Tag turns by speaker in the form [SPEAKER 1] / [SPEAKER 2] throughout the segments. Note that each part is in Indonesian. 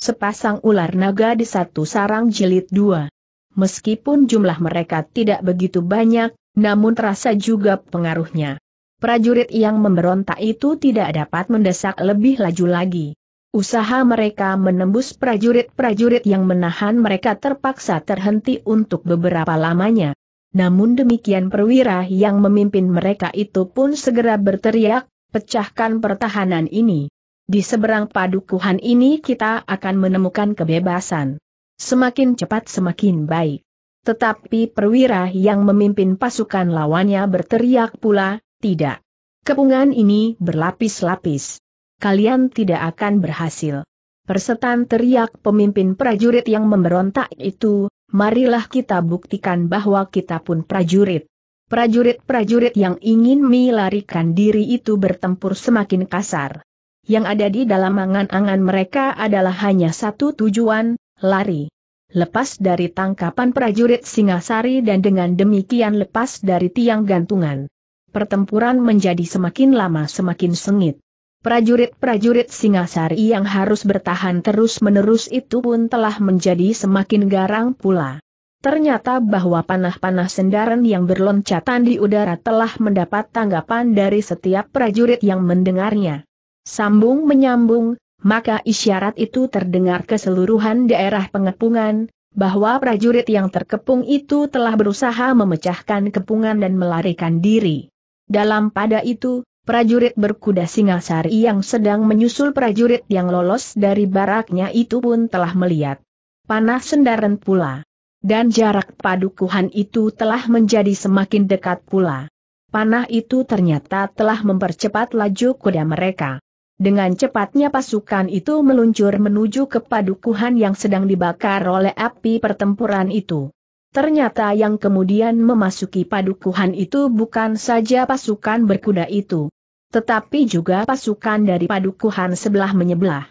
[SPEAKER 1] Sepasang ular naga di satu sarang jilid dua. Meskipun jumlah mereka tidak begitu banyak, namun terasa juga pengaruhnya. Prajurit yang memberontak itu tidak dapat mendesak lebih laju lagi. Usaha mereka menembus prajurit-prajurit yang menahan mereka terpaksa terhenti untuk beberapa lamanya. Namun demikian perwira yang memimpin mereka itu pun segera berteriak, pecahkan pertahanan ini. Di seberang padukuhan ini kita akan menemukan kebebasan. Semakin cepat semakin baik. Tetapi perwira yang memimpin pasukan lawannya berteriak pula, tidak. Kepungan ini berlapis-lapis. Kalian tidak akan berhasil. Persetan teriak pemimpin prajurit yang memberontak itu, marilah kita buktikan bahwa kita pun prajurit. Prajurit-prajurit yang ingin melarikan diri itu bertempur semakin kasar yang ada di dalam angan-angan mereka adalah hanya satu tujuan, lari. Lepas dari tangkapan prajurit Singasari dan dengan demikian lepas dari tiang gantungan. Pertempuran menjadi semakin lama semakin sengit. Prajurit-prajurit Singasari yang harus bertahan terus-menerus itu pun telah menjadi semakin garang pula. Ternyata bahwa panah-panah sendaran yang berloncatan di udara telah mendapat tanggapan dari setiap prajurit yang mendengarnya. Sambung menyambung, maka isyarat itu terdengar ke seluruhan daerah pengepungan, bahwa prajurit yang terkepung itu telah berusaha memecahkan kepungan dan melarikan diri. Dalam pada itu, prajurit berkuda Singasari yang sedang menyusul prajurit yang lolos dari baraknya itu pun telah melihat panah sendaran pula. Dan jarak padukuhan itu telah menjadi semakin dekat pula. Panah itu ternyata telah mempercepat laju kuda mereka. Dengan cepatnya pasukan itu meluncur menuju ke padukuhan yang sedang dibakar oleh api pertempuran itu. Ternyata yang kemudian memasuki padukuhan itu bukan saja pasukan berkuda itu, tetapi juga pasukan dari padukuhan sebelah menyebelah.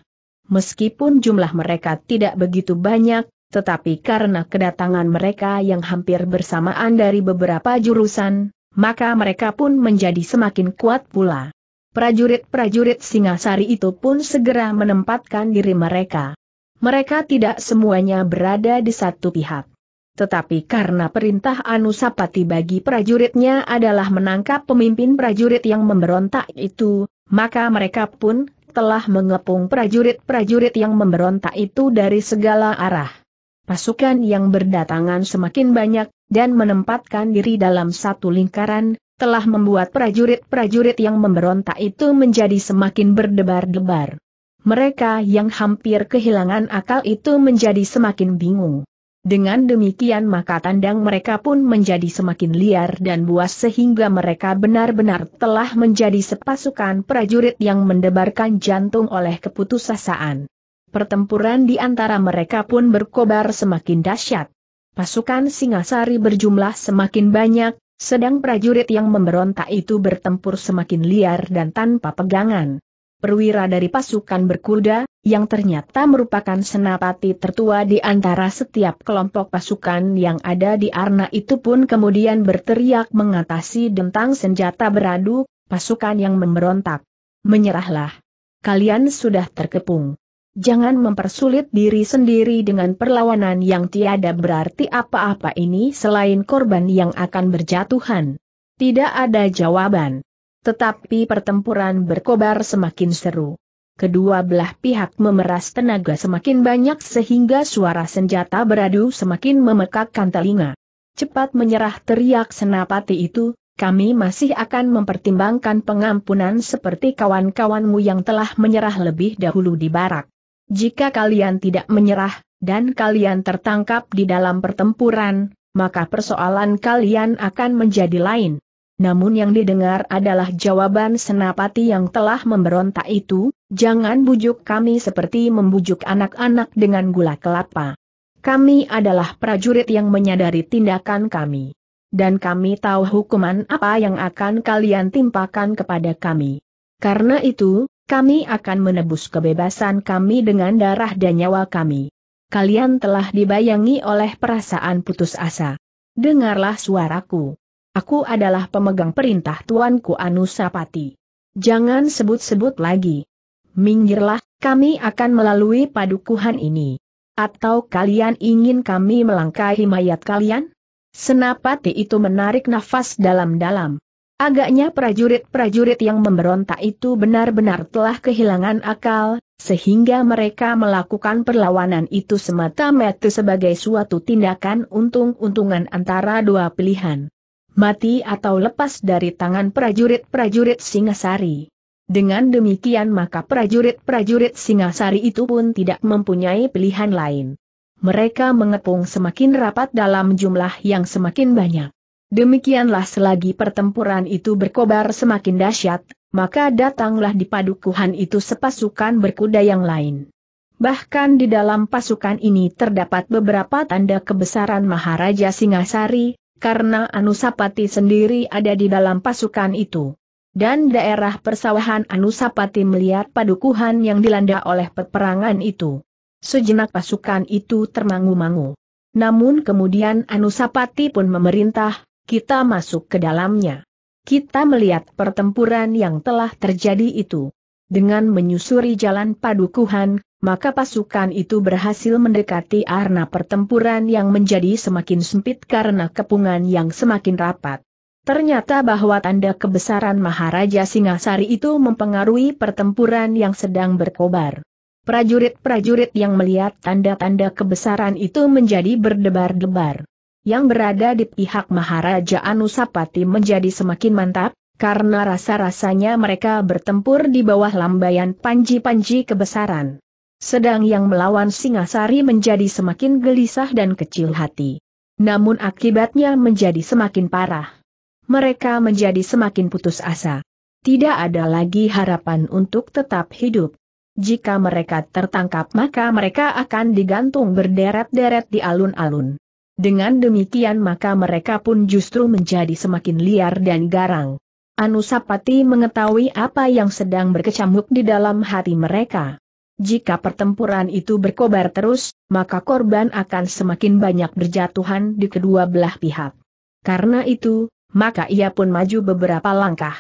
[SPEAKER 1] Meskipun jumlah mereka tidak begitu banyak, tetapi karena kedatangan mereka yang hampir bersamaan dari beberapa jurusan, maka mereka pun menjadi semakin kuat pula. Prajurit-prajurit Singasari itu pun segera menempatkan diri mereka. Mereka tidak semuanya berada di satu pihak. Tetapi karena perintah Anusapati bagi prajuritnya adalah menangkap pemimpin prajurit yang memberontak itu, maka mereka pun telah mengepung prajurit-prajurit yang memberontak itu dari segala arah. Pasukan yang berdatangan semakin banyak, dan menempatkan diri dalam satu lingkaran, telah membuat prajurit-prajurit yang memberontak itu menjadi semakin berdebar-debar. Mereka yang hampir kehilangan akal itu menjadi semakin bingung. Dengan demikian maka tandang mereka pun menjadi semakin liar dan buas sehingga mereka benar-benar telah menjadi sepasukan prajurit yang mendebarkan jantung oleh keputusasaan. Pertempuran di antara mereka pun berkobar semakin dahsyat. Pasukan Singasari berjumlah semakin banyak, sedang prajurit yang memberontak itu bertempur semakin liar dan tanpa pegangan. Perwira dari pasukan berkuda, yang ternyata merupakan senapati tertua di antara setiap kelompok pasukan yang ada di Arna itu pun kemudian berteriak mengatasi dentang senjata beradu, pasukan yang memberontak. Menyerahlah. Kalian sudah terkepung jangan mempersulit diri sendiri dengan perlawanan yang tiada berarti apa-apa ini selain korban yang akan berjatuhan. Tidak ada jawaban. Tetapi pertempuran berkobar semakin seru. Kedua belah pihak memeras tenaga semakin banyak sehingga suara senjata beradu semakin memekakkan telinga. Cepat menyerah teriak senapati itu, kami masih akan mempertimbangkan pengampunan seperti kawan-kawanmu yang telah menyerah lebih dahulu di barak. Jika kalian tidak menyerah, dan kalian tertangkap di dalam pertempuran, maka persoalan kalian akan menjadi lain. Namun yang didengar adalah jawaban senapati yang telah memberontak itu, jangan bujuk kami seperti membujuk anak-anak dengan gula kelapa. Kami adalah prajurit yang menyadari tindakan kami dan kami tahu hukuman apa yang akan kalian timpakan kepada kami. Karena itu, kami akan menebus kebebasan kami dengan darah dan nyawa kami. Kalian telah dibayangi oleh perasaan putus asa. Dengarlah suaraku. Aku adalah pemegang perintah Tuanku Anusapati. Jangan sebut-sebut lagi. Minggirlah, kami akan melalui padukuhan ini. Atau kalian ingin kami melangkahi mayat kalian? Senapati itu menarik nafas dalam-dalam. Agaknya prajurit-prajurit yang memberontak itu benar-benar telah kehilangan akal, sehingga mereka melakukan perlawanan itu semata-mata sebagai suatu tindakan untung-untungan antara dua pilihan. Mati atau lepas dari tangan prajurit-prajurit Singasari. Dengan demikian maka prajurit-prajurit Singasari itu pun tidak mempunyai pilihan lain. Mereka mengepung semakin rapat dalam jumlah yang semakin banyak. Demikianlah selagi pertempuran itu berkobar semakin dahsyat, maka datanglah di padukuhan itu sepasukan berkuda yang lain. Bahkan di dalam pasukan ini terdapat beberapa tanda kebesaran Maharaja Singasari, karena Anusapati sendiri ada di dalam pasukan itu. Dan daerah persawahan Anusapati melihat padukuhan yang dilanda oleh peperangan itu. Sejenak pasukan itu termangu-mangu. Namun kemudian Anusapati pun memerintah, kita masuk ke dalamnya. Kita melihat pertempuran yang telah terjadi itu. Dengan menyusuri jalan padukuhan, maka pasukan itu berhasil mendekati arna pertempuran yang menjadi semakin sempit karena kepungan yang semakin rapat. Ternyata bahwa tanda kebesaran Maharaja Singasari itu mempengaruhi pertempuran yang sedang berkobar. Prajurit-prajurit yang melihat tanda-tanda kebesaran itu menjadi berdebar-debar yang berada di pihak Maharaja Anusapati menjadi semakin mantap, karena rasa-rasanya mereka bertempur di bawah lambaian panji-panji kebesaran. Sedang yang melawan Singasari menjadi semakin gelisah dan kecil hati. Namun akibatnya menjadi semakin parah. Mereka menjadi semakin putus asa. Tidak ada lagi harapan untuk tetap hidup. Jika mereka tertangkap maka mereka akan digantung berderet-deret di alun-alun. Dengan demikian maka mereka pun justru menjadi semakin liar dan garang. Anusapati mengetahui apa yang sedang berkecamuk di dalam hati mereka. Jika pertempuran itu berkobar terus, maka korban akan semakin banyak berjatuhan di kedua belah pihak. Karena itu, maka ia pun maju beberapa langkah.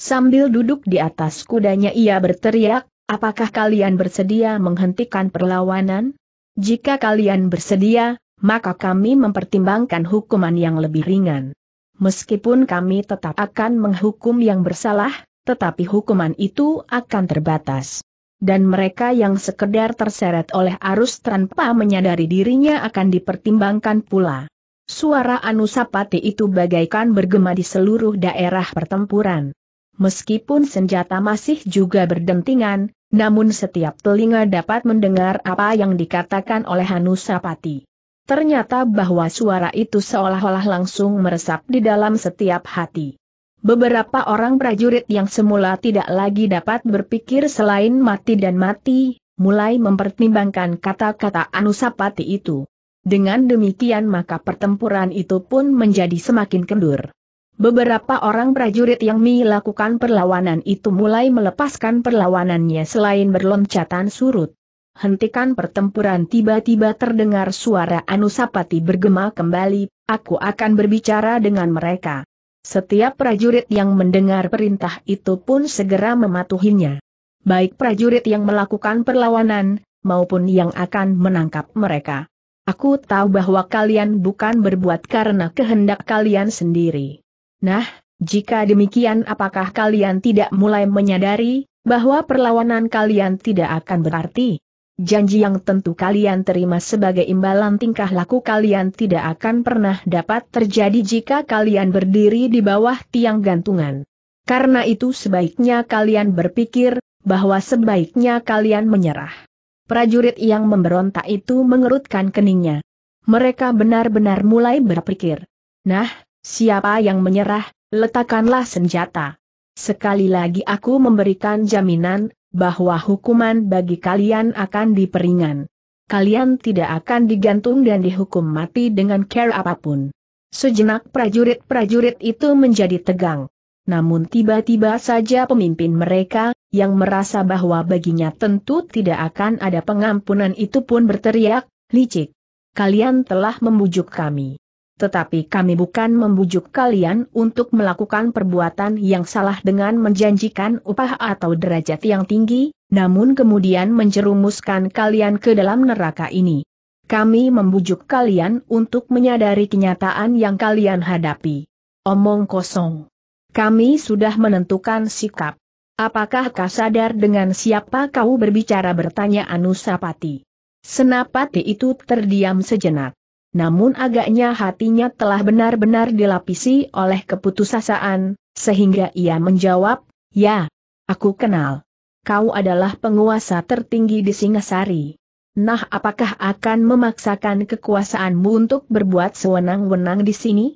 [SPEAKER 1] Sambil duduk di atas kudanya ia berteriak, apakah kalian bersedia menghentikan perlawanan? Jika kalian bersedia, maka kami mempertimbangkan hukuman yang lebih ringan. Meskipun kami tetap akan menghukum yang bersalah, tetapi hukuman itu akan terbatas. Dan mereka yang sekedar terseret oleh arus tanpa menyadari dirinya akan dipertimbangkan pula. Suara Anusapati itu bagaikan bergema di seluruh daerah pertempuran. Meskipun senjata masih juga berdentingan, namun setiap telinga dapat mendengar apa yang dikatakan oleh Anusapati ternyata bahwa suara itu seolah-olah langsung meresap di dalam setiap hati. Beberapa orang prajurit yang semula tidak lagi dapat berpikir selain mati dan mati, mulai mempertimbangkan kata-kata Anusapati itu. Dengan demikian maka pertempuran itu pun menjadi semakin kendur. Beberapa orang prajurit yang melakukan perlawanan itu mulai melepaskan perlawanannya selain berloncatan surut hentikan pertempuran tiba-tiba terdengar suara Anusapati bergema kembali, aku akan berbicara dengan mereka. Setiap prajurit yang mendengar perintah itu pun segera mematuhinya. Baik prajurit yang melakukan perlawanan, maupun yang akan menangkap mereka. Aku tahu bahwa kalian bukan berbuat karena kehendak kalian sendiri. Nah, jika demikian apakah kalian tidak mulai menyadari, bahwa perlawanan kalian tidak akan berarti? janji yang tentu kalian terima sebagai imbalan tingkah laku kalian tidak akan pernah dapat terjadi jika kalian berdiri di bawah tiang gantungan. Karena itu sebaiknya kalian berpikir, bahwa sebaiknya kalian menyerah. Prajurit yang memberontak itu mengerutkan keningnya. Mereka benar-benar mulai berpikir. Nah, siapa yang menyerah, letakkanlah senjata. Sekali lagi aku memberikan jaminan, bahwa hukuman bagi kalian akan diperingan. Kalian tidak akan digantung dan dihukum mati dengan care apapun. Sejenak prajurit-prajurit itu menjadi tegang. Namun tiba-tiba saja pemimpin mereka, yang merasa bahwa baginya tentu tidak akan ada pengampunan itu pun berteriak, licik. Kalian telah membujuk kami. Tetapi kami bukan membujuk kalian untuk melakukan perbuatan yang salah dengan menjanjikan upah atau derajat yang tinggi, namun kemudian menjerumuskan kalian ke dalam neraka ini. Kami membujuk kalian untuk menyadari kenyataan yang kalian hadapi. Omong kosong. Kami sudah menentukan sikap. Apakah kau sadar dengan siapa kau berbicara bertanya Anusapati? Senapati itu terdiam sejenak namun agaknya hatinya telah benar-benar dilapisi oleh keputusasaan, sehingga ia menjawab, ya, aku kenal. Kau adalah penguasa tertinggi di Singasari. Nah apakah akan memaksakan kekuasaanmu untuk berbuat sewenang-wenang di sini?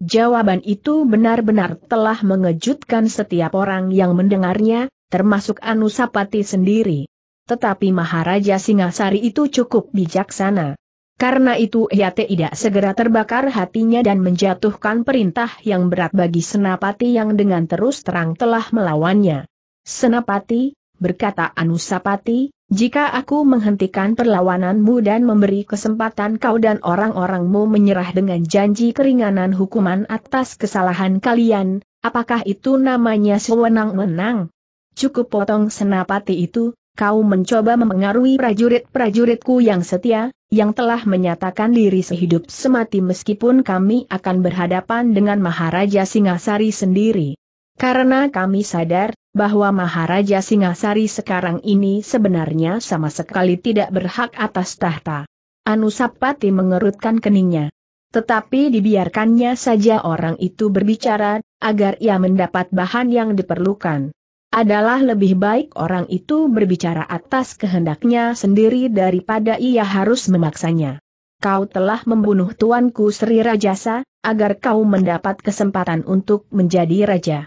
[SPEAKER 1] Jawaban itu benar-benar telah mengejutkan setiap orang yang mendengarnya, termasuk Anusapati sendiri. Tetapi Maharaja Singasari itu cukup bijaksana. Karena itu ia tidak segera terbakar hatinya dan menjatuhkan perintah yang berat bagi Senapati yang dengan terus terang telah melawannya. Senapati, berkata Anusapati, jika aku menghentikan perlawananmu dan memberi kesempatan kau dan orang-orangmu menyerah dengan janji keringanan hukuman atas kesalahan kalian, apakah itu namanya sewenang-wenang? Cukup potong senapati itu, kau mencoba memengaruhi prajurit-prajuritku yang setia, yang telah menyatakan diri sehidup semati meskipun kami akan berhadapan dengan Maharaja Singasari sendiri. Karena kami sadar, bahwa Maharaja Singasari sekarang ini sebenarnya sama sekali tidak berhak atas tahta. Anusapati mengerutkan keningnya. Tetapi dibiarkannya saja orang itu berbicara, agar ia mendapat bahan yang diperlukan. Adalah lebih baik orang itu berbicara atas kehendaknya sendiri daripada ia harus memaksanya. Kau telah membunuh tuanku Sri Rajasa, agar kau mendapat kesempatan untuk menjadi raja.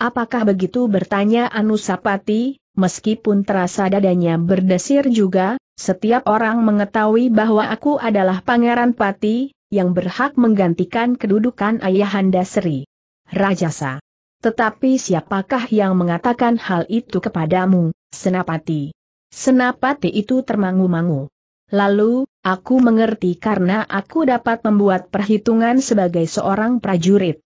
[SPEAKER 1] Apakah begitu bertanya Anusapati, meskipun terasa dadanya berdesir juga, setiap orang mengetahui bahwa aku adalah Pangeran Pati, yang berhak menggantikan kedudukan Ayahanda Sri Rajasa. Tetapi siapakah yang mengatakan hal itu kepadamu, Senapati? Senapati itu termangu-mangu. Lalu, aku mengerti karena aku dapat membuat perhitungan sebagai seorang prajurit.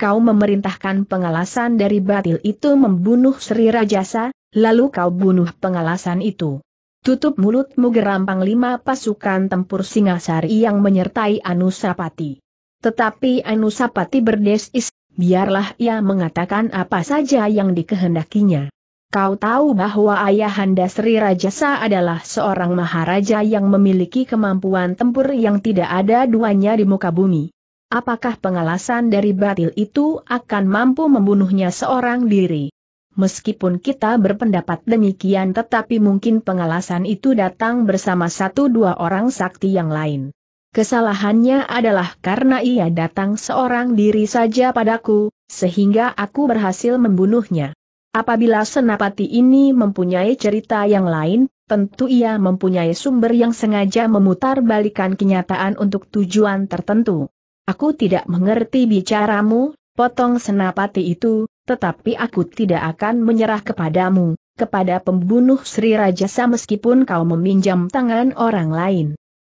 [SPEAKER 1] Kau memerintahkan pengalasan dari batil itu membunuh Sri Rajasa, lalu kau bunuh pengalasan itu. Tutup mulutmu geram lima pasukan tempur Singasari yang menyertai Anusapati. Tetapi Anusapati berdesis biarlah ia mengatakan apa saja yang dikehendakinya. Kau tahu bahwa Ayahanda Sri Rajasa adalah seorang maharaja yang memiliki kemampuan tempur yang tidak ada duanya di muka bumi. Apakah pengalasan dari batil itu akan mampu membunuhnya seorang diri? Meskipun kita berpendapat demikian tetapi mungkin pengalasan itu datang bersama satu dua orang sakti yang lain. Kesalahannya adalah karena ia datang seorang diri saja padaku, sehingga aku berhasil membunuhnya. Apabila senapati ini mempunyai cerita yang lain, tentu ia mempunyai sumber yang sengaja memutar balikan kenyataan untuk tujuan tertentu. Aku tidak mengerti bicaramu, potong senapati itu, tetapi aku tidak akan menyerah kepadamu, kepada pembunuh Sri Rajasa meskipun kau meminjam tangan orang lain.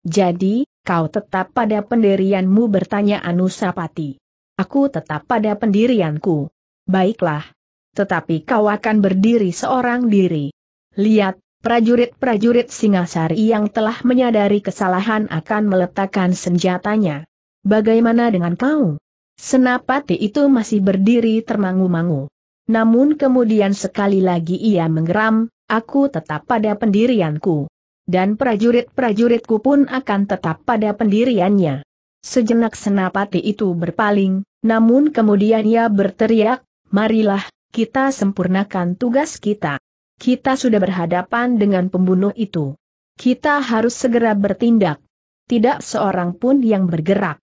[SPEAKER 1] Jadi, Kau tetap pada pendirianmu bertanya Anusapati. Aku tetap pada pendirianku. Baiklah. Tetapi kau akan berdiri seorang diri. Lihat, prajurit-prajurit Singasari yang telah menyadari kesalahan akan meletakkan senjatanya. Bagaimana dengan kau? Senapati itu masih berdiri termangu-mangu. Namun kemudian sekali lagi ia menggeram, aku tetap pada pendirianku dan prajurit-prajuritku pun akan tetap pada pendiriannya. Sejenak senapati itu berpaling, namun kemudian ia berteriak, marilah, kita sempurnakan tugas kita. Kita sudah berhadapan dengan pembunuh itu. Kita harus segera bertindak. Tidak seorang pun yang bergerak.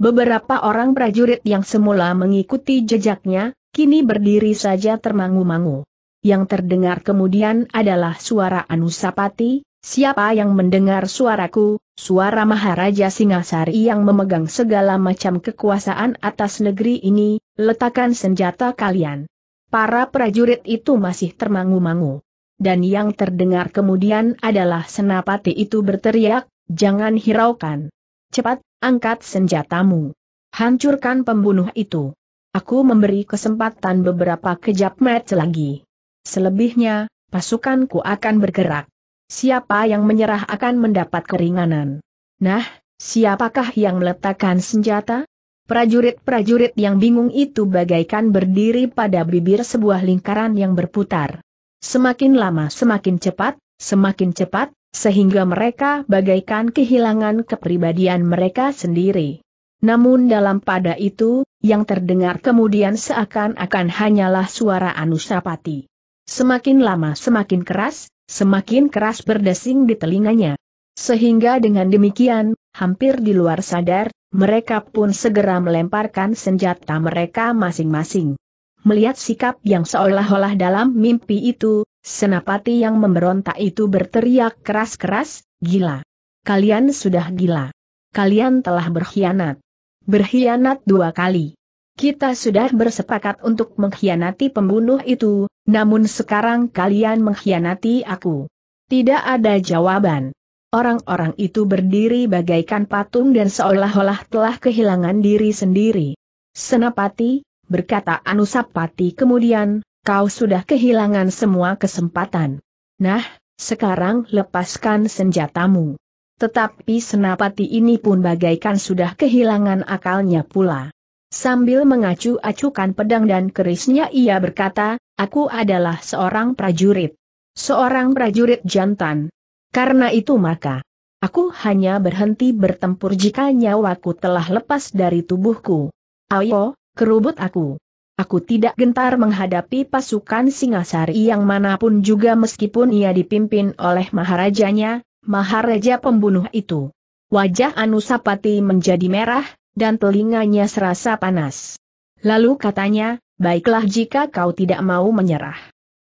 [SPEAKER 1] Beberapa orang prajurit yang semula mengikuti jejaknya, kini berdiri saja termangu-mangu. Yang terdengar kemudian adalah suara Anusapati, Siapa yang mendengar suaraku, suara Maharaja Singasari yang memegang segala macam kekuasaan atas negeri ini, letakkan senjata kalian. Para prajurit itu masih termangu-mangu. Dan yang terdengar kemudian adalah senapati itu berteriak, jangan hiraukan. Cepat, angkat senjatamu. Hancurkan pembunuh itu. Aku memberi kesempatan beberapa kejap match lagi. Selebihnya, pasukanku akan bergerak. Siapa yang menyerah akan mendapat keringanan. Nah, siapakah yang meletakkan senjata? Prajurit-prajurit yang bingung itu bagaikan berdiri pada bibir sebuah lingkaran yang berputar. Semakin lama semakin cepat, semakin cepat, sehingga mereka bagaikan kehilangan kepribadian mereka sendiri. Namun dalam pada itu, yang terdengar kemudian seakan-akan hanyalah suara Anusapati. Semakin lama semakin keras, semakin keras berdesing di telinganya. Sehingga dengan demikian, hampir di luar sadar, mereka pun segera melemparkan senjata mereka masing-masing. Melihat sikap yang seolah-olah dalam mimpi itu, senapati yang memberontak itu berteriak keras-keras, gila. Kalian sudah gila. Kalian telah berkhianat. Berkhianat dua kali. Kita sudah bersepakat untuk mengkhianati pembunuh itu, namun sekarang kalian mengkhianati aku. Tidak ada jawaban. Orang-orang itu berdiri bagaikan patung dan seolah-olah telah kehilangan diri sendiri. Senapati, berkata Anusapati kemudian, kau sudah kehilangan semua kesempatan. Nah, sekarang lepaskan senjatamu. Tetapi Senapati ini pun bagaikan sudah kehilangan akalnya pula. Sambil mengacu-acukan pedang dan kerisnya ia berkata, aku adalah seorang prajurit. Seorang prajurit jantan. Karena itu maka, aku hanya berhenti bertempur jika nyawaku telah lepas dari tubuhku. Ayo, kerubut aku. Aku tidak gentar menghadapi pasukan Singasari yang manapun juga meskipun ia dipimpin oleh maharajanya, maharaja pembunuh itu. Wajah Anusapati menjadi merah, dan telinganya serasa panas. Lalu katanya, baiklah jika kau tidak mau menyerah.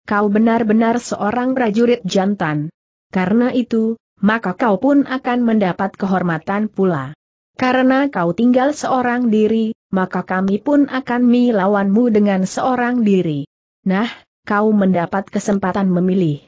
[SPEAKER 1] Kau benar-benar seorang prajurit jantan. Karena itu, maka kau pun akan mendapat kehormatan pula. Karena kau tinggal seorang diri, maka kami pun akan melawanmu dengan seorang diri. Nah, kau mendapat kesempatan memilih.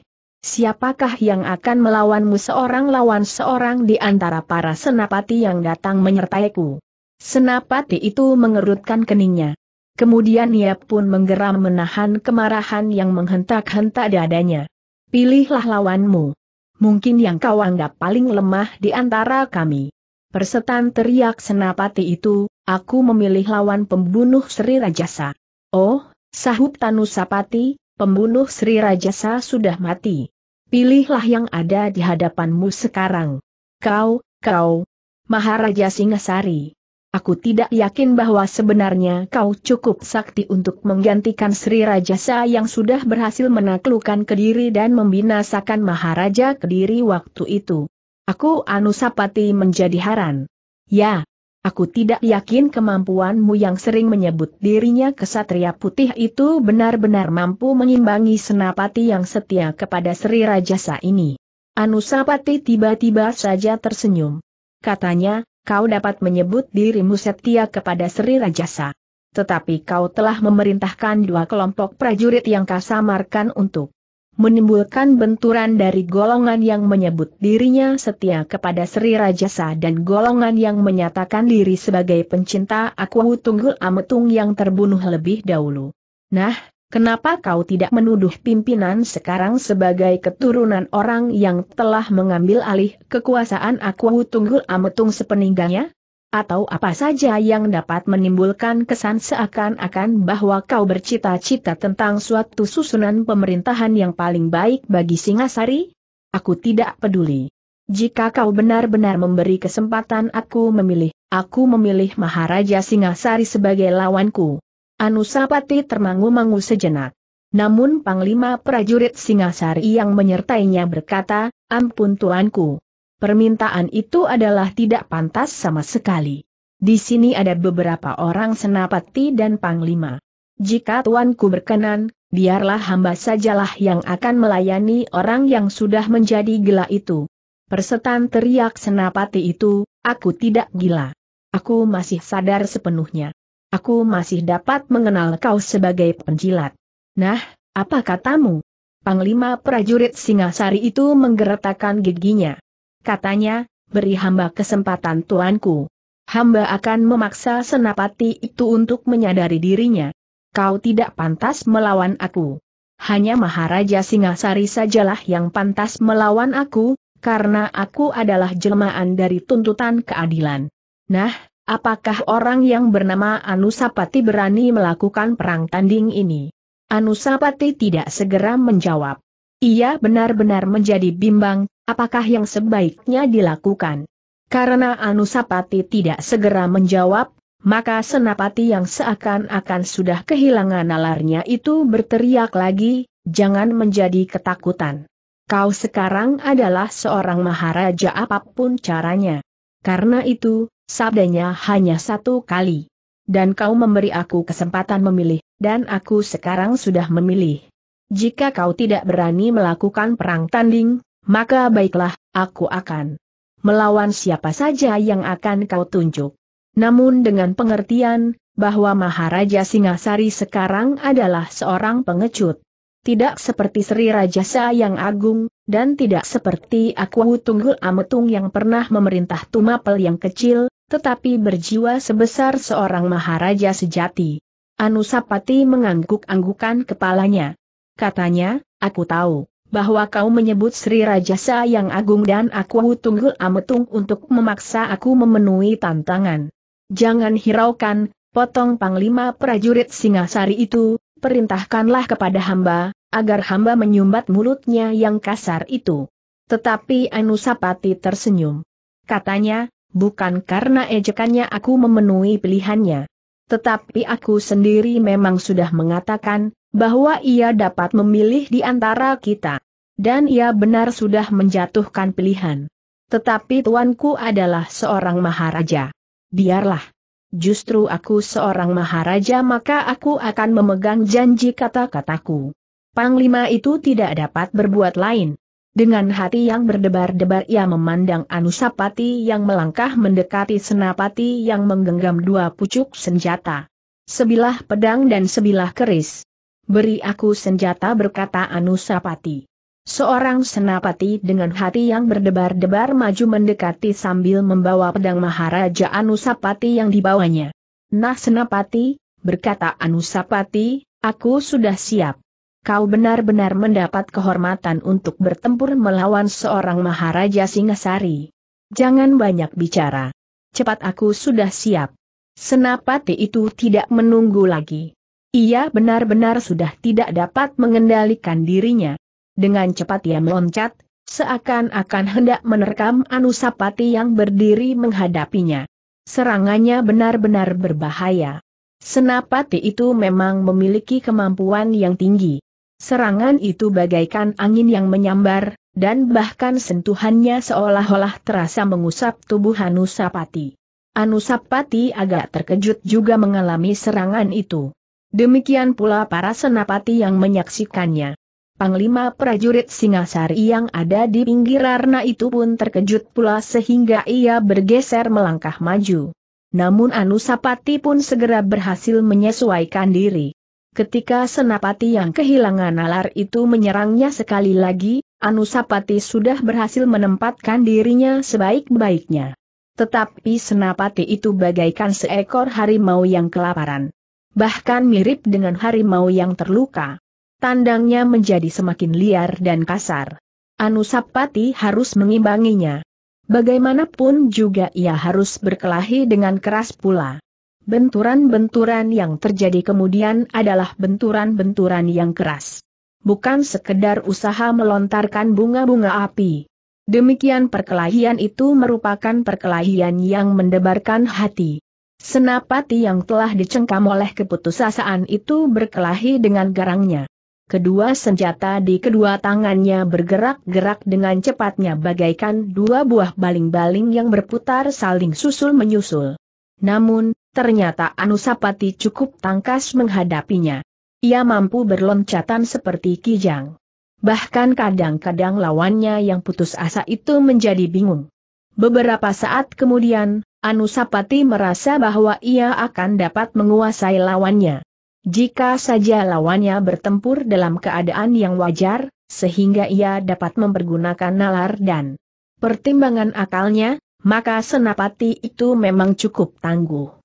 [SPEAKER 1] Siapakah yang akan melawanmu seorang lawan seorang di antara para senapati yang datang menyertaiku? Senapati itu mengerutkan keningnya. Kemudian ia pun menggeram menahan kemarahan yang menghentak-hentak dadanya. Pilihlah lawanmu. Mungkin yang kau anggap paling lemah di antara kami. Persetan teriak senapati itu, aku memilih lawan pembunuh Sri Rajasa. Oh, sahut Tanusapati, pembunuh Sri Rajasa sudah mati. Pilihlah yang ada di hadapanmu sekarang. Kau, kau, Maharaja Singasari aku tidak yakin bahwa sebenarnya kau cukup sakti untuk menggantikan Sri Rajasa yang sudah berhasil menaklukkan Kediri dan membinasakan Maharaja Kediri waktu itu. Aku Anusapati menjadi haran. Ya, aku tidak yakin kemampuanmu yang sering menyebut dirinya kesatria putih itu benar-benar mampu mengimbangi Senapati yang setia kepada Sri Rajasa ini. Anusapati tiba-tiba saja tersenyum. Katanya, kau dapat menyebut dirimu setia kepada Sri Rajasa. Tetapi kau telah memerintahkan dua kelompok prajurit yang kau samarkan untuk menimbulkan benturan dari golongan yang menyebut dirinya setia kepada Sri Rajasa dan golongan yang menyatakan diri sebagai pencinta Aku Tunggul Ametung yang terbunuh lebih dahulu. Nah, Kenapa kau tidak menuduh pimpinan sekarang sebagai keturunan orang yang telah mengambil alih kekuasaan aku tunggul ametung sepeninggalnya? Atau apa saja yang dapat menimbulkan kesan seakan-akan bahwa kau bercita-cita tentang suatu susunan pemerintahan yang paling baik bagi Singasari? Aku tidak peduli. Jika kau benar-benar memberi kesempatan aku memilih, aku memilih Maharaja Singasari sebagai lawanku. Anusapati termangu-mangu sejenak. Namun Panglima Prajurit Singasari yang menyertainya berkata, ampun tuanku. Permintaan itu adalah tidak pantas sama sekali. Di sini ada beberapa orang senapati dan Panglima. Jika tuanku berkenan, biarlah hamba sajalah yang akan melayani orang yang sudah menjadi gila itu. Persetan teriak senapati itu, aku tidak gila. Aku masih sadar sepenuhnya aku masih dapat mengenal kau sebagai penjilat. Nah, apa katamu? Panglima prajurit Singasari itu menggeretakkan giginya. Katanya, beri hamba kesempatan tuanku. Hamba akan memaksa senapati itu untuk menyadari dirinya. Kau tidak pantas melawan aku. Hanya Maharaja Singasari sajalah yang pantas melawan aku, karena aku adalah jelmaan dari tuntutan keadilan. Nah, Apakah orang yang bernama Anusapati berani melakukan perang tanding ini? Anusapati tidak segera menjawab. Ia benar-benar menjadi bimbang, apakah yang sebaiknya dilakukan. Karena Anusapati tidak segera menjawab, maka Senapati yang seakan-akan sudah kehilangan nalarnya itu berteriak lagi, jangan menjadi ketakutan. Kau sekarang adalah seorang maharaja apapun caranya. Karena itu, Sabdanya hanya satu kali. Dan kau memberi aku kesempatan memilih, dan aku sekarang sudah memilih. Jika kau tidak berani melakukan perang tanding, maka baiklah, aku akan melawan siapa saja yang akan kau tunjuk. Namun dengan pengertian, bahwa Maharaja Singasari sekarang adalah seorang pengecut. Tidak seperti Sri Rajasa yang agung, dan tidak seperti Aku Tunggul Ametung yang pernah memerintah Tumapel yang kecil, tetapi berjiwa sebesar seorang maharaja sejati. Anusapati mengangguk-anggukan kepalanya. Katanya, aku tahu, bahwa kau menyebut Sri Rajasa yang agung dan aku tunggul ametung untuk memaksa aku memenuhi tantangan. Jangan hiraukan, potong panglima prajurit Singasari itu, perintahkanlah kepada hamba, agar hamba menyumbat mulutnya yang kasar itu. Tetapi Anusapati tersenyum. Katanya, bukan karena ejekannya aku memenuhi pilihannya. Tetapi aku sendiri memang sudah mengatakan, bahwa ia dapat memilih di antara kita. Dan ia benar sudah menjatuhkan pilihan. Tetapi tuanku adalah seorang maharaja. Biarlah. Justru aku seorang maharaja maka aku akan memegang janji kata-kataku. Panglima itu tidak dapat berbuat lain. Dengan hati yang berdebar-debar ia memandang Anusapati yang melangkah mendekati Senapati yang menggenggam dua pucuk senjata. Sebilah pedang dan sebilah keris. Beri aku senjata berkata Anusapati. Seorang senapati dengan hati yang berdebar-debar maju mendekati sambil membawa pedang Maharaja Anusapati yang dibawanya. Nah senapati, berkata Anusapati, aku sudah siap kau benar-benar mendapat kehormatan untuk bertempur melawan seorang Maharaja Singasari. Jangan banyak bicara. Cepat aku sudah siap. Senapati itu tidak menunggu lagi. Ia benar-benar sudah tidak dapat mengendalikan dirinya. Dengan cepat ia meloncat, seakan-akan hendak menerkam Anusapati yang berdiri menghadapinya. Serangannya benar-benar berbahaya. Senapati itu memang memiliki kemampuan yang tinggi. Serangan itu bagaikan angin yang menyambar, dan bahkan sentuhannya seolah-olah terasa mengusap tubuh Anusapati. Anusapati agak terkejut juga mengalami serangan itu. Demikian pula para senapati yang menyaksikannya. Panglima prajurit Singasari yang ada di pinggir Arna itu pun terkejut pula sehingga ia bergeser melangkah maju. Namun Anusapati pun segera berhasil menyesuaikan diri. Ketika Senapati yang kehilangan nalar itu menyerangnya sekali lagi, Anusapati sudah berhasil menempatkan dirinya sebaik-baiknya. Tetapi Senapati itu bagaikan seekor harimau yang kelaparan. Bahkan mirip dengan harimau yang terluka. Tandangnya menjadi semakin liar dan kasar. Anusapati harus mengimbanginya. Bagaimanapun juga ia harus berkelahi dengan keras pula. Benturan-benturan yang terjadi kemudian adalah benturan-benturan yang keras. Bukan sekedar usaha melontarkan bunga-bunga api. Demikian perkelahian itu merupakan perkelahian yang mendebarkan hati. Senapati yang telah dicengkam oleh keputusasaan itu berkelahi dengan garangnya. Kedua senjata di kedua tangannya bergerak-gerak dengan cepatnya bagaikan dua buah baling-baling yang berputar saling susul-menyusul. Namun, ternyata Anusapati cukup tangkas menghadapinya. Ia mampu berloncatan seperti kijang. Bahkan kadang-kadang lawannya yang putus asa itu menjadi bingung. Beberapa saat kemudian, Anusapati merasa bahwa ia akan dapat menguasai lawannya. Jika saja lawannya bertempur dalam keadaan yang wajar, sehingga ia dapat mempergunakan nalar dan pertimbangan akalnya, maka senapati itu memang cukup tangguh.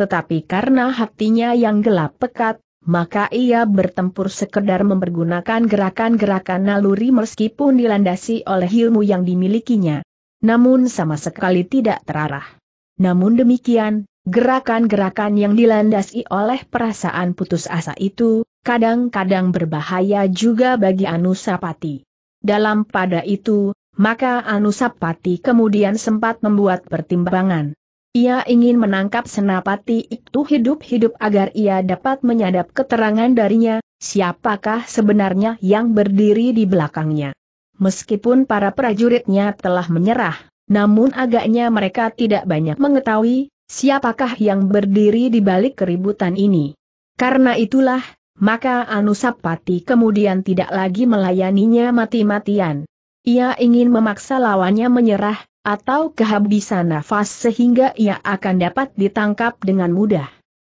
[SPEAKER 1] Tetapi karena hatinya yang gelap pekat, maka ia bertempur sekedar mempergunakan gerakan-gerakan naluri meskipun dilandasi oleh ilmu yang dimilikinya. Namun sama sekali tidak terarah. Namun demikian, gerakan-gerakan yang dilandasi oleh perasaan putus asa itu, kadang-kadang berbahaya juga bagi Anusapati. Dalam pada itu, maka Anusapati kemudian sempat membuat pertimbangan. Ia ingin menangkap senapati itu hidup-hidup agar ia dapat menyadap keterangan darinya, siapakah sebenarnya yang berdiri di belakangnya. Meskipun para prajuritnya telah menyerah, namun agaknya mereka tidak banyak mengetahui, siapakah yang berdiri di balik keributan ini. Karena itulah, maka Anusapati kemudian tidak lagi melayaninya mati-matian. Ia ingin memaksa lawannya menyerah, atau kehabisan nafas sehingga ia akan dapat ditangkap dengan mudah.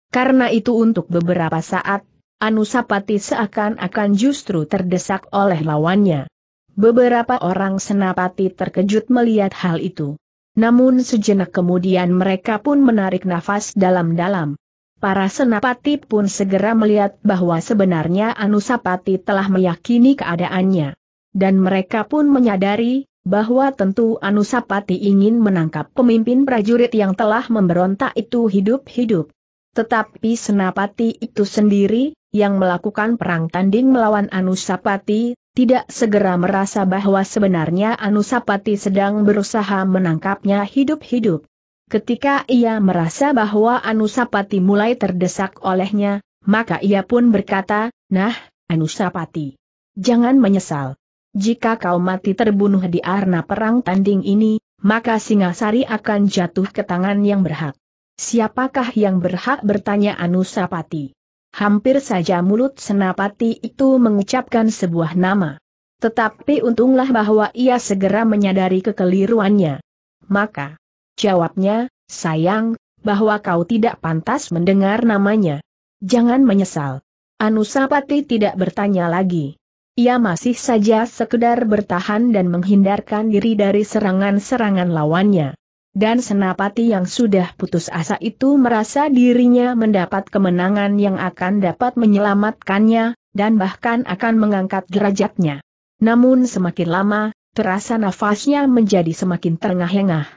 [SPEAKER 1] Karena itu untuk beberapa saat, Anusapati seakan-akan justru terdesak oleh lawannya. Beberapa orang senapati terkejut melihat hal itu. Namun sejenak kemudian mereka pun menarik nafas dalam-dalam. Para senapati pun segera melihat bahwa sebenarnya Anusapati telah meyakini keadaannya. Dan mereka pun menyadari, bahwa tentu Anusapati ingin menangkap pemimpin prajurit yang telah memberontak itu hidup-hidup. Tetapi Senapati itu sendiri, yang melakukan perang tanding melawan Anusapati, tidak segera merasa bahwa sebenarnya Anusapati sedang berusaha menangkapnya hidup-hidup. Ketika ia merasa bahwa Anusapati mulai terdesak olehnya, maka ia pun berkata, Nah, Anusapati, jangan menyesal. Jika kau mati terbunuh di arena perang tanding ini, maka Singasari akan jatuh ke tangan yang berhak. Siapakah yang berhak bertanya Anusapati? Hampir saja mulut Senapati itu mengucapkan sebuah nama. Tetapi untunglah bahwa ia segera menyadari kekeliruannya. Maka, jawabnya, sayang, bahwa kau tidak pantas mendengar namanya. Jangan menyesal. Anusapati tidak bertanya lagi ia masih saja sekedar bertahan dan menghindarkan diri dari serangan-serangan lawannya. Dan senapati yang sudah putus asa itu merasa dirinya mendapat kemenangan yang akan dapat menyelamatkannya, dan bahkan akan mengangkat derajatnya. Namun semakin lama, terasa nafasnya menjadi semakin terengah-engah.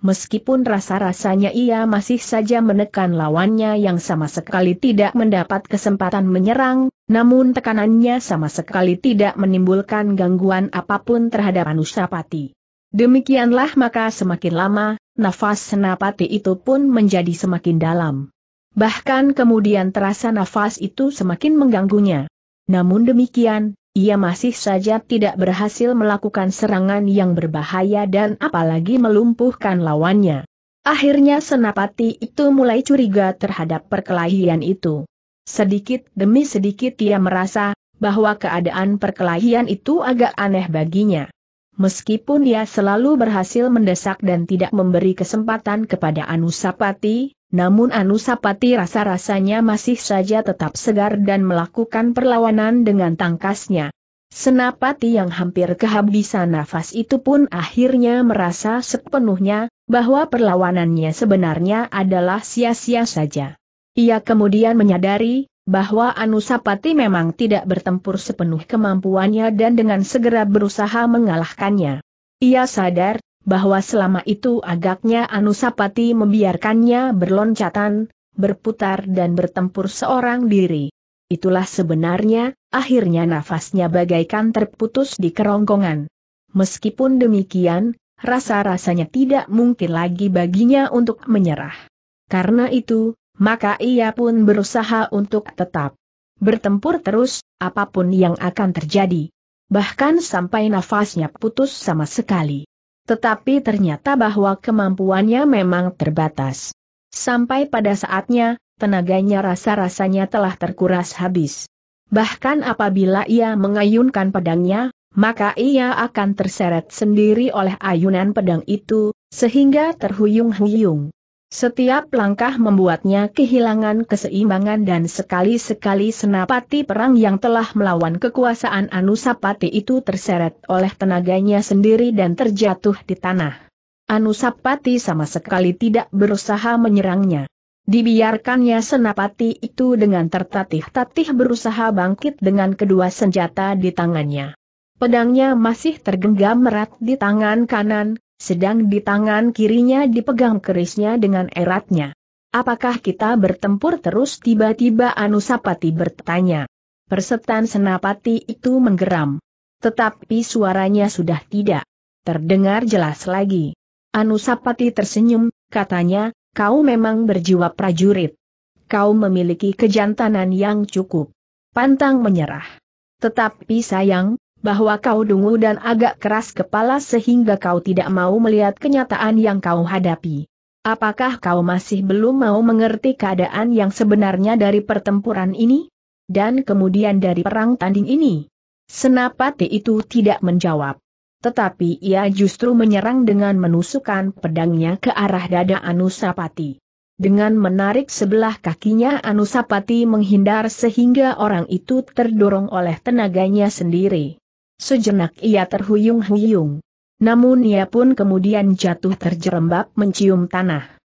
[SPEAKER 1] Meskipun rasa-rasanya ia masih saja menekan lawannya yang sama sekali tidak mendapat kesempatan menyerang, namun tekanannya sama sekali tidak menimbulkan gangguan apapun terhadap Anusapati. Demikianlah maka semakin lama, nafas Senapati itu pun menjadi semakin dalam. Bahkan kemudian terasa nafas itu semakin mengganggunya. Namun demikian, ia masih saja tidak berhasil melakukan serangan yang berbahaya dan apalagi melumpuhkan lawannya. Akhirnya Senapati itu mulai curiga terhadap perkelahian itu. Sedikit demi sedikit ia merasa bahwa keadaan perkelahian itu agak aneh baginya. Meskipun dia selalu berhasil mendesak dan tidak memberi kesempatan kepada Anusapati, namun Anusapati rasa-rasanya masih saja tetap segar dan melakukan perlawanan dengan tangkasnya. Senapati yang hampir kehabisan nafas itu pun akhirnya merasa sepenuhnya bahwa perlawanannya sebenarnya adalah sia-sia saja. Ia kemudian menyadari, bahwa Anusapati memang tidak bertempur sepenuh kemampuannya dan dengan segera berusaha mengalahkannya. Ia sadar, bahwa selama itu agaknya Anusapati membiarkannya berloncatan, berputar dan bertempur seorang diri. Itulah sebenarnya, akhirnya nafasnya bagaikan terputus di kerongkongan. Meskipun demikian, rasa-rasanya tidak mungkin lagi baginya untuk menyerah. Karena itu, maka ia pun berusaha untuk tetap bertempur terus, apapun yang akan terjadi. Bahkan sampai nafasnya putus sama sekali. Tetapi ternyata bahwa kemampuannya memang terbatas. Sampai pada saatnya, tenaganya rasa-rasanya telah terkuras habis. Bahkan apabila ia mengayunkan pedangnya, maka ia akan terseret sendiri oleh ayunan pedang itu, sehingga terhuyung-huyung. Setiap langkah membuatnya kehilangan keseimbangan dan sekali-sekali senapati perang yang telah melawan kekuasaan Anusapati itu terseret oleh tenaganya sendiri dan terjatuh di tanah. Anusapati sama sekali tidak berusaha menyerangnya. Dibiarkannya senapati itu dengan tertatih-tatih berusaha bangkit dengan kedua senjata di tangannya. Pedangnya masih tergenggam erat di tangan kanan, sedang di tangan kirinya dipegang kerisnya dengan eratnya. Apakah kita bertempur terus tiba-tiba Anusapati bertanya. Persetan Senapati itu menggeram. Tetapi suaranya sudah tidak terdengar jelas lagi. Anusapati tersenyum, katanya, kau memang berjiwa prajurit. Kau memiliki kejantanan yang cukup. Pantang menyerah. Tetapi sayang, bahwa kau dungu dan agak keras kepala sehingga kau tidak mau melihat kenyataan yang kau hadapi. Apakah kau masih belum mau mengerti keadaan yang sebenarnya dari pertempuran ini? Dan kemudian dari perang tanding ini? Senapati itu tidak menjawab. Tetapi ia justru menyerang dengan menusukkan pedangnya ke arah dada Anusapati. Dengan menarik sebelah kakinya Anusapati menghindar sehingga orang itu terdorong oleh tenaganya sendiri. Sejenak ia terhuyung-huyung. Namun ia pun kemudian jatuh terjerembab mencium tanah.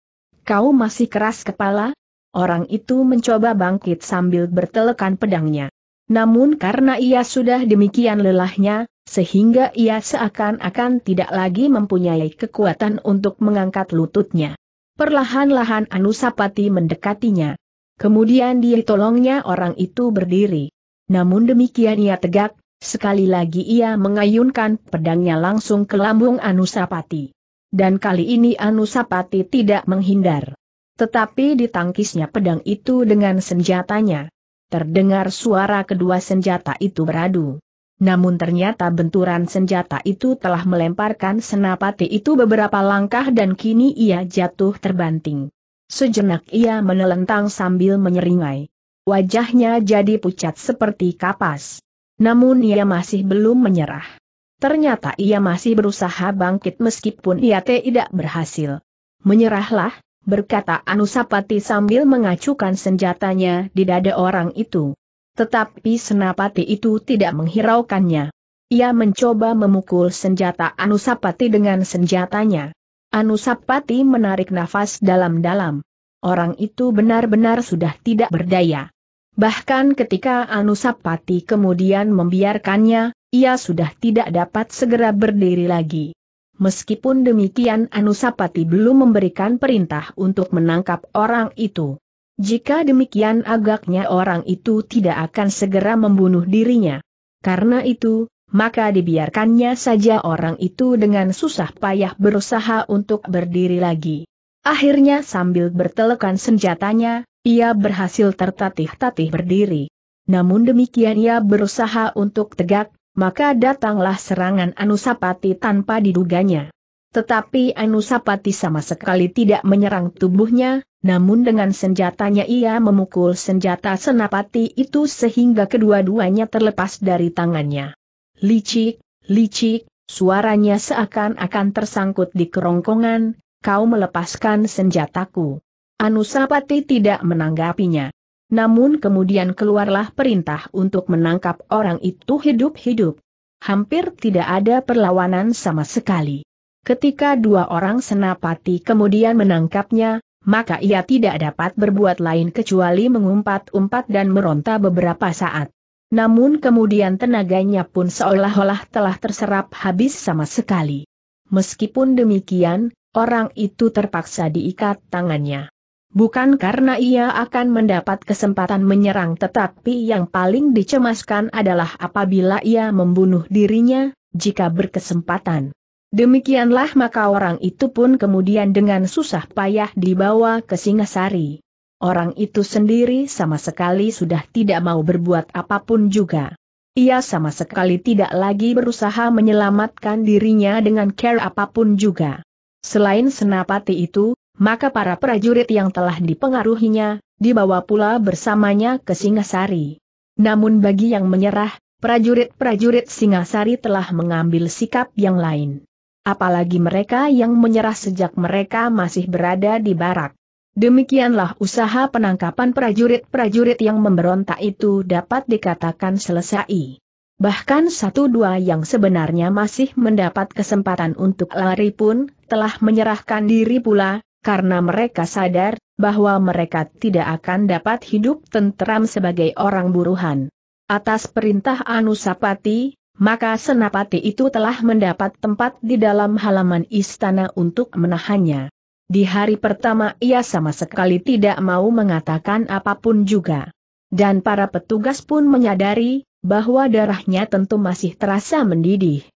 [SPEAKER 1] Kau masih keras kepala? Orang itu mencoba bangkit sambil bertelekan pedangnya. Namun karena ia sudah demikian lelahnya, sehingga ia seakan-akan tidak lagi mempunyai kekuatan untuk mengangkat lututnya. Perlahan-lahan Anusapati mendekatinya. Kemudian dia tolongnya orang itu berdiri. Namun demikian ia tegak, Sekali lagi ia mengayunkan pedangnya langsung ke lambung Anusapati. Dan kali ini Anusapati tidak menghindar. Tetapi ditangkisnya pedang itu dengan senjatanya. Terdengar suara kedua senjata itu beradu. Namun ternyata benturan senjata itu telah melemparkan senapati itu beberapa langkah dan kini ia jatuh terbanting. Sejenak ia menelentang sambil menyeringai. Wajahnya jadi pucat seperti kapas. Namun ia masih belum menyerah. Ternyata ia masih berusaha bangkit meskipun ia tidak berhasil. Menyerahlah, berkata Anusapati sambil mengacukan senjatanya di dada orang itu. Tetapi Senapati itu tidak menghiraukannya. Ia mencoba memukul senjata Anusapati dengan senjatanya. Anusapati menarik nafas dalam-dalam. Orang itu benar-benar sudah tidak berdaya. Bahkan ketika Anusapati kemudian membiarkannya, ia sudah tidak dapat segera berdiri lagi. Meskipun demikian Anusapati belum memberikan perintah untuk menangkap orang itu. Jika demikian agaknya orang itu tidak akan segera membunuh dirinya. Karena itu, maka dibiarkannya saja orang itu dengan susah payah berusaha untuk berdiri lagi. Akhirnya sambil bertelekan senjatanya, ia berhasil tertatih-tatih berdiri. Namun demikian ia berusaha untuk tegak, maka datanglah serangan Anusapati tanpa diduganya. Tetapi Anusapati sama sekali tidak menyerang tubuhnya, namun dengan senjatanya ia memukul senjata senapati itu sehingga kedua-duanya terlepas dari tangannya. Licik, licik, suaranya seakan-akan tersangkut di kerongkongan, kau melepaskan senjataku. Anusapati tidak menanggapinya. Namun kemudian keluarlah perintah untuk menangkap orang itu hidup-hidup. Hampir tidak ada perlawanan sama sekali. Ketika dua orang senapati kemudian menangkapnya, maka ia tidak dapat berbuat lain kecuali mengumpat-umpat dan meronta beberapa saat. Namun kemudian tenaganya pun seolah-olah telah terserap habis sama sekali. Meskipun demikian, orang itu terpaksa diikat tangannya. Bukan karena ia akan mendapat kesempatan menyerang tetapi yang paling dicemaskan adalah apabila ia membunuh dirinya, jika berkesempatan. Demikianlah maka orang itu pun kemudian dengan susah payah dibawa ke Singasari. Orang itu sendiri sama sekali sudah tidak mau berbuat apapun juga. Ia sama sekali tidak lagi berusaha menyelamatkan dirinya dengan care apapun juga. Selain senapati itu, maka para prajurit yang telah dipengaruhinya, dibawa pula bersamanya ke Singasari. Namun bagi yang menyerah, prajurit-prajurit Singasari telah mengambil sikap yang lain. Apalagi mereka yang menyerah sejak mereka masih berada di barak. Demikianlah usaha penangkapan prajurit-prajurit yang memberontak itu dapat dikatakan selesai. Bahkan satu dua yang sebenarnya masih mendapat kesempatan untuk lari pun, telah menyerahkan diri pula, karena mereka sadar bahwa mereka tidak akan dapat hidup tentram sebagai orang buruhan. Atas perintah Anusapati, maka Senapati itu telah mendapat tempat di dalam halaman istana untuk menahannya. Di hari pertama ia sama sekali tidak mau mengatakan apapun juga. Dan para petugas pun menyadari, bahwa darahnya tentu masih terasa mendidih.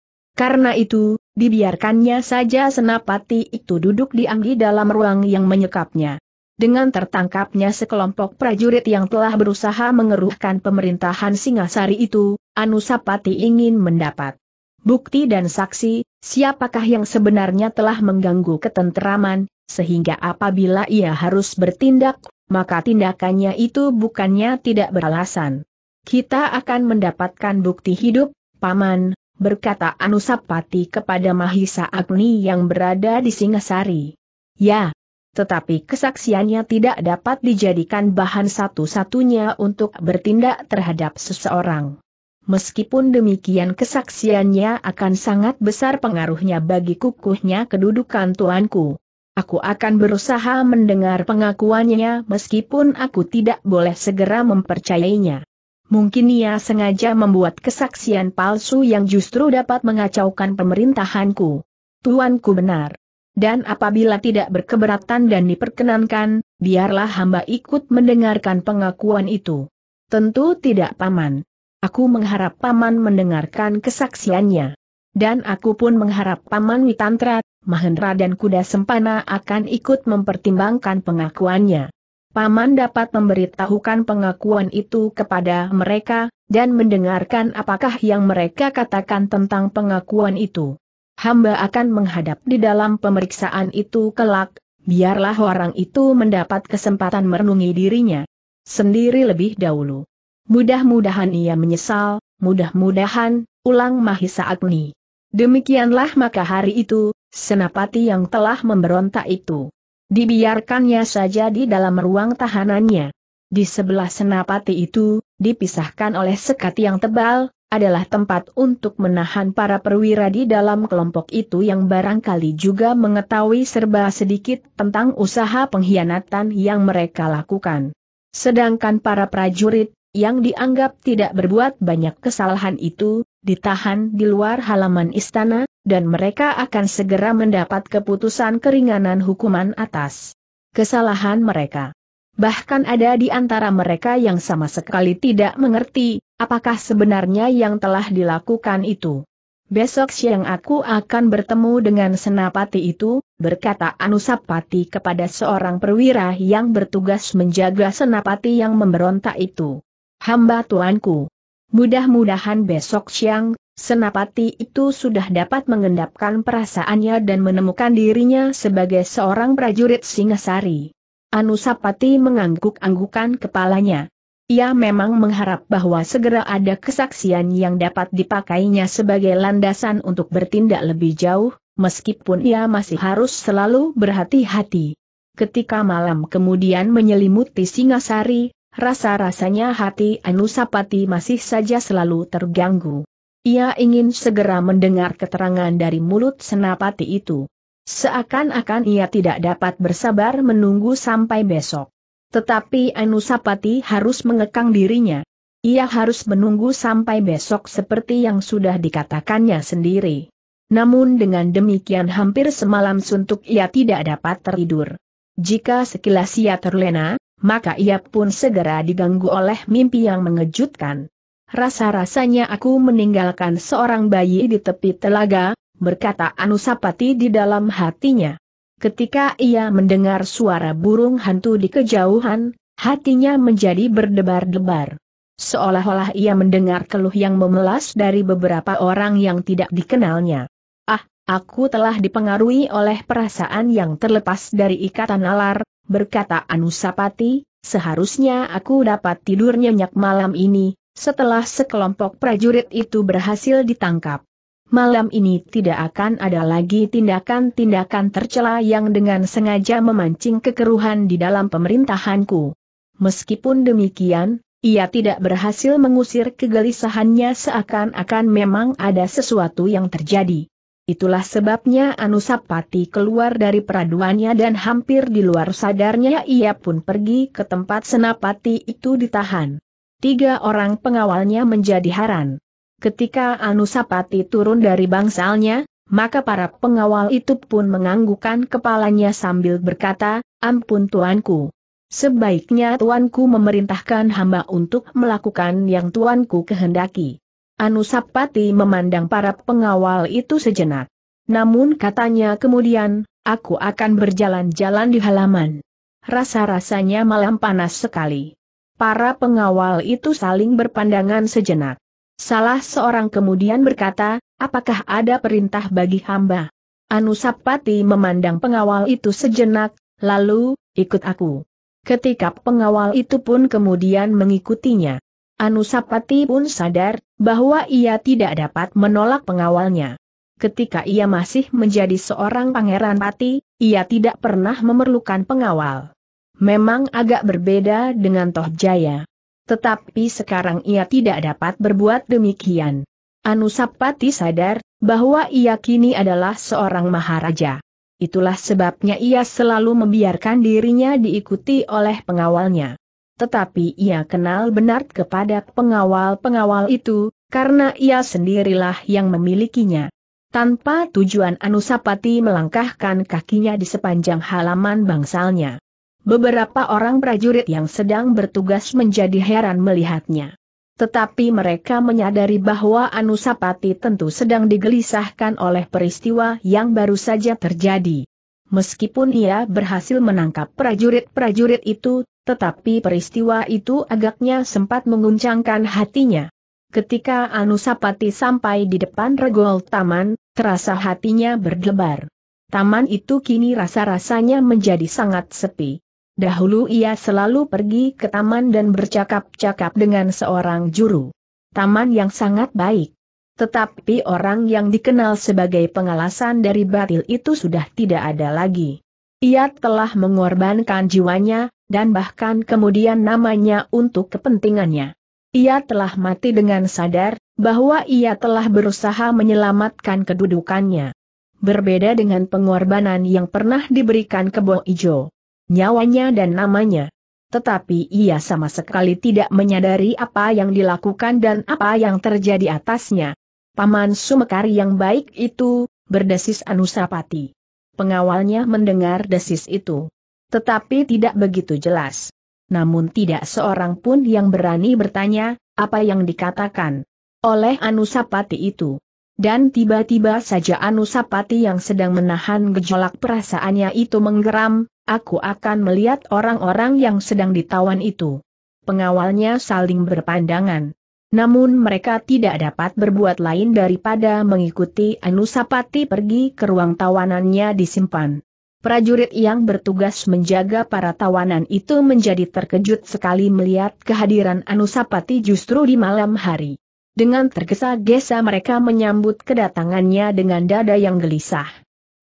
[SPEAKER 1] Karena itu, dibiarkannya saja senapati itu duduk diam di dalam ruang yang menyekapnya. Dengan tertangkapnya sekelompok prajurit yang telah berusaha mengeruhkan pemerintahan Singasari itu, Anusapati ingin mendapat bukti dan saksi, siapakah yang sebenarnya telah mengganggu ketenteraman, sehingga apabila ia harus bertindak, maka tindakannya itu bukannya tidak beralasan. Kita akan mendapatkan bukti hidup, Paman, berkata Anusapati kepada Mahisa Agni yang berada di Singasari. Ya, tetapi kesaksiannya tidak dapat dijadikan bahan satu-satunya untuk bertindak terhadap seseorang. Meskipun demikian kesaksiannya akan sangat besar pengaruhnya bagi kukuhnya kedudukan tuanku. Aku akan berusaha mendengar pengakuannya meskipun aku tidak boleh segera mempercayainya. Mungkin ia sengaja membuat kesaksian palsu yang justru dapat mengacaukan pemerintahanku. Tuanku benar. Dan apabila tidak berkeberatan dan diperkenankan, biarlah hamba ikut mendengarkan pengakuan itu. Tentu tidak paman. Aku mengharap paman mendengarkan kesaksiannya. Dan aku pun mengharap paman Witantra, Mahendra dan kuda sempana akan ikut mempertimbangkan pengakuannya. Paman dapat memberitahukan pengakuan itu kepada mereka, dan mendengarkan apakah yang mereka katakan tentang pengakuan itu. Hamba akan menghadap di dalam pemeriksaan itu kelak, biarlah orang itu mendapat kesempatan merenungi dirinya sendiri lebih dahulu. Mudah-mudahan ia menyesal, mudah-mudahan, ulang Mahisa Agni. Demikianlah maka hari itu, senapati yang telah memberontak itu Dibiarkannya saja di dalam ruang tahanannya. Di sebelah senapati itu, dipisahkan oleh sekat yang tebal, adalah tempat untuk menahan para perwira di dalam kelompok itu yang barangkali juga mengetahui serba sedikit tentang usaha pengkhianatan yang mereka lakukan. Sedangkan para prajurit, yang dianggap tidak berbuat banyak kesalahan itu, ditahan di luar halaman istana, dan mereka akan segera mendapat keputusan keringanan hukuman atas kesalahan mereka. Bahkan ada di antara mereka yang sama sekali tidak mengerti, apakah sebenarnya yang telah dilakukan itu. Besok siang aku akan bertemu dengan senapati itu, berkata Anusapati kepada seorang perwira yang bertugas menjaga senapati yang memberontak itu. Hamba tuanku. Mudah-mudahan besok siang, senapati itu sudah dapat mengendapkan perasaannya dan menemukan dirinya sebagai seorang prajurit Singasari. Anusapati mengangguk-anggukan kepalanya. Ia memang mengharap bahwa segera ada kesaksian yang dapat dipakainya sebagai landasan untuk bertindak lebih jauh, meskipun ia masih harus selalu berhati-hati. Ketika malam kemudian menyelimuti Singasari, Rasa-rasanya hati Anusapati masih saja selalu terganggu. Ia ingin segera mendengar keterangan dari mulut Senapati itu. Seakan-akan ia tidak dapat bersabar menunggu sampai besok. Tetapi Anusapati harus mengekang dirinya. Ia harus menunggu sampai besok seperti yang sudah dikatakannya sendiri. Namun dengan demikian hampir semalam suntuk ia tidak dapat tertidur. Jika sekilas ia terlena, maka ia pun segera diganggu oleh mimpi yang mengejutkan. Rasa-rasanya aku meninggalkan seorang bayi di tepi telaga, berkata Anusapati di dalam hatinya. Ketika ia mendengar suara burung hantu di kejauhan, hatinya menjadi berdebar-debar. Seolah-olah ia mendengar keluh yang memelas dari beberapa orang yang tidak dikenalnya. Ah, aku telah dipengaruhi oleh perasaan yang terlepas dari ikatan nalar, berkata Anusapati, seharusnya aku dapat tidur nyenyak malam ini, setelah sekelompok prajurit itu berhasil ditangkap. Malam ini tidak akan ada lagi tindakan-tindakan tercela yang dengan sengaja memancing kekeruhan di dalam pemerintahanku. Meskipun demikian, ia tidak berhasil mengusir kegelisahannya seakan-akan memang ada sesuatu yang terjadi. Itulah sebabnya Anusapati keluar dari peraduannya dan hampir di luar sadarnya ia pun pergi ke tempat senapati itu ditahan. Tiga orang pengawalnya menjadi haran. Ketika Anusapati turun dari bangsalnya, maka para pengawal itu pun menganggukkan kepalanya sambil berkata, Ampun tuanku. Sebaiknya tuanku memerintahkan hamba untuk melakukan yang tuanku kehendaki. Anusapati memandang para pengawal itu sejenak. Namun katanya kemudian, aku akan berjalan-jalan di halaman. Rasa-rasanya malam panas sekali. Para pengawal itu saling berpandangan sejenak. Salah seorang kemudian berkata, apakah ada perintah bagi hamba? Anusapati memandang pengawal itu sejenak, lalu, ikut aku. Ketika pengawal itu pun kemudian mengikutinya. Anusapati pun sadar, bahwa ia tidak dapat menolak pengawalnya. Ketika ia masih menjadi seorang pangeran pati, ia tidak pernah memerlukan pengawal. Memang agak berbeda dengan Toh Jaya. Tetapi sekarang ia tidak dapat berbuat demikian. Anusapati sadar, bahwa ia kini adalah seorang maharaja. Itulah sebabnya ia selalu membiarkan dirinya diikuti oleh pengawalnya tetapi ia kenal benar kepada pengawal-pengawal itu, karena ia sendirilah yang memilikinya. Tanpa tujuan Anusapati melangkahkan kakinya di sepanjang halaman bangsalnya. Beberapa orang prajurit yang sedang bertugas menjadi heran melihatnya. Tetapi mereka menyadari bahwa Anusapati tentu sedang digelisahkan oleh peristiwa yang baru saja terjadi. Meskipun ia berhasil menangkap prajurit-prajurit itu, tetapi peristiwa itu agaknya sempat mengguncangkan hatinya. Ketika Anusapati sampai di depan regol taman, terasa hatinya berdebar. Taman itu kini rasa-rasanya menjadi sangat sepi. Dahulu ia selalu pergi ke taman dan bercakap-cakap dengan seorang juru. Taman yang sangat baik. Tetapi orang yang dikenal sebagai pengalasan dari batil itu sudah tidak ada lagi. Ia telah mengorbankan jiwanya, dan bahkan kemudian namanya untuk kepentingannya. Ia telah mati dengan sadar bahwa ia telah berusaha menyelamatkan kedudukannya. Berbeda dengan pengorbanan yang pernah diberikan ke Bo ijo, nyawanya dan namanya. Tetapi ia sama sekali tidak menyadari apa yang dilakukan dan apa yang terjadi atasnya. Paman Sumekar yang baik itu, berdesis Anusapati. Pengawalnya mendengar desis itu tetapi tidak begitu jelas. Namun tidak seorang pun yang berani bertanya, apa yang dikatakan oleh Anusapati itu. Dan tiba-tiba saja Anusapati yang sedang menahan gejolak perasaannya itu menggeram, aku akan melihat orang-orang yang sedang ditawan itu. Pengawalnya saling berpandangan. Namun mereka tidak dapat berbuat lain daripada mengikuti Anusapati pergi ke ruang tawanannya disimpan. Prajurit yang bertugas menjaga para tawanan itu menjadi terkejut sekali melihat kehadiran Anusapati justru di malam hari. Dengan tergesa-gesa mereka menyambut kedatangannya dengan dada yang gelisah.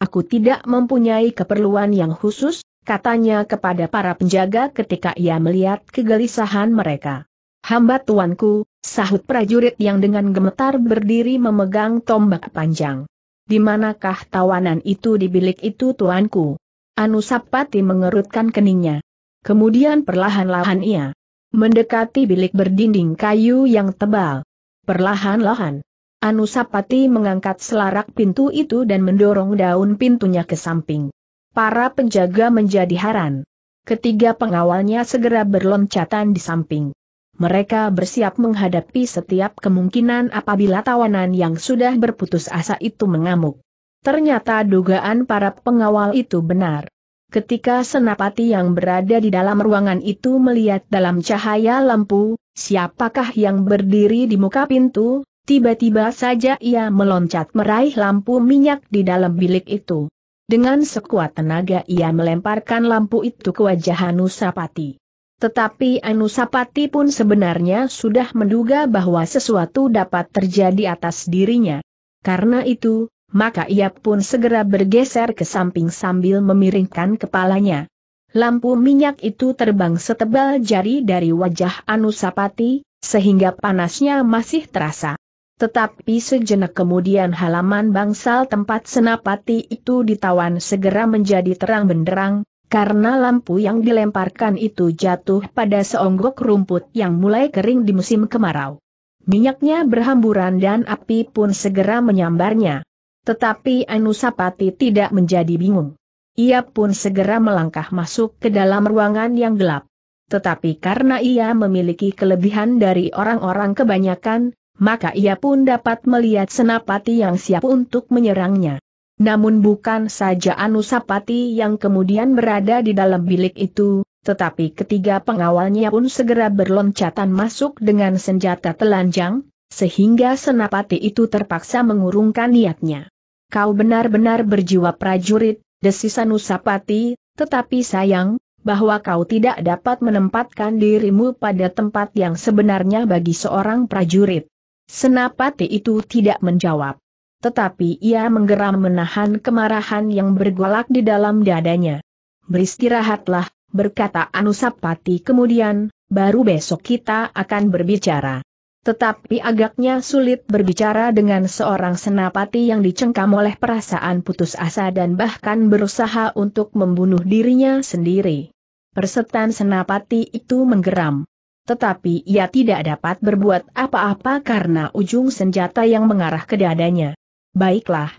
[SPEAKER 1] Aku tidak mempunyai keperluan yang khusus, katanya kepada para penjaga ketika ia melihat kegelisahan mereka. Hamba tuanku, sahut prajurit yang dengan gemetar berdiri memegang tombak panjang. Di manakah tawanan itu di bilik itu tuanku? Anusapati mengerutkan keningnya. Kemudian perlahan-lahan ia mendekati bilik berdinding kayu yang tebal. Perlahan-lahan, Anusapati mengangkat selarak pintu itu dan mendorong daun pintunya ke samping. Para penjaga menjadi haran. Ketiga pengawalnya segera berloncatan di samping mereka bersiap menghadapi setiap kemungkinan apabila tawanan yang sudah berputus asa itu mengamuk. Ternyata dugaan para pengawal itu benar. Ketika senapati yang berada di dalam ruangan itu melihat dalam cahaya lampu, siapakah yang berdiri di muka pintu, tiba-tiba saja ia meloncat meraih lampu minyak di dalam bilik itu. Dengan sekuat tenaga ia melemparkan lampu itu ke wajah Hanusapati. Tetapi Anusapati pun sebenarnya sudah menduga bahwa sesuatu dapat terjadi atas dirinya. Karena itu, maka ia pun segera bergeser ke samping sambil memiringkan kepalanya. Lampu minyak itu terbang setebal jari dari wajah Anusapati, sehingga panasnya masih terasa. Tetapi sejenak kemudian halaman bangsal tempat senapati itu ditawan segera menjadi terang benderang, karena lampu yang dilemparkan itu jatuh pada seonggok rumput yang mulai kering di musim kemarau. Minyaknya berhamburan dan api pun segera menyambarnya. Tetapi Anusapati tidak menjadi bingung. Ia pun segera melangkah masuk ke dalam ruangan yang gelap. Tetapi karena ia memiliki kelebihan dari orang-orang kebanyakan, maka ia pun dapat melihat senapati yang siap untuk menyerangnya. Namun bukan saja Anusapati yang kemudian berada di dalam bilik itu, tetapi ketiga pengawalnya pun segera berloncatan masuk dengan senjata telanjang, sehingga senapati itu terpaksa mengurungkan niatnya. Kau benar-benar berjiwa prajurit, desis Anusapati, tetapi sayang, bahwa kau tidak dapat menempatkan dirimu pada tempat yang sebenarnya bagi seorang prajurit. Senapati itu tidak menjawab. Tetapi ia menggeram menahan kemarahan yang bergolak di dalam dadanya. Beristirahatlah, berkata Anusapati kemudian, baru besok kita akan berbicara. Tetapi agaknya sulit berbicara dengan seorang senapati yang dicengkam oleh perasaan putus asa dan bahkan berusaha untuk membunuh dirinya sendiri. Persetan senapati itu menggeram. Tetapi ia tidak dapat berbuat apa-apa karena ujung senjata yang mengarah ke dadanya. Baiklah.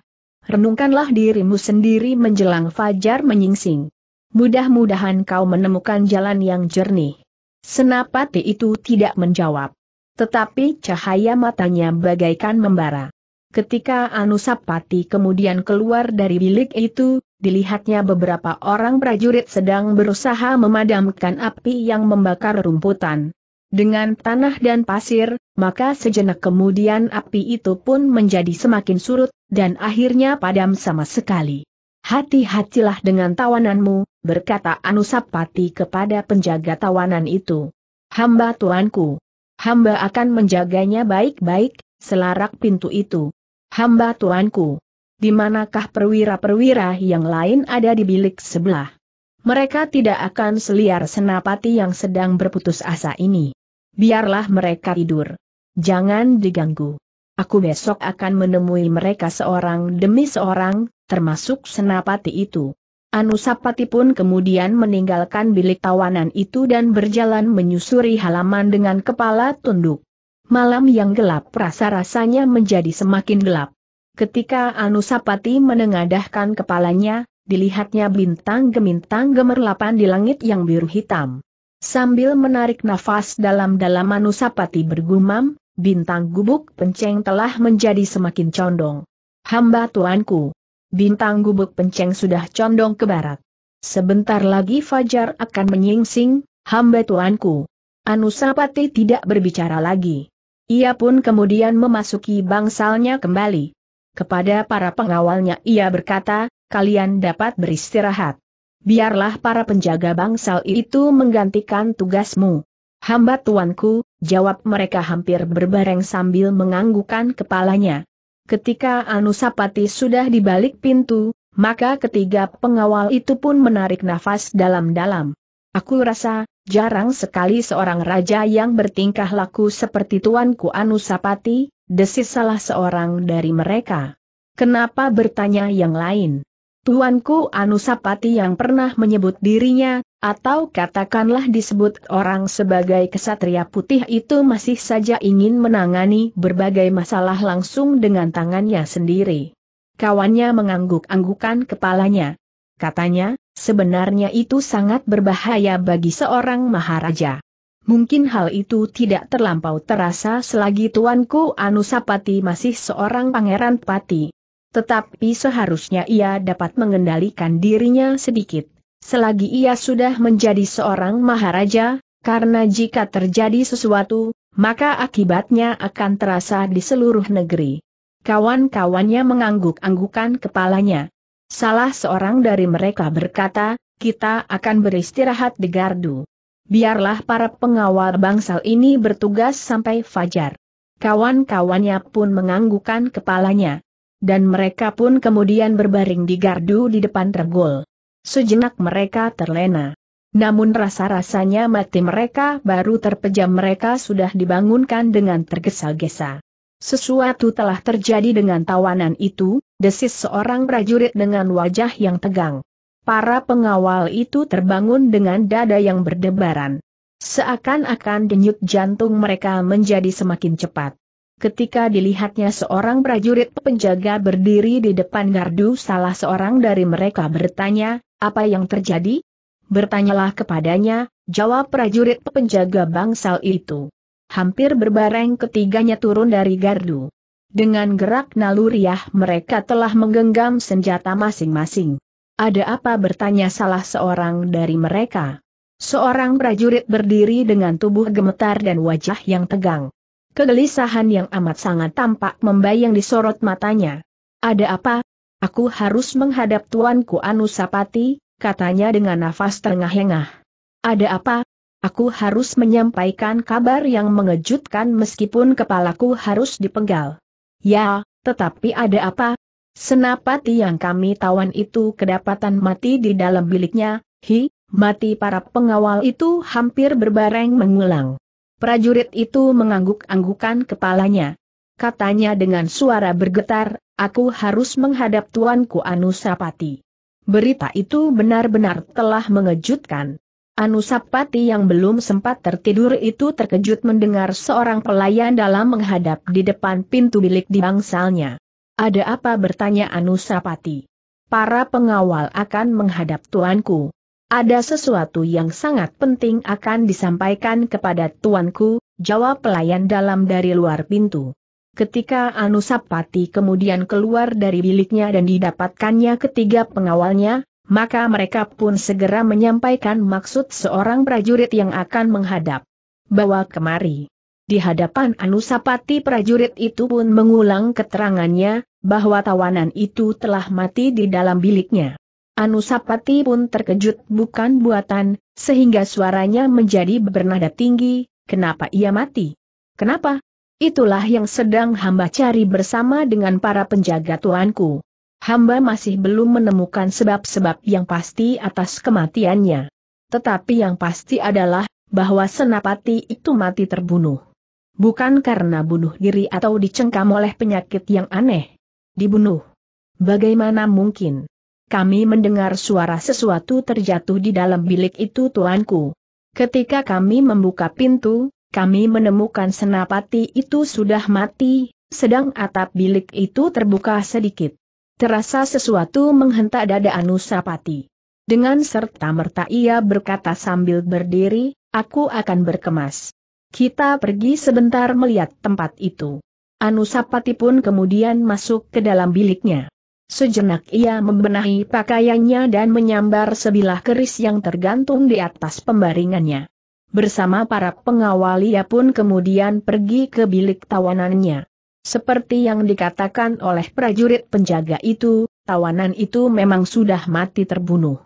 [SPEAKER 1] Renungkanlah dirimu sendiri menjelang fajar menyingsing. Mudah-mudahan kau menemukan jalan yang jernih. Senapati itu tidak menjawab. Tetapi cahaya matanya bagaikan membara. Ketika Anusapati kemudian keluar dari bilik itu, dilihatnya beberapa orang prajurit sedang berusaha memadamkan api yang membakar rumputan dengan tanah dan pasir, maka sejenak kemudian api itu pun menjadi semakin surut, dan akhirnya padam sama sekali. Hati-hatilah dengan tawananmu, berkata Anusapati kepada penjaga tawanan itu. Hamba tuanku. Hamba akan menjaganya baik-baik, selarak pintu itu. Hamba tuanku. Di manakah perwira-perwira yang lain ada di bilik sebelah? Mereka tidak akan seliar senapati yang sedang berputus asa ini. Biarlah mereka tidur. Jangan diganggu. Aku besok akan menemui mereka seorang demi seorang, termasuk senapati itu. Anusapati pun kemudian meninggalkan bilik tawanan itu dan berjalan menyusuri halaman dengan kepala tunduk. Malam yang gelap rasa-rasanya menjadi semakin gelap. Ketika Anusapati menengadahkan kepalanya, dilihatnya bintang gemintang gemerlapan di langit yang biru hitam. Sambil menarik nafas dalam-dalam Manusapati bergumam, bintang gubuk penceng telah menjadi semakin condong. Hamba tuanku. Bintang gubuk penceng sudah condong ke barat. Sebentar lagi Fajar akan menyingsing, hamba tuanku. Anusapati tidak berbicara lagi. Ia pun kemudian memasuki bangsalnya kembali. Kepada para pengawalnya ia berkata, kalian dapat beristirahat biarlah para penjaga bangsal itu menggantikan tugasmu. Hamba tuanku, jawab mereka hampir berbareng sambil menganggukan kepalanya. Ketika Anusapati sudah dibalik pintu, maka ketiga pengawal itu pun menarik nafas dalam-dalam. Aku rasa, jarang sekali seorang raja yang bertingkah laku seperti tuanku Anusapati, desis salah seorang dari mereka. Kenapa bertanya yang lain? Tuanku Anusapati yang pernah menyebut dirinya, atau katakanlah disebut orang sebagai kesatria putih itu masih saja ingin menangani berbagai masalah langsung dengan tangannya sendiri. Kawannya mengangguk-anggukan kepalanya. Katanya, sebenarnya itu sangat berbahaya bagi seorang maharaja. Mungkin hal itu tidak terlampau terasa selagi tuanku Anusapati masih seorang pangeran pati. Tetapi seharusnya ia dapat mengendalikan dirinya sedikit. Selagi ia sudah menjadi seorang maharaja, karena jika terjadi sesuatu, maka akibatnya akan terasa di seluruh negeri. Kawan-kawannya mengangguk-anggukan kepalanya. Salah seorang dari mereka berkata, kita akan beristirahat di gardu. Biarlah para pengawal bangsal ini bertugas sampai fajar. Kawan-kawannya pun menganggukan kepalanya. Dan mereka pun kemudian berbaring di gardu di depan regol. Sejenak mereka terlena. Namun rasa-rasanya mati mereka baru terpejam mereka sudah dibangunkan dengan tergesa-gesa. Sesuatu telah terjadi dengan tawanan itu, desis seorang prajurit dengan wajah yang tegang. Para pengawal itu terbangun dengan dada yang berdebaran. Seakan-akan denyut jantung mereka menjadi semakin cepat ketika dilihatnya seorang prajurit penjaga berdiri di depan gardu salah seorang dari mereka bertanya, apa yang terjadi? Bertanyalah kepadanya, jawab prajurit penjaga bangsal itu. Hampir berbareng ketiganya turun dari gardu. Dengan gerak naluriah mereka telah menggenggam senjata masing-masing. Ada apa bertanya salah seorang dari mereka? Seorang prajurit berdiri dengan tubuh gemetar dan wajah yang tegang kegelisahan yang amat sangat tampak membayang di sorot matanya. Ada apa? Aku harus menghadap tuanku Anusapati, katanya dengan nafas terengah-engah. Ada apa? Aku harus menyampaikan kabar yang mengejutkan meskipun kepalaku harus dipenggal. Ya, tetapi ada apa? Senapati yang kami tawan itu kedapatan mati di dalam biliknya, hi, mati para pengawal itu hampir berbareng mengulang. Prajurit itu mengangguk-anggukan kepalanya. Katanya dengan suara bergetar, aku harus menghadap tuanku Anusapati. Berita itu benar-benar telah mengejutkan. Anusapati yang belum sempat tertidur itu terkejut mendengar seorang pelayan dalam menghadap di depan pintu bilik di bangsalnya. Ada apa bertanya Anusapati? Para pengawal akan menghadap tuanku. Ada sesuatu yang sangat penting akan disampaikan kepada tuanku, jawab pelayan dalam dari luar pintu. Ketika Anusapati kemudian keluar dari biliknya dan didapatkannya ketiga pengawalnya, maka mereka pun segera menyampaikan maksud seorang prajurit yang akan menghadap. Bawa kemari. Di hadapan Anusapati prajurit itu pun mengulang keterangannya, bahwa tawanan itu telah mati di dalam biliknya. Anusapati pun terkejut bukan buatan, sehingga suaranya menjadi bernada tinggi, kenapa ia mati? Kenapa? Itulah yang sedang hamba cari bersama dengan para penjaga tuanku. Hamba masih belum menemukan sebab-sebab yang pasti atas kematiannya. Tetapi yang pasti adalah, bahwa Senapati itu mati terbunuh. Bukan karena bunuh diri atau dicengkam oleh penyakit yang aneh. Dibunuh. Bagaimana mungkin? kami mendengar suara sesuatu terjatuh di dalam bilik itu tuanku. Ketika kami membuka pintu, kami menemukan senapati itu sudah mati, sedang atap bilik itu terbuka sedikit. Terasa sesuatu menghentak dada Anusapati. Dengan serta-merta ia berkata sambil berdiri, aku akan berkemas. Kita pergi sebentar melihat tempat itu. Anusapati pun kemudian masuk ke dalam biliknya. Sejenak ia membenahi pakaiannya dan menyambar sebilah keris yang tergantung di atas pembaringannya. Bersama para pengawal ia pun kemudian pergi ke bilik tawanannya. Seperti yang dikatakan oleh prajurit penjaga itu, tawanan itu memang sudah mati terbunuh.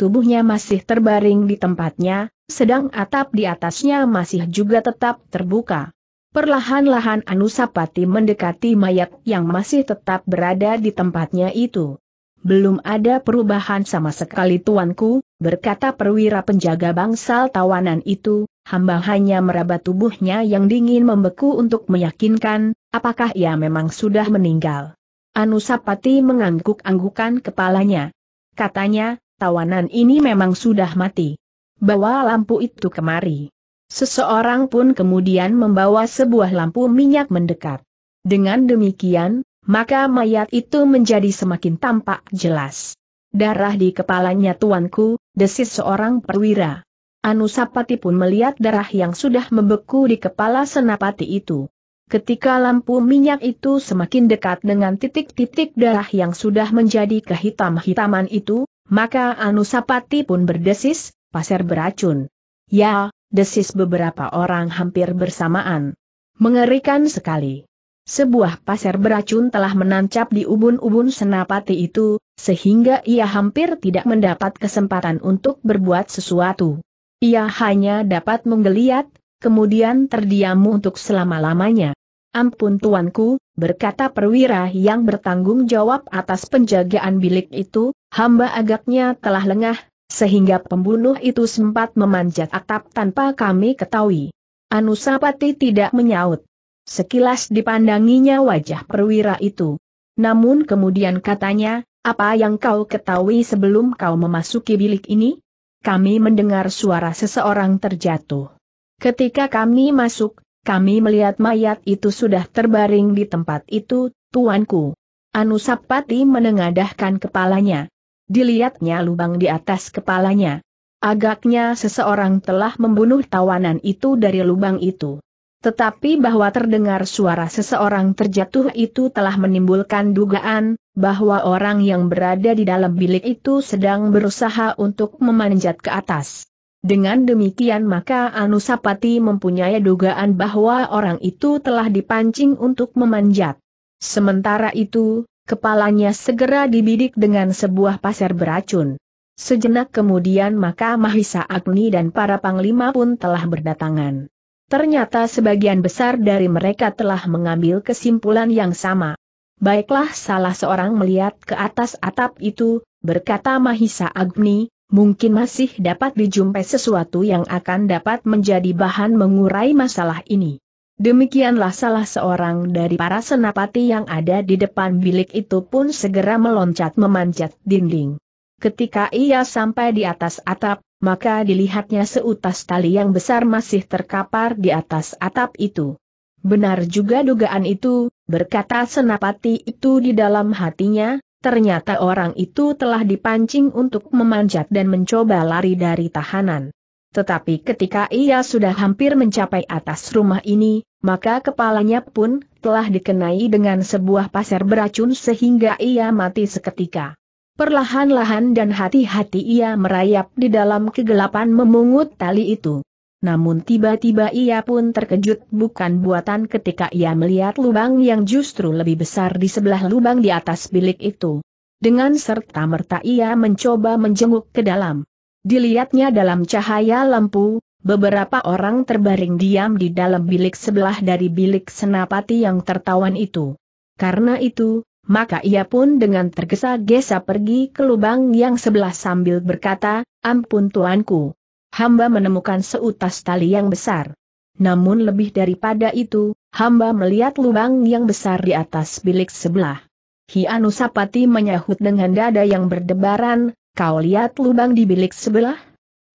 [SPEAKER 1] Tubuhnya masih terbaring di tempatnya, sedang atap di atasnya masih juga tetap terbuka. Perlahan-lahan Anusapati mendekati mayat yang masih tetap berada di tempatnya itu. Belum ada perubahan sama sekali tuanku, berkata perwira penjaga bangsal tawanan itu, hamba hanya meraba tubuhnya yang dingin membeku untuk meyakinkan, apakah ia memang sudah meninggal. Anusapati mengangguk-anggukan kepalanya. Katanya, tawanan ini memang sudah mati. Bawa lampu itu kemari. Seseorang pun kemudian membawa sebuah lampu minyak mendekat. Dengan demikian, maka mayat itu menjadi semakin tampak jelas. Darah di kepalanya tuanku, desis seorang perwira. Anusapati pun melihat darah yang sudah membeku di kepala senapati itu. Ketika lampu minyak itu semakin dekat dengan titik-titik darah yang sudah menjadi kehitam-hitaman itu, maka Anusapati pun berdesis, pasir beracun. Ya, desis beberapa orang hampir bersamaan. Mengerikan sekali. Sebuah pasir beracun telah menancap di ubun-ubun senapati itu, sehingga ia hampir tidak mendapat kesempatan untuk berbuat sesuatu. Ia hanya dapat menggeliat, kemudian terdiam untuk selama-lamanya. Ampun tuanku, berkata perwira yang bertanggung jawab atas penjagaan bilik itu, hamba agaknya telah lengah, sehingga pembunuh itu sempat memanjat atap tanpa kami ketahui. Anusapati tidak menyaut. Sekilas dipandanginya wajah perwira itu. Namun kemudian katanya, apa yang kau ketahui sebelum kau memasuki bilik ini? Kami mendengar suara seseorang terjatuh. Ketika kami masuk, kami melihat mayat itu sudah terbaring di tempat itu, tuanku. Anusapati menengadahkan kepalanya dilihatnya lubang di atas kepalanya. Agaknya seseorang telah membunuh tawanan itu dari lubang itu. Tetapi bahwa terdengar suara seseorang terjatuh itu telah menimbulkan dugaan, bahwa orang yang berada di dalam bilik itu sedang berusaha untuk memanjat ke atas. Dengan demikian maka Anusapati mempunyai dugaan bahwa orang itu telah dipancing untuk memanjat. Sementara itu, Kepalanya segera dibidik dengan sebuah pasir beracun. Sejenak kemudian maka Mahisa Agni dan para panglima pun telah berdatangan. Ternyata sebagian besar dari mereka telah mengambil kesimpulan yang sama. Baiklah salah seorang melihat ke atas atap itu, berkata Mahisa Agni, mungkin masih dapat dijumpai sesuatu yang akan dapat menjadi bahan mengurai masalah ini. Demikianlah salah seorang dari para senapati yang ada di depan bilik itu pun segera meloncat memanjat dinding. Ketika ia sampai di atas atap, maka dilihatnya seutas tali yang besar masih terkapar di atas atap itu. Benar juga dugaan itu, berkata senapati itu di dalam hatinya, ternyata orang itu telah dipancing untuk memanjat dan mencoba lari dari tahanan. Tetapi ketika ia sudah hampir mencapai atas rumah ini, maka kepalanya pun telah dikenai dengan sebuah pasir beracun sehingga ia mati seketika. Perlahan-lahan dan hati-hati ia merayap di dalam kegelapan memungut tali itu. Namun tiba-tiba ia pun terkejut bukan buatan ketika ia melihat lubang yang justru lebih besar di sebelah lubang di atas bilik itu. Dengan serta merta ia mencoba menjenguk ke dalam. Dilihatnya dalam cahaya lampu, beberapa orang terbaring diam di dalam bilik sebelah dari bilik senapati yang tertawan itu. Karena itu, maka ia pun dengan tergesa-gesa pergi ke lubang yang sebelah sambil berkata, Ampun tuanku. Hamba menemukan seutas tali yang besar. Namun lebih daripada itu, hamba melihat lubang yang besar di atas bilik sebelah. Hianusapati menyahut dengan dada yang berdebaran, Kau lihat lubang di bilik sebelah?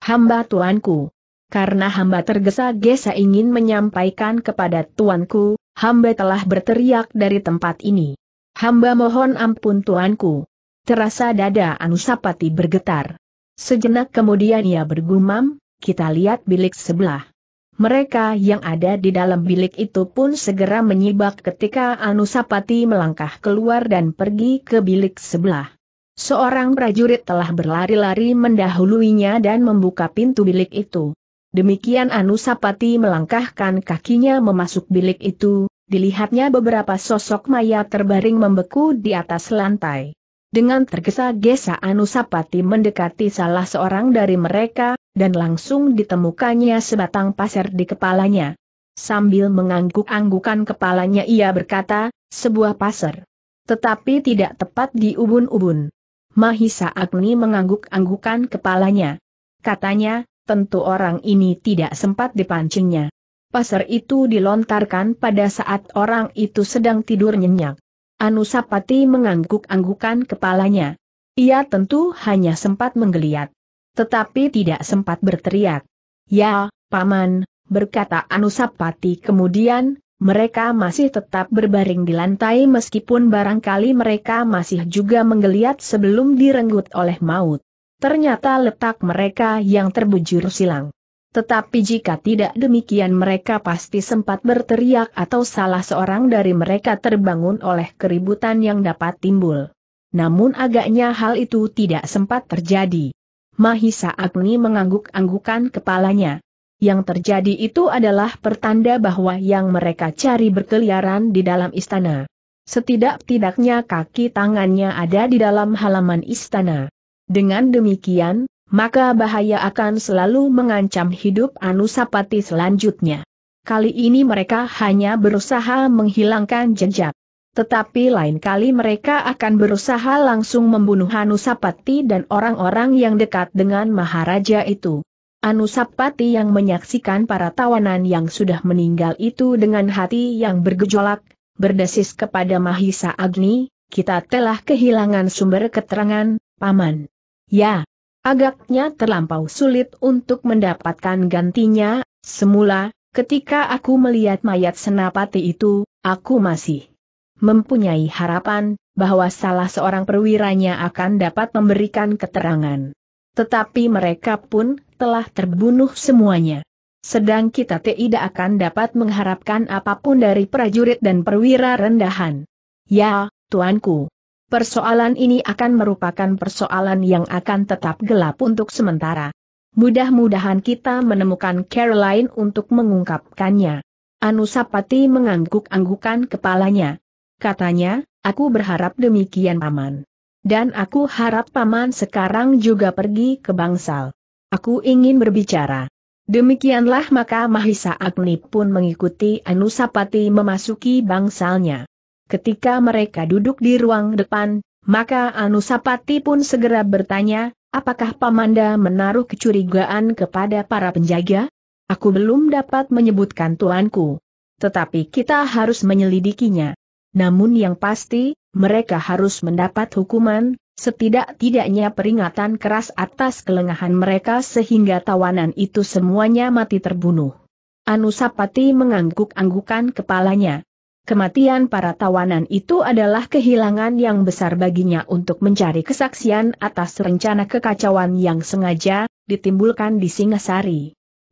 [SPEAKER 1] Hamba tuanku. Karena hamba tergesa-gesa ingin menyampaikan kepada tuanku, hamba telah berteriak dari tempat ini. Hamba mohon ampun tuanku. Terasa dada Anusapati bergetar. Sejenak kemudian ia bergumam, kita lihat bilik sebelah. Mereka yang ada di dalam bilik itu pun segera menyibak ketika Anusapati melangkah keluar dan pergi ke bilik sebelah. Seorang prajurit telah berlari-lari mendahuluinya dan membuka pintu bilik itu. Demikian Anusapati melangkahkan kakinya memasuk bilik itu, dilihatnya beberapa sosok mayat terbaring membeku di atas lantai. Dengan tergesa-gesa Anusapati mendekati salah seorang dari mereka, dan langsung ditemukannya sebatang pasir di kepalanya. Sambil mengangguk-anggukan kepalanya ia berkata, sebuah pasir. Tetapi tidak tepat di ubun-ubun. Mahisa Agni mengangguk-anggukan kepalanya. Katanya, tentu orang ini tidak sempat dipancingnya. Pasar itu dilontarkan pada saat orang itu sedang tidur nyenyak. Anusapati mengangguk-anggukan kepalanya. Ia tentu hanya sempat menggeliat. Tetapi tidak sempat berteriak. Ya, Paman, berkata Anusapati kemudian, mereka masih tetap berbaring di lantai meskipun barangkali mereka masih juga menggeliat sebelum direnggut oleh maut. Ternyata letak mereka yang terbujur silang. Tetapi jika tidak demikian mereka pasti sempat berteriak atau salah seorang dari mereka terbangun oleh keributan yang dapat timbul. Namun agaknya hal itu tidak sempat terjadi. Mahisa Agni mengangguk-anggukan kepalanya. Yang terjadi itu adalah pertanda bahwa yang mereka cari berkeliaran di dalam istana. Setidak-tidaknya kaki tangannya ada di dalam halaman istana. Dengan demikian, maka bahaya akan selalu mengancam hidup Anusapati selanjutnya. Kali ini mereka hanya berusaha menghilangkan jejak. Tetapi lain kali mereka akan berusaha langsung membunuh Anusapati dan orang-orang yang dekat dengan Maharaja itu. Anusapati yang menyaksikan para tawanan yang sudah meninggal itu dengan hati yang bergejolak, berdesis kepada Mahisa Agni, kita telah kehilangan sumber keterangan, Paman. Ya, agaknya terlampau sulit untuk mendapatkan gantinya, semula, ketika aku melihat mayat senapati itu, aku masih mempunyai harapan, bahwa salah seorang perwiranya akan dapat memberikan keterangan. Tetapi mereka pun, telah terbunuh semuanya. Sedang kita tidak akan dapat mengharapkan apapun dari prajurit dan perwira rendahan. Ya, tuanku. Persoalan ini akan merupakan persoalan yang akan tetap gelap untuk sementara. Mudah-mudahan kita menemukan Caroline untuk mengungkapkannya. Anusapati mengangguk-anggukan kepalanya. Katanya, aku berharap demikian paman. Dan aku harap paman sekarang juga pergi ke bangsal. Aku ingin berbicara. Demikianlah maka Mahisa Agni pun mengikuti Anusapati memasuki bangsalnya. Ketika mereka duduk di ruang depan, maka Anusapati pun segera bertanya, apakah Pamanda menaruh kecurigaan kepada para penjaga? Aku belum dapat menyebutkan tuanku. Tetapi kita harus menyelidikinya. Namun yang pasti, mereka harus mendapat hukuman, Setidak-tidaknya peringatan keras atas kelengahan mereka sehingga tawanan itu semuanya mati terbunuh. Anusapati mengangguk-anggukan kepalanya. Kematian para tawanan itu adalah kehilangan yang besar baginya untuk mencari kesaksian atas rencana kekacauan yang sengaja ditimbulkan di Singasari.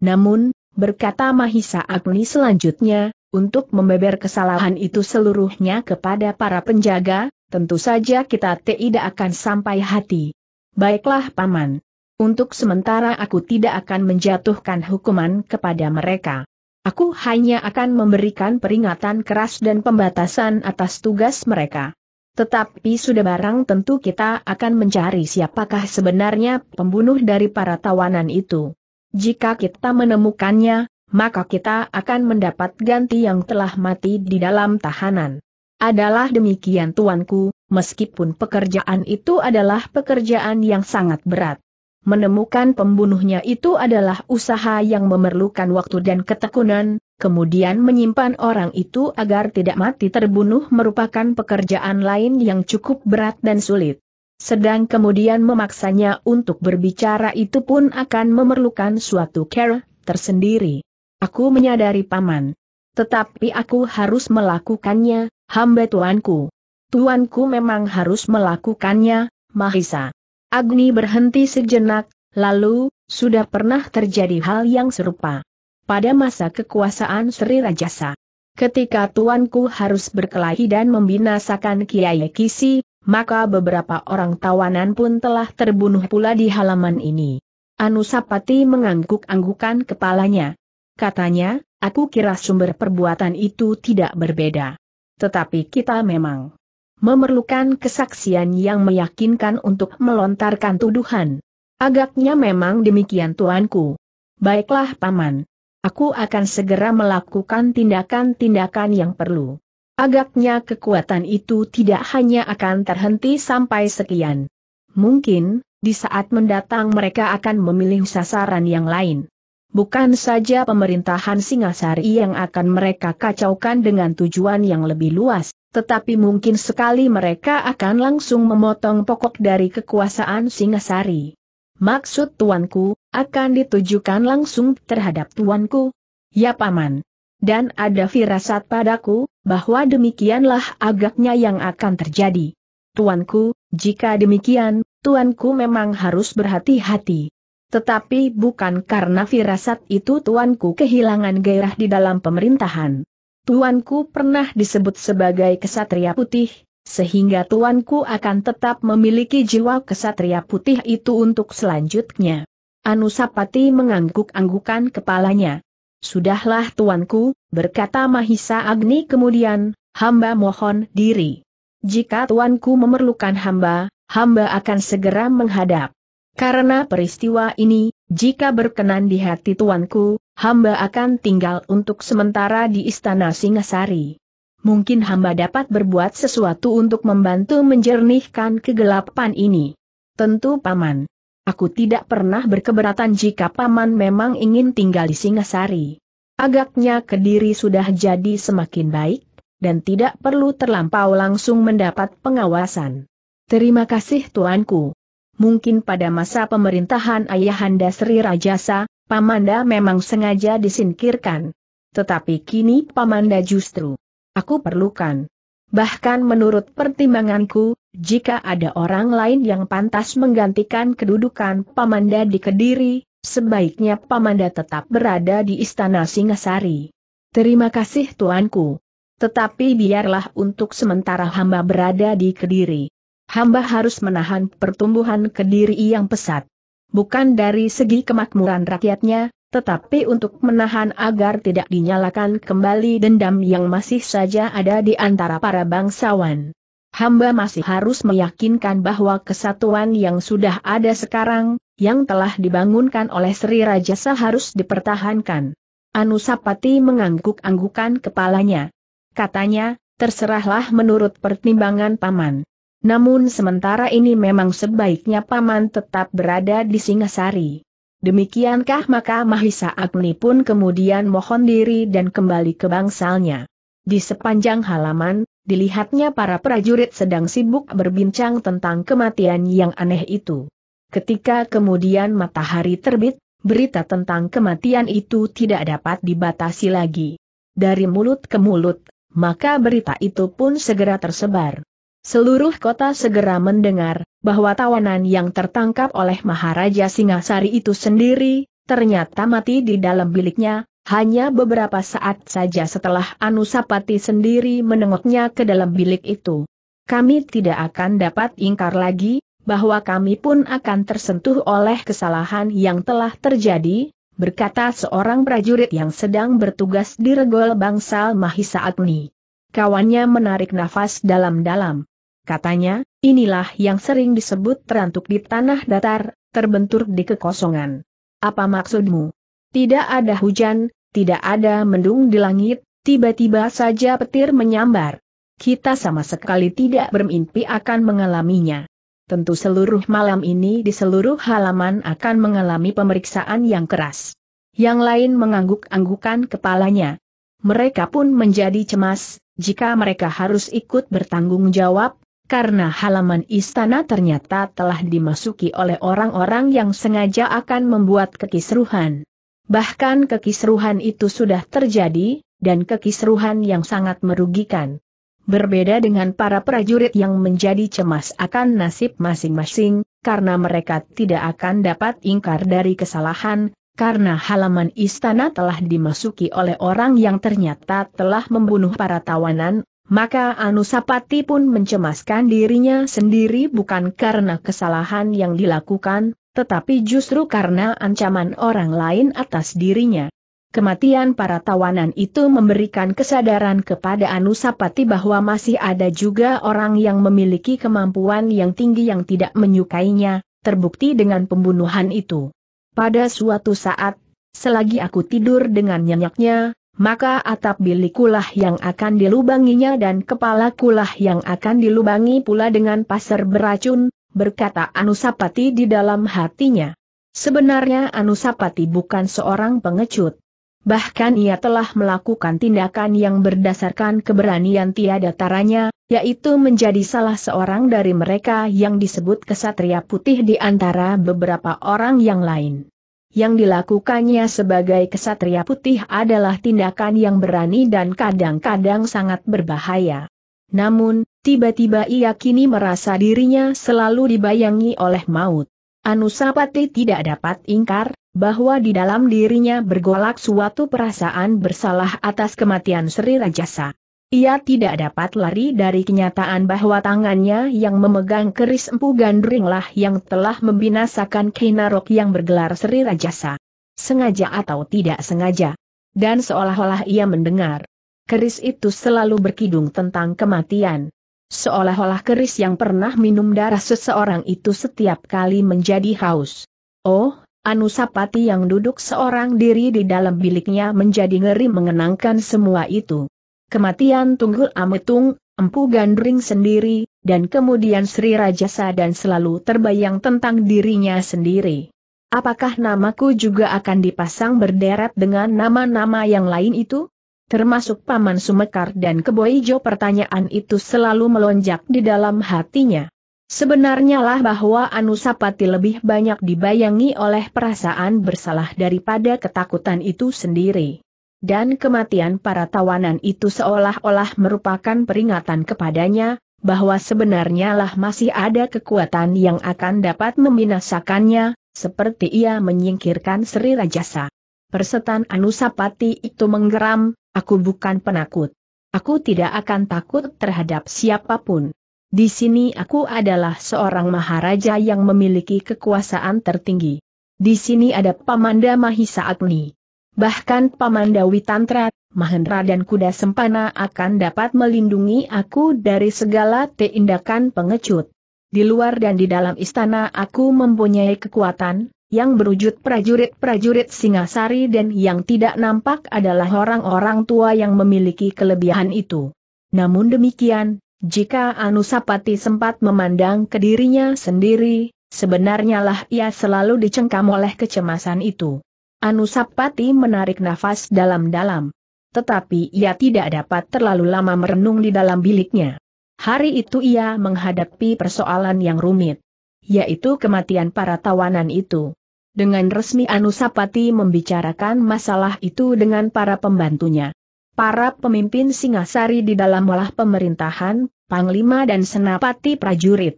[SPEAKER 1] Namun, berkata Mahisa Agni selanjutnya, untuk membeber kesalahan itu seluruhnya kepada para penjaga, tentu saja kita tidak akan sampai hati. Baiklah Paman. Untuk sementara aku tidak akan menjatuhkan hukuman kepada mereka. Aku hanya akan memberikan peringatan keras dan pembatasan atas tugas mereka. Tetapi sudah barang tentu kita akan mencari siapakah sebenarnya pembunuh dari para tawanan itu. Jika kita menemukannya, maka kita akan mendapat ganti yang telah mati di dalam tahanan. Adalah demikian tuanku, meskipun pekerjaan itu adalah pekerjaan yang sangat berat. Menemukan pembunuhnya itu adalah usaha yang memerlukan waktu dan ketekunan, kemudian menyimpan orang itu agar tidak mati terbunuh merupakan pekerjaan lain yang cukup berat dan sulit. Sedang kemudian memaksanya untuk berbicara itu pun akan memerlukan suatu care tersendiri. Aku menyadari paman. Tetapi aku harus melakukannya, hamba tuanku. Tuanku memang harus melakukannya, Mahisa. Agni berhenti sejenak, lalu, sudah pernah terjadi hal yang serupa. Pada masa kekuasaan Sri Rajasa. Ketika tuanku harus berkelahi dan membinasakan Kiai Kisi, maka beberapa orang tawanan pun telah terbunuh pula di halaman ini. Anusapati mengangguk-anggukan kepalanya katanya, aku kira sumber perbuatan itu tidak berbeda. Tetapi kita memang memerlukan kesaksian yang meyakinkan untuk melontarkan tuduhan. Agaknya memang demikian tuanku. Baiklah paman. Aku akan segera melakukan tindakan-tindakan yang perlu. Agaknya kekuatan itu tidak hanya akan terhenti sampai sekian. Mungkin, di saat mendatang mereka akan memilih sasaran yang lain. Bukan saja pemerintahan Singasari yang akan mereka kacaukan dengan tujuan yang lebih luas, tetapi mungkin sekali mereka akan langsung memotong pokok dari kekuasaan Singasari. Maksud tuanku, akan ditujukan langsung terhadap tuanku? Ya paman. Dan ada firasat padaku, bahwa demikianlah agaknya yang akan terjadi. Tuanku, jika demikian, tuanku memang harus berhati-hati. Tetapi bukan karena firasat itu tuanku kehilangan gairah di dalam pemerintahan. Tuanku pernah disebut sebagai kesatria putih, sehingga tuanku akan tetap memiliki jiwa kesatria putih itu untuk selanjutnya. Anusapati mengangguk-anggukan kepalanya. Sudahlah tuanku, berkata Mahisa Agni kemudian, hamba mohon diri. Jika tuanku memerlukan hamba, hamba akan segera menghadap. Karena peristiwa ini, jika berkenan di hati tuanku, hamba akan tinggal untuk sementara di istana Singasari. Mungkin hamba dapat berbuat sesuatu untuk membantu menjernihkan kegelapan ini. Tentu paman. Aku tidak pernah berkeberatan jika paman memang ingin tinggal di Singasari. Agaknya Kediri sudah jadi semakin baik, dan tidak perlu terlampau langsung mendapat pengawasan. Terima kasih tuanku mungkin pada masa pemerintahan Ayahanda Sri Rajasa, Pamanda memang sengaja disingkirkan. Tetapi kini Pamanda justru aku perlukan. Bahkan menurut pertimbanganku, jika ada orang lain yang pantas menggantikan kedudukan Pamanda di Kediri, sebaiknya Pamanda tetap berada di Istana Singasari. Terima kasih Tuanku. Tetapi biarlah untuk sementara hamba berada di Kediri hamba harus menahan pertumbuhan kediri yang pesat. Bukan dari segi kemakmuran rakyatnya, tetapi untuk menahan agar tidak dinyalakan kembali dendam yang masih saja ada di antara para bangsawan. Hamba masih harus meyakinkan bahwa kesatuan yang sudah ada sekarang, yang telah dibangunkan oleh Sri Rajasa harus dipertahankan. Anusapati mengangguk-anggukan kepalanya. Katanya, terserahlah menurut pertimbangan paman. Namun sementara ini memang sebaiknya paman tetap berada di Singasari. Demikiankah maka Mahisa Agni pun kemudian mohon diri dan kembali ke bangsalnya. Di sepanjang halaman, dilihatnya para prajurit sedang sibuk berbincang tentang kematian yang aneh itu. Ketika kemudian matahari terbit, berita tentang kematian itu tidak dapat dibatasi lagi. Dari mulut ke mulut, maka berita itu pun segera tersebar. Seluruh kota segera mendengar bahwa tawanan yang tertangkap oleh Maharaja Singasari itu sendiri ternyata mati di dalam biliknya. Hanya beberapa saat saja setelah Anusapati sendiri menengoknya ke dalam bilik itu. Kami tidak akan dapat ingkar lagi, bahwa kami pun akan tersentuh oleh kesalahan yang telah terjadi, berkata seorang prajurit yang sedang bertugas di regol bangsal Mahisa Agni. Kawannya menarik nafas dalam-dalam. Katanya, inilah yang sering disebut terantuk di tanah datar, terbentur di kekosongan. Apa maksudmu? Tidak ada hujan, tidak ada mendung di langit, tiba-tiba saja petir menyambar. Kita sama sekali tidak bermimpi akan mengalaminya. Tentu seluruh malam ini di seluruh halaman akan mengalami pemeriksaan yang keras. Yang lain mengangguk-anggukan kepalanya. Mereka pun menjadi cemas, jika mereka harus ikut bertanggung jawab, karena halaman istana ternyata telah dimasuki oleh orang-orang yang sengaja akan membuat kekisruhan. Bahkan kekisruhan itu sudah terjadi, dan kekisruhan yang sangat merugikan. Berbeda dengan para prajurit yang menjadi cemas akan nasib masing-masing, karena mereka tidak akan dapat ingkar dari kesalahan, karena halaman istana telah dimasuki oleh orang yang ternyata telah membunuh para tawanan, maka Anusapati pun mencemaskan dirinya sendiri bukan karena kesalahan yang dilakukan, tetapi justru karena ancaman orang lain atas dirinya. Kematian para tawanan itu memberikan kesadaran kepada Anusapati bahwa masih ada juga orang yang memiliki kemampuan yang tinggi yang tidak menyukainya, terbukti dengan pembunuhan itu. Pada suatu saat, selagi aku tidur dengan nyenyaknya, maka atap kulah yang akan dilubanginya dan kepala kulah yang akan dilubangi pula dengan pasir beracun, berkata Anusapati di dalam hatinya. Sebenarnya Anusapati bukan seorang pengecut. Bahkan ia telah melakukan tindakan yang berdasarkan keberanian tiada taranya, yaitu menjadi salah seorang dari mereka yang disebut kesatria putih di antara beberapa orang yang lain yang dilakukannya sebagai kesatria putih adalah tindakan yang berani dan kadang-kadang sangat berbahaya. Namun, tiba-tiba ia kini merasa dirinya selalu dibayangi oleh maut. Anusapati tidak dapat ingkar, bahwa di dalam dirinya bergolak suatu perasaan bersalah atas kematian Sri Rajasa. Ia tidak dapat lari dari kenyataan bahwa tangannya yang memegang keris empu gandringlah yang telah membinasakan Kainarok yang bergelar Sri Rajasa. Sengaja atau tidak sengaja. Dan seolah-olah ia mendengar. Keris itu selalu berkidung tentang kematian. Seolah-olah keris yang pernah minum darah seseorang itu setiap kali menjadi haus. Oh, Anusapati yang duduk seorang diri di dalam biliknya menjadi ngeri mengenangkan semua itu. Kematian Tunggul Ametung, Empu Gandring sendiri, dan kemudian Sri Rajasa dan selalu terbayang tentang dirinya sendiri. Apakah namaku juga akan dipasang berderet dengan nama-nama yang lain itu? Termasuk Paman Sumekar dan Keboijo pertanyaan itu selalu melonjak di dalam hatinya. Sebenarnya lah bahwa Anusapati lebih banyak dibayangi oleh perasaan bersalah daripada ketakutan itu sendiri dan kematian para tawanan itu seolah-olah merupakan peringatan kepadanya, bahwa sebenarnya lah masih ada kekuatan yang akan dapat membinasakannya, seperti ia menyingkirkan Sri Rajasa. Persetan Anusapati itu menggeram, aku bukan penakut. Aku tidak akan takut terhadap siapapun. Di sini aku adalah seorang maharaja yang memiliki kekuasaan tertinggi. Di sini ada Pamanda Mahisa Agni. Bahkan Paman Dawi Tantra, Mahendra dan Kuda Sempana akan dapat melindungi aku dari segala tindakan pengecut. Di luar dan di dalam istana aku mempunyai kekuatan, yang berwujud prajurit-prajurit Singasari dan yang tidak nampak adalah orang-orang tua yang memiliki kelebihan itu. Namun demikian, jika Anusapati sempat memandang ke dirinya sendiri, sebenarnya lah ia selalu dicengkam oleh kecemasan itu. Anusapati menarik nafas dalam-dalam. Tetapi ia tidak dapat terlalu lama merenung di dalam biliknya. Hari itu ia menghadapi persoalan yang rumit, yaitu kematian para tawanan itu. Dengan resmi Anusapati membicarakan masalah itu dengan para pembantunya. Para pemimpin Singasari di dalam olah pemerintahan, Panglima dan Senapati prajurit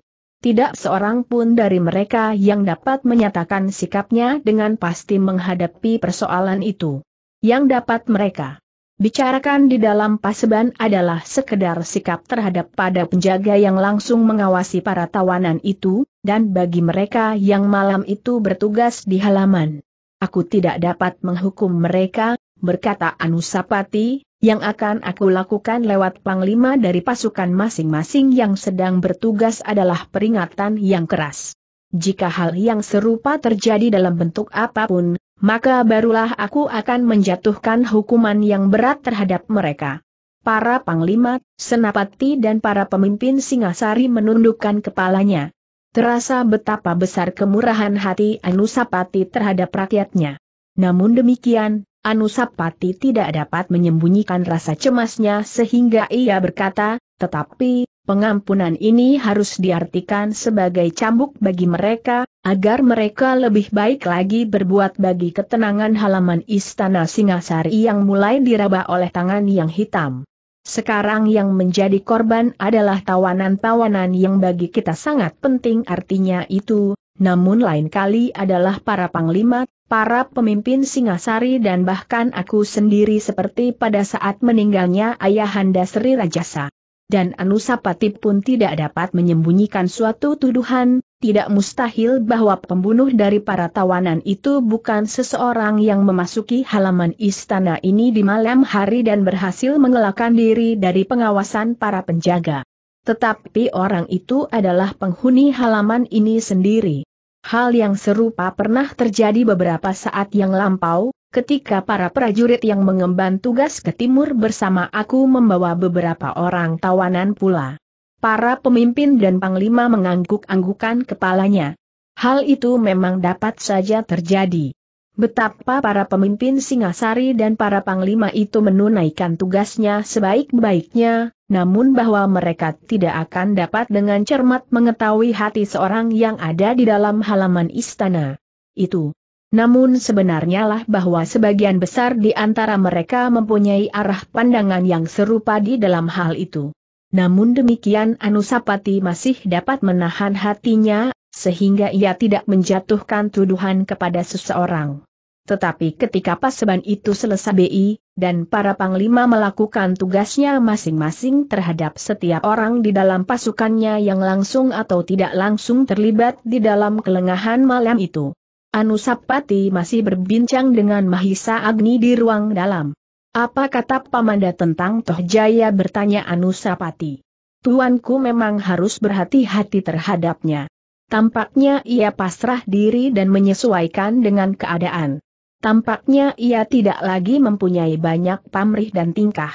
[SPEAKER 1] tidak seorang pun dari mereka yang dapat menyatakan sikapnya dengan pasti menghadapi persoalan itu. Yang dapat mereka bicarakan di dalam paseban adalah sekedar sikap terhadap pada penjaga yang langsung mengawasi para tawanan itu, dan bagi mereka yang malam itu bertugas di halaman. Aku tidak dapat menghukum mereka, berkata Anusapati, yang akan aku lakukan lewat panglima dari pasukan masing-masing yang sedang bertugas adalah peringatan yang keras. Jika hal yang serupa terjadi dalam bentuk apapun, maka barulah aku akan menjatuhkan hukuman yang berat terhadap mereka. Para panglima, senapati dan para pemimpin Singasari menundukkan kepalanya. Terasa betapa besar kemurahan hati Anusapati terhadap rakyatnya. Namun demikian, Anusapati tidak dapat menyembunyikan rasa cemasnya sehingga ia berkata, tetapi, pengampunan ini harus diartikan sebagai cambuk bagi mereka, agar mereka lebih baik lagi berbuat bagi ketenangan halaman istana Singasari yang mulai diraba oleh tangan yang hitam. Sekarang yang menjadi korban adalah tawanan-tawanan yang bagi kita sangat penting artinya itu, namun lain kali adalah para panglima para pemimpin Singasari dan bahkan aku sendiri seperti pada saat meninggalnya Ayahanda Sri Rajasa. Dan Anusapati pun tidak dapat menyembunyikan suatu tuduhan, tidak mustahil bahwa pembunuh dari para tawanan itu bukan seseorang yang memasuki halaman istana ini di malam hari dan berhasil mengelakkan diri dari pengawasan para penjaga. Tetapi orang itu adalah penghuni halaman ini sendiri. Hal yang serupa pernah terjadi beberapa saat yang lampau, ketika para prajurit yang mengemban tugas ke timur bersama aku membawa beberapa orang tawanan pula. Para pemimpin dan panglima mengangguk-anggukan kepalanya. Hal itu memang dapat saja terjadi. Betapa para pemimpin Singasari dan para panglima itu menunaikan tugasnya sebaik-baiknya, namun bahwa mereka tidak akan dapat dengan cermat mengetahui hati seorang yang ada di dalam halaman istana. Itu. Namun sebenarnya lah bahwa sebagian besar di antara mereka mempunyai arah pandangan yang serupa di dalam hal itu. Namun demikian Anusapati masih dapat menahan hatinya, sehingga ia tidak menjatuhkan tuduhan kepada seseorang. Tetapi ketika paseban itu selesai BI, dan para panglima melakukan tugasnya masing-masing terhadap setiap orang di dalam pasukannya yang langsung atau tidak langsung terlibat di dalam kelengahan malam itu. Anusapati masih berbincang dengan Mahisa Agni di ruang dalam. Apa kata Pamanda tentang Tohjaya?" bertanya Anusapati. Tuanku memang harus berhati-hati terhadapnya. Tampaknya ia pasrah diri dan menyesuaikan dengan keadaan. Tampaknya ia tidak lagi mempunyai banyak pamrih dan tingkah.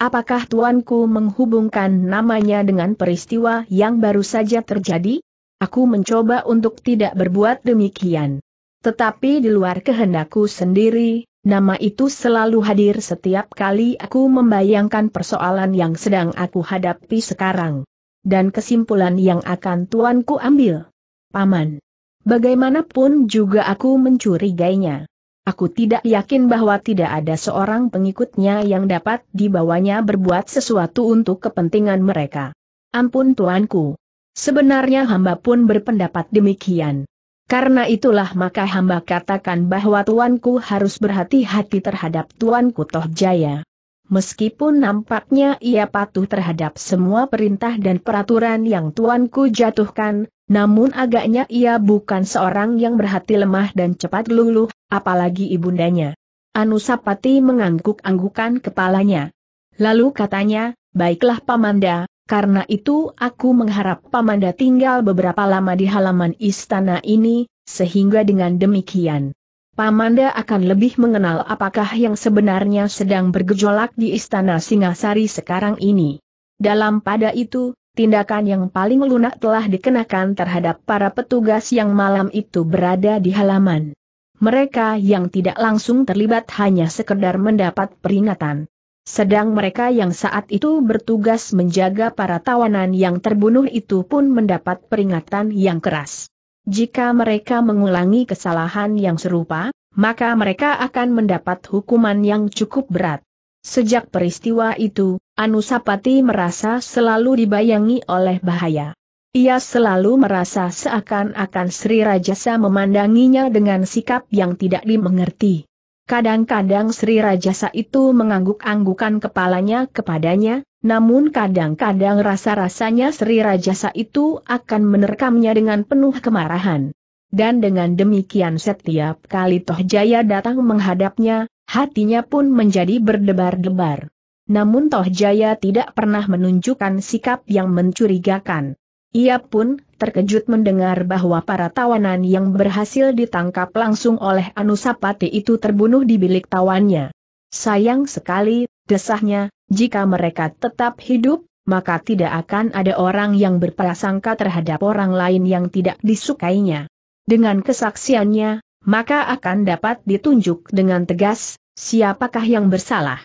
[SPEAKER 1] Apakah tuanku menghubungkan namanya dengan peristiwa yang baru saja terjadi? Aku mencoba untuk tidak berbuat demikian. Tetapi di luar kehendakku sendiri, nama itu selalu hadir setiap kali aku membayangkan persoalan yang sedang aku hadapi sekarang. Dan kesimpulan yang akan tuanku ambil. Paman. Bagaimanapun juga aku mencurigainya. Aku tidak yakin bahwa tidak ada seorang pengikutnya yang dapat dibawanya berbuat sesuatu untuk kepentingan mereka. Ampun tuanku. Sebenarnya hamba pun berpendapat demikian. Karena itulah maka hamba katakan bahwa tuanku harus berhati-hati terhadap tuanku Toh Jaya. Meskipun nampaknya ia patuh terhadap semua perintah dan peraturan yang tuanku jatuhkan, namun agaknya ia bukan seorang yang berhati lemah dan cepat luluh, apalagi ibundanya. Anusapati mengangguk-anggukan kepalanya. Lalu katanya, baiklah Pamanda, karena itu aku mengharap Pamanda tinggal beberapa lama di halaman istana ini, sehingga dengan demikian. Pamanda akan lebih mengenal apakah yang sebenarnya sedang bergejolak di istana Singasari sekarang ini. Dalam pada itu, tindakan yang paling lunak telah dikenakan terhadap para petugas yang malam itu berada di halaman. Mereka yang tidak langsung terlibat hanya sekedar mendapat peringatan. Sedang mereka yang saat itu bertugas menjaga para tawanan yang terbunuh itu pun mendapat peringatan yang keras. Jika mereka mengulangi kesalahan yang serupa, maka mereka akan mendapat hukuman yang cukup berat. Sejak peristiwa itu, Anusapati merasa selalu dibayangi oleh bahaya. Ia selalu merasa seakan-akan Sri Rajasa memandanginya dengan sikap yang tidak dimengerti. Kadang-kadang Sri Rajasa itu mengangguk-anggukan kepalanya kepadanya, namun kadang-kadang rasa-rasanya Sri Rajasa itu akan menerkamnya dengan penuh kemarahan. Dan dengan demikian setiap kali Tohjaya datang menghadapnya, Hatinya pun menjadi berdebar-debar. Namun Toh Jaya tidak pernah menunjukkan sikap yang mencurigakan. Ia pun terkejut mendengar bahwa para tawanan yang berhasil ditangkap langsung oleh Anusapati itu terbunuh di bilik tawannya. Sayang sekali, desahnya, jika mereka tetap hidup, maka tidak akan ada orang yang berprasangka terhadap orang lain yang tidak disukainya. Dengan kesaksiannya, maka akan dapat ditunjuk dengan tegas siapakah yang bersalah.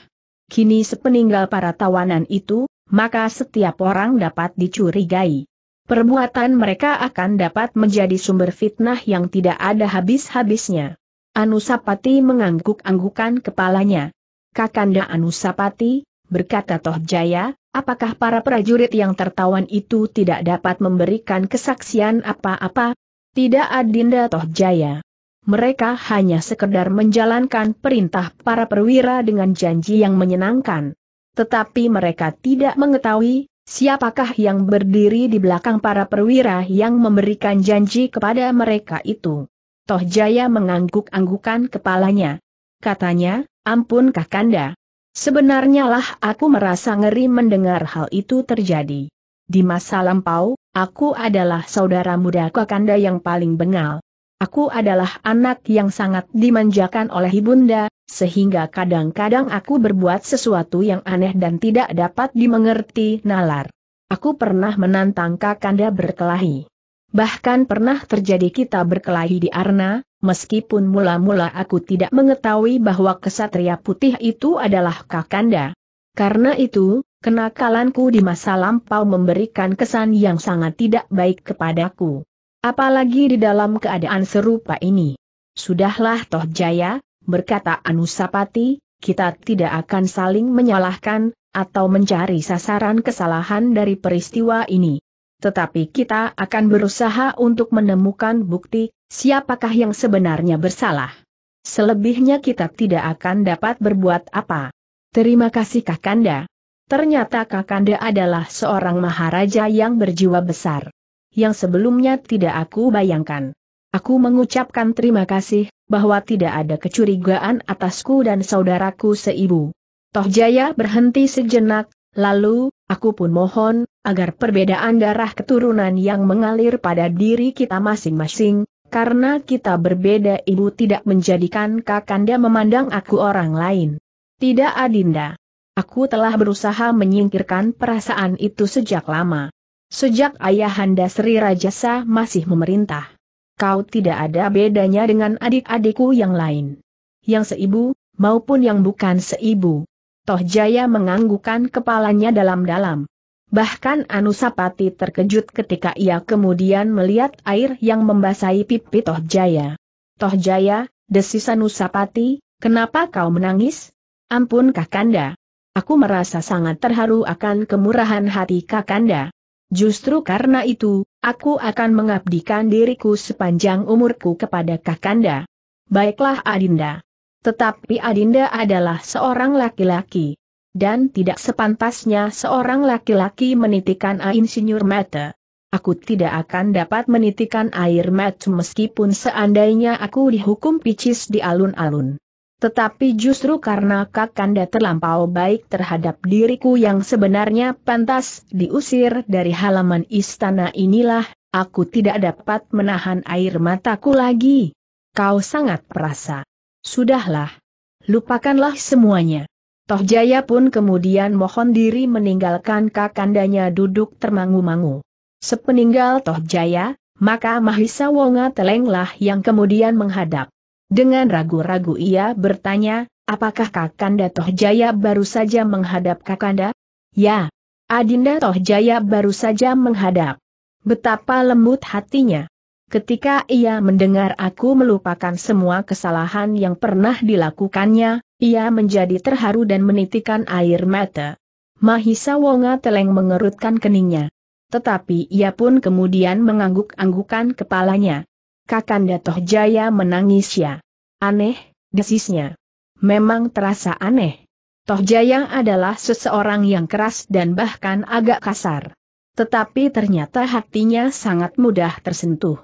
[SPEAKER 1] Kini sepeninggal para tawanan itu, maka setiap orang dapat dicurigai. Perbuatan mereka akan dapat menjadi sumber fitnah yang tidak ada habis-habisnya. Anusapati mengangguk-anggukan kepalanya. Kakanda Anusapati, berkata Tohjaya, apakah para prajurit yang tertawan itu tidak dapat memberikan kesaksian apa-apa? Tidak Adinda Tohjaya mereka hanya sekedar menjalankan perintah para perwira dengan janji yang menyenangkan. Tetapi mereka tidak mengetahui, siapakah yang berdiri di belakang para perwira yang memberikan janji kepada mereka itu. Toh Jaya mengangguk-anggukan kepalanya. Katanya, ampun Kakanda. Sebenarnya lah aku merasa ngeri mendengar hal itu terjadi. Di masa lampau, aku adalah saudara muda Kakanda yang paling bengal. Aku adalah anak yang sangat dimanjakan oleh ibunda, sehingga kadang-kadang aku berbuat sesuatu yang aneh dan tidak dapat dimengerti nalar. Aku pernah menantang Kakanda berkelahi. Bahkan pernah terjadi kita berkelahi di Arna, meskipun mula-mula aku tidak mengetahui bahwa kesatria putih itu adalah Kakanda. Karena itu, kenakalanku di masa lampau memberikan kesan yang sangat tidak baik kepadaku. Apalagi di dalam keadaan serupa ini. Sudahlah Toh Jaya, berkata Anusapati, kita tidak akan saling menyalahkan, atau mencari sasaran kesalahan dari peristiwa ini. Tetapi kita akan berusaha untuk menemukan bukti, siapakah yang sebenarnya bersalah. Selebihnya kita tidak akan dapat berbuat apa. Terima kasih Kakanda. Ternyata Kakanda adalah seorang maharaja yang berjiwa besar yang sebelumnya tidak aku bayangkan. Aku mengucapkan terima kasih, bahwa tidak ada kecurigaan atasku dan saudaraku seibu. Toh Jaya berhenti sejenak, lalu, aku pun mohon, agar perbedaan darah keturunan yang mengalir pada diri kita masing-masing, karena kita berbeda ibu tidak menjadikan kakanda memandang aku orang lain. Tidak Adinda. Aku telah berusaha menyingkirkan perasaan itu sejak lama. Sejak ayahanda Sri Rajasa masih memerintah. Kau tidak ada bedanya dengan adik-adikku yang lain. Yang seibu, maupun yang bukan seibu. Toh Jaya menganggukkan kepalanya dalam-dalam. Bahkan Anusapati terkejut ketika ia kemudian melihat air yang membasahi pipi Toh Jaya. Toh Jaya, desis Anusapati, kenapa kau menangis? Ampun Kakanda. Aku merasa sangat terharu akan kemurahan hati Kakanda. Justru karena itu, aku akan mengabdikan diriku sepanjang umurku kepada Kakanda. Baiklah Adinda. Tetapi Adinda adalah seorang laki-laki. Dan tidak sepantasnya seorang laki-laki menitikan sinyur mata. Aku tidak akan dapat menitikan air mata meskipun seandainya aku dihukum picis di alun-alun. Tetapi justru karena Kakanda terlampau baik terhadap diriku yang sebenarnya pantas diusir dari halaman istana inilah, aku tidak dapat menahan air mataku lagi. Kau sangat perasa. Sudahlah. Lupakanlah semuanya. Toh Jaya pun kemudian mohon diri meninggalkan kakandanya duduk termangu-mangu. Sepeninggal Toh Jaya, maka Mahisa Wonga Telenglah yang kemudian menghadap. Dengan ragu-ragu ia bertanya, apakah Kakanda Tohjaya baru saja menghadap Kakanda? Ya, Adinda Tohjaya baru saja menghadap. Betapa lembut hatinya. Ketika ia mendengar aku melupakan semua kesalahan yang pernah dilakukannya, ia menjadi terharu dan menitikan air mata. Mahisa Wonga teleng mengerutkan keningnya. Tetapi ia pun kemudian mengangguk-anggukan kepalanya. Kakanda Tohjaya menangis ya. Aneh, desisnya. Memang terasa aneh. Tohjaya adalah seseorang yang keras dan bahkan agak kasar. Tetapi ternyata hatinya sangat mudah tersentuh.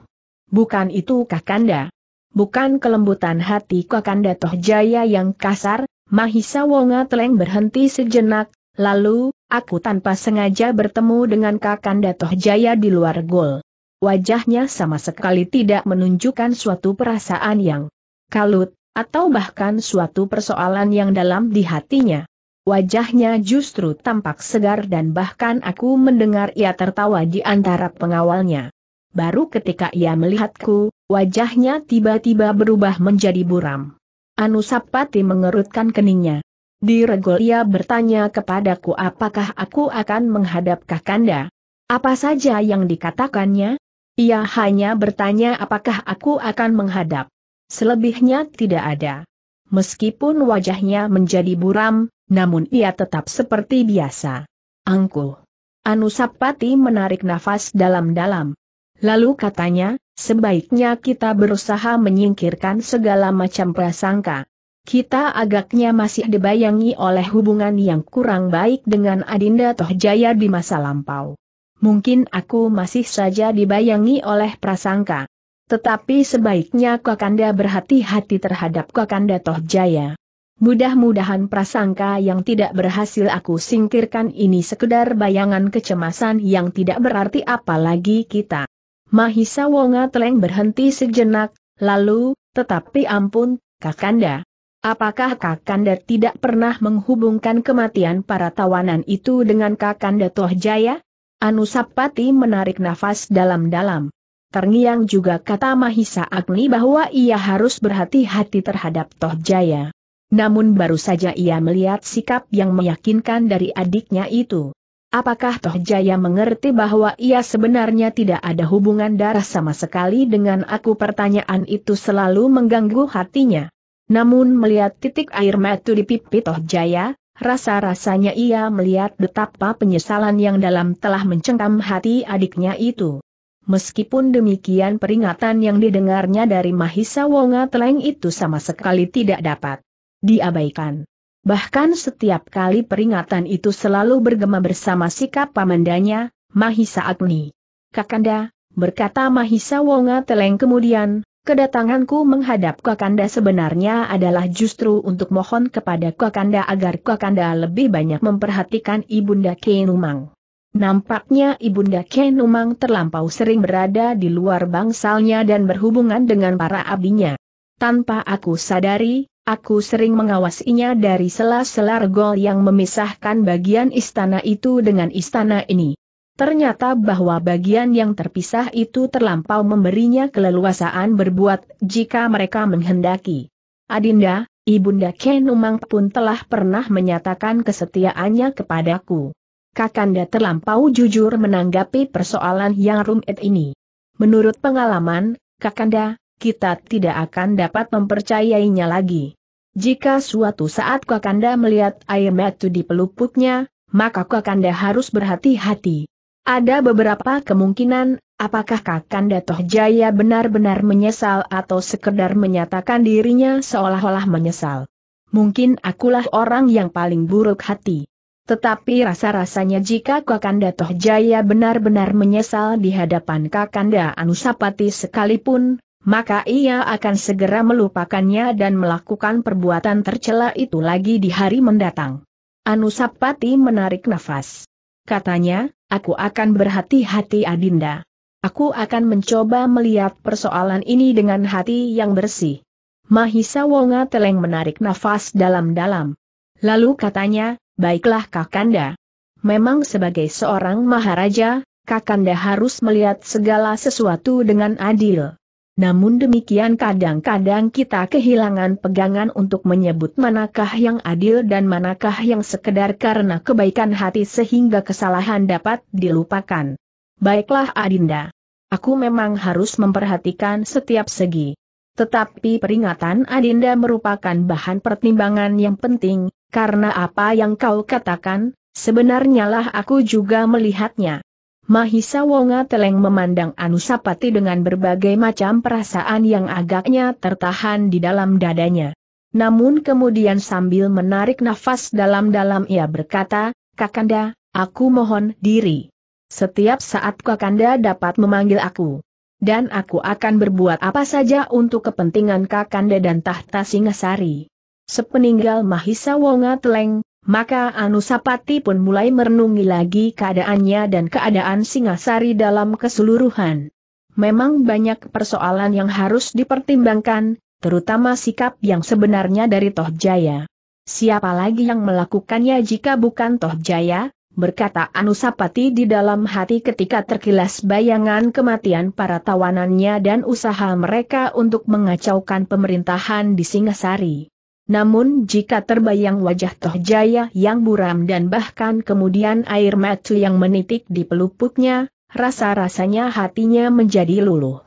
[SPEAKER 1] Bukan itu Kakanda. Bukan kelembutan hati Kakanda Tohjaya yang kasar, Mahisa Wonga Teleng berhenti sejenak, lalu, aku tanpa sengaja bertemu dengan Kakanda Tohjaya di luar gol. Wajahnya sama sekali tidak menunjukkan suatu perasaan yang kalut, atau bahkan suatu persoalan yang dalam di hatinya. Wajahnya justru tampak segar dan bahkan aku mendengar ia tertawa di antara pengawalnya. Baru ketika ia melihatku, wajahnya tiba-tiba berubah menjadi buram. Anusapati mengerutkan keningnya. regol ia bertanya kepadaku apakah aku akan menghadap Kakanda. Apa saja yang dikatakannya? Ia hanya bertanya apakah aku akan menghadap. Selebihnya tidak ada. Meskipun wajahnya menjadi buram, namun ia tetap seperti biasa. Angkuh. Anusapati menarik nafas dalam-dalam. Lalu katanya, sebaiknya kita berusaha menyingkirkan segala macam prasangka. Kita agaknya masih dibayangi oleh hubungan yang kurang baik dengan Adinda Tohjaya di masa lampau mungkin aku masih saja dibayangi oleh prasangka. Tetapi sebaiknya Kakanda berhati-hati terhadap Kakanda Tohjaya. Mudah-mudahan prasangka yang tidak berhasil aku singkirkan ini sekedar bayangan kecemasan yang tidak berarti apalagi kita. Mahisa Wonga Teleng berhenti sejenak, lalu, tetapi ampun, Kakanda. Apakah Kakanda tidak pernah menghubungkan kematian para tawanan itu dengan Kakanda Tohjaya? Anusapati menarik nafas dalam-dalam. Terngiang juga kata Mahisa Agni bahwa ia harus berhati-hati terhadap Tohjaya. Namun baru saja ia melihat sikap yang meyakinkan dari adiknya itu. Apakah Tohjaya mengerti bahwa ia sebenarnya tidak ada hubungan darah sama sekali dengan aku pertanyaan itu selalu mengganggu hatinya. Namun melihat titik air mata di pipi Tohjaya. Rasa-rasanya ia melihat betapa penyesalan yang dalam telah mencengkam hati adiknya itu. Meskipun demikian peringatan yang didengarnya dari Mahisa Wonga Teleng itu sama sekali tidak dapat diabaikan. Bahkan setiap kali peringatan itu selalu bergema bersama sikap pamandanya, Mahisa Agni. Kakanda, berkata Mahisa Wonga Teleng kemudian, Kedatanganku menghadap Kakanda sebenarnya adalah justru untuk mohon kepada Kakanda agar Kakanda lebih banyak memperhatikan Ibunda Kenumang. Nampaknya Ibunda Kenumang terlampau sering berada di luar bangsalnya dan berhubungan dengan para abinya. Tanpa aku sadari, aku sering mengawasinya dari sela-sela gol yang memisahkan bagian istana itu dengan istana ini. Ternyata bahwa bagian yang terpisah itu terlampau memberinya keleluasaan berbuat jika mereka menghendaki. Adinda, Ibunda Kenumang pun telah pernah menyatakan kesetiaannya kepadaku. Kakanda terlampau jujur menanggapi persoalan yang rumit ini. Menurut pengalaman, Kakanda, kita tidak akan dapat mempercayainya lagi. Jika suatu saat Kakanda melihat air mata di pelupuknya, maka Kakanda harus berhati-hati. Ada beberapa kemungkinan, apakah Kakanda Tohjaya benar-benar menyesal atau sekedar menyatakan dirinya seolah-olah menyesal. Mungkin akulah orang yang paling buruk hati. Tetapi rasa-rasanya jika Kakanda Tohjaya benar-benar menyesal di hadapan Kakanda Anusapati sekalipun, maka ia akan segera melupakannya dan melakukan perbuatan tercela itu lagi di hari mendatang. Anusapati menarik nafas. Katanya, Aku akan berhati-hati Adinda. Aku akan mencoba melihat persoalan ini dengan hati yang bersih. Mahisa Wonga Teleng menarik nafas dalam-dalam. Lalu katanya, baiklah Kakanda. Memang sebagai seorang maharaja, Kakanda harus melihat segala sesuatu dengan adil. Namun demikian kadang-kadang kita kehilangan pegangan untuk menyebut manakah yang adil dan manakah yang sekedar karena kebaikan hati sehingga kesalahan dapat dilupakan. Baiklah Adinda. Aku memang harus memperhatikan setiap segi. Tetapi peringatan Adinda merupakan bahan pertimbangan yang penting, karena apa yang kau katakan, sebenarnya lah aku juga melihatnya. Mahisa Wonga Teleng memandang Anusapati dengan berbagai macam perasaan yang agaknya tertahan di dalam dadanya. Namun kemudian sambil menarik nafas dalam-dalam ia berkata, Kakanda, aku mohon diri. Setiap saat Kakanda dapat memanggil aku. Dan aku akan berbuat apa saja untuk kepentingan Kakanda dan tahta Singasari. Sepeninggal Mahisa Wonga Teleng, maka Anusapati pun mulai merenungi lagi keadaannya dan keadaan Singasari dalam keseluruhan. Memang banyak persoalan yang harus dipertimbangkan, terutama sikap yang sebenarnya dari Tohjaya. Siapa lagi yang melakukannya jika bukan Tohjaya? berkata Anusapati di dalam hati ketika terkilas bayangan kematian para tawanannya dan usaha mereka untuk mengacaukan pemerintahan di Singasari. Namun jika terbayang wajah Toh Jaya yang buram dan bahkan kemudian air mata yang menitik di pelupuknya, rasa-rasanya hatinya menjadi luluh.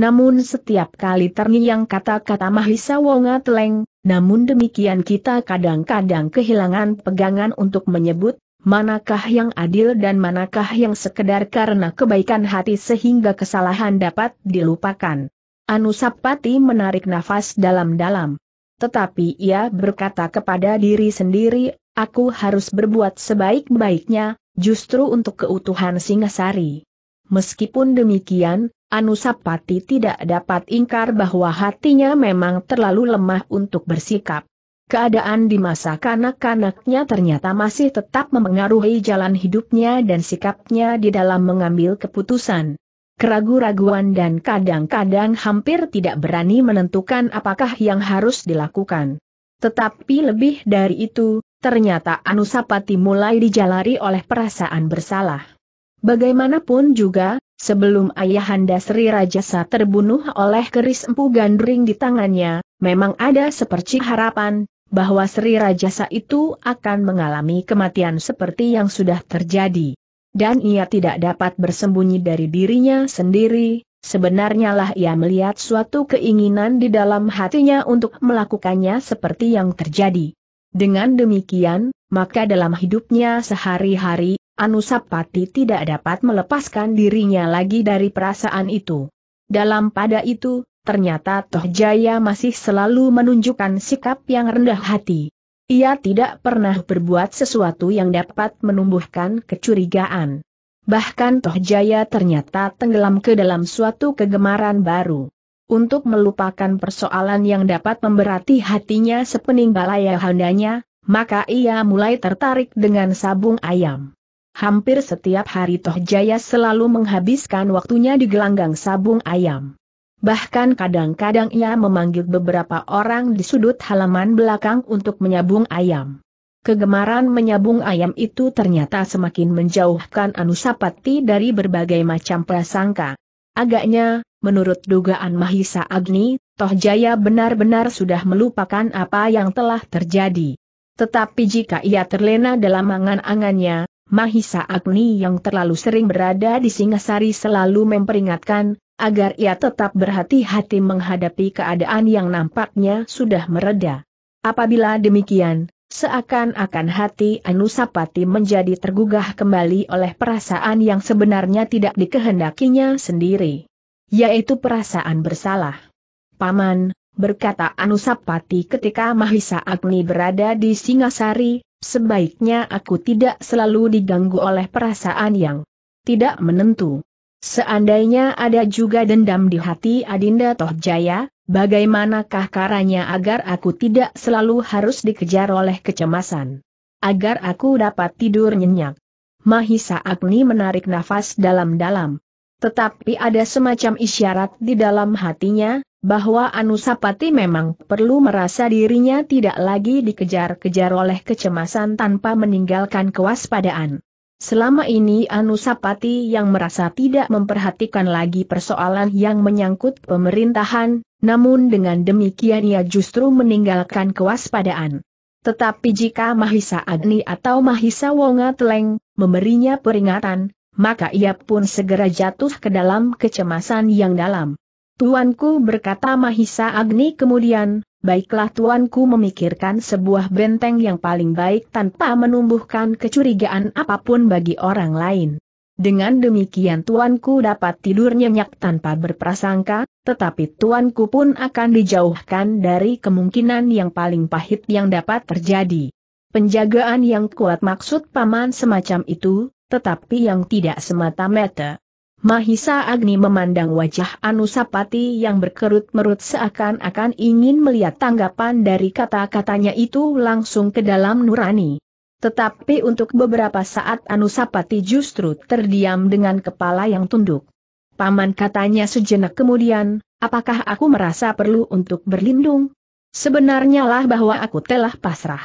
[SPEAKER 1] Namun setiap kali terngiang kata-kata Mahisa Wonga Teleng, namun demikian kita kadang-kadang kehilangan pegangan untuk menyebut, manakah yang adil dan manakah yang sekedar karena kebaikan hati sehingga kesalahan dapat dilupakan. Anusapati menarik nafas dalam-dalam. Tetapi ia berkata kepada diri sendiri, aku harus berbuat sebaik-baiknya, justru untuk keutuhan Singasari. Meskipun demikian, Anusapati tidak dapat ingkar bahwa hatinya memang terlalu lemah untuk bersikap. Keadaan di masa kanak-kanaknya ternyata masih tetap memengaruhi jalan hidupnya dan sikapnya di dalam mengambil keputusan keragu-raguan dan kadang-kadang hampir tidak berani menentukan apakah yang harus dilakukan. Tetapi lebih dari itu, ternyata Anusapati mulai dijalari oleh perasaan bersalah. Bagaimanapun juga, Sebelum ayahanda Sri Rajasa terbunuh oleh keris empu gandring di tangannya, memang ada sepercik harapan, bahwa Sri Rajasa itu akan mengalami kematian seperti yang sudah terjadi dan ia tidak dapat bersembunyi dari dirinya sendiri, sebenarnya lah ia melihat suatu keinginan di dalam hatinya untuk melakukannya seperti yang terjadi. Dengan demikian, maka dalam hidupnya sehari-hari, Anusapati tidak dapat melepaskan dirinya lagi dari perasaan itu. Dalam pada itu, ternyata Tohjaya masih selalu menunjukkan sikap yang rendah hati. Ia tidak pernah berbuat sesuatu yang dapat menumbuhkan kecurigaan. Bahkan Toh Jaya ternyata tenggelam ke dalam suatu kegemaran baru. Untuk melupakan persoalan yang dapat memberati hatinya sepeninggal handanya, maka ia mulai tertarik dengan sabung ayam. Hampir setiap hari Toh Jaya selalu menghabiskan waktunya di gelanggang sabung ayam. Bahkan kadang-kadang ia memanggil beberapa orang di sudut halaman belakang untuk menyabung ayam. Kegemaran menyabung ayam itu ternyata semakin menjauhkan Anusapati dari berbagai macam prasangka. Agaknya, menurut dugaan Mahisa Agni, Tohjaya benar-benar sudah melupakan apa yang telah terjadi. Tetapi jika ia terlena dalam angan-angannya, Mahisa Agni yang terlalu sering berada di Singasari selalu memperingatkan, agar ia tetap berhati-hati menghadapi keadaan yang nampaknya sudah mereda. Apabila demikian, seakan-akan hati Anusapati menjadi tergugah kembali oleh perasaan yang sebenarnya tidak dikehendakinya sendiri, yaitu perasaan bersalah. Paman, berkata Anusapati ketika Mahisa Agni berada di Singasari, sebaiknya aku tidak selalu diganggu oleh perasaan yang tidak menentu. Seandainya ada juga dendam di hati Adinda Tohjaya, bagaimanakah caranya agar aku tidak selalu harus dikejar oleh kecemasan? Agar aku dapat tidur nyenyak. Mahisa Agni menarik nafas dalam-dalam. Tetapi ada semacam isyarat di dalam hatinya, bahwa Anusapati memang perlu merasa dirinya tidak lagi dikejar-kejar oleh kecemasan tanpa meninggalkan kewaspadaan. Selama ini Anusapati yang merasa tidak memperhatikan lagi persoalan yang menyangkut pemerintahan, namun dengan demikian ia justru meninggalkan kewaspadaan. Tetapi jika Mahisa Agni atau Mahisa Wonga Teleng, memberinya peringatan, maka ia pun segera jatuh ke dalam kecemasan yang dalam. Tuanku berkata Mahisa Agni kemudian, Baiklah tuanku memikirkan sebuah benteng yang paling baik tanpa menumbuhkan kecurigaan apapun bagi orang lain. Dengan demikian tuanku dapat tidur nyenyak tanpa berprasangka, tetapi tuanku pun akan dijauhkan dari kemungkinan yang paling pahit yang dapat terjadi. Penjagaan yang kuat maksud paman semacam itu, tetapi yang tidak semata-mata. Mahisa Agni memandang wajah Anusapati yang berkerut-merut seakan-akan ingin melihat tanggapan dari kata-katanya itu langsung ke dalam nurani. Tetapi untuk beberapa saat Anusapati justru terdiam dengan kepala yang tunduk. Paman katanya sejenak kemudian, apakah aku merasa perlu untuk berlindung? Sebenarnya lah bahwa aku telah pasrah.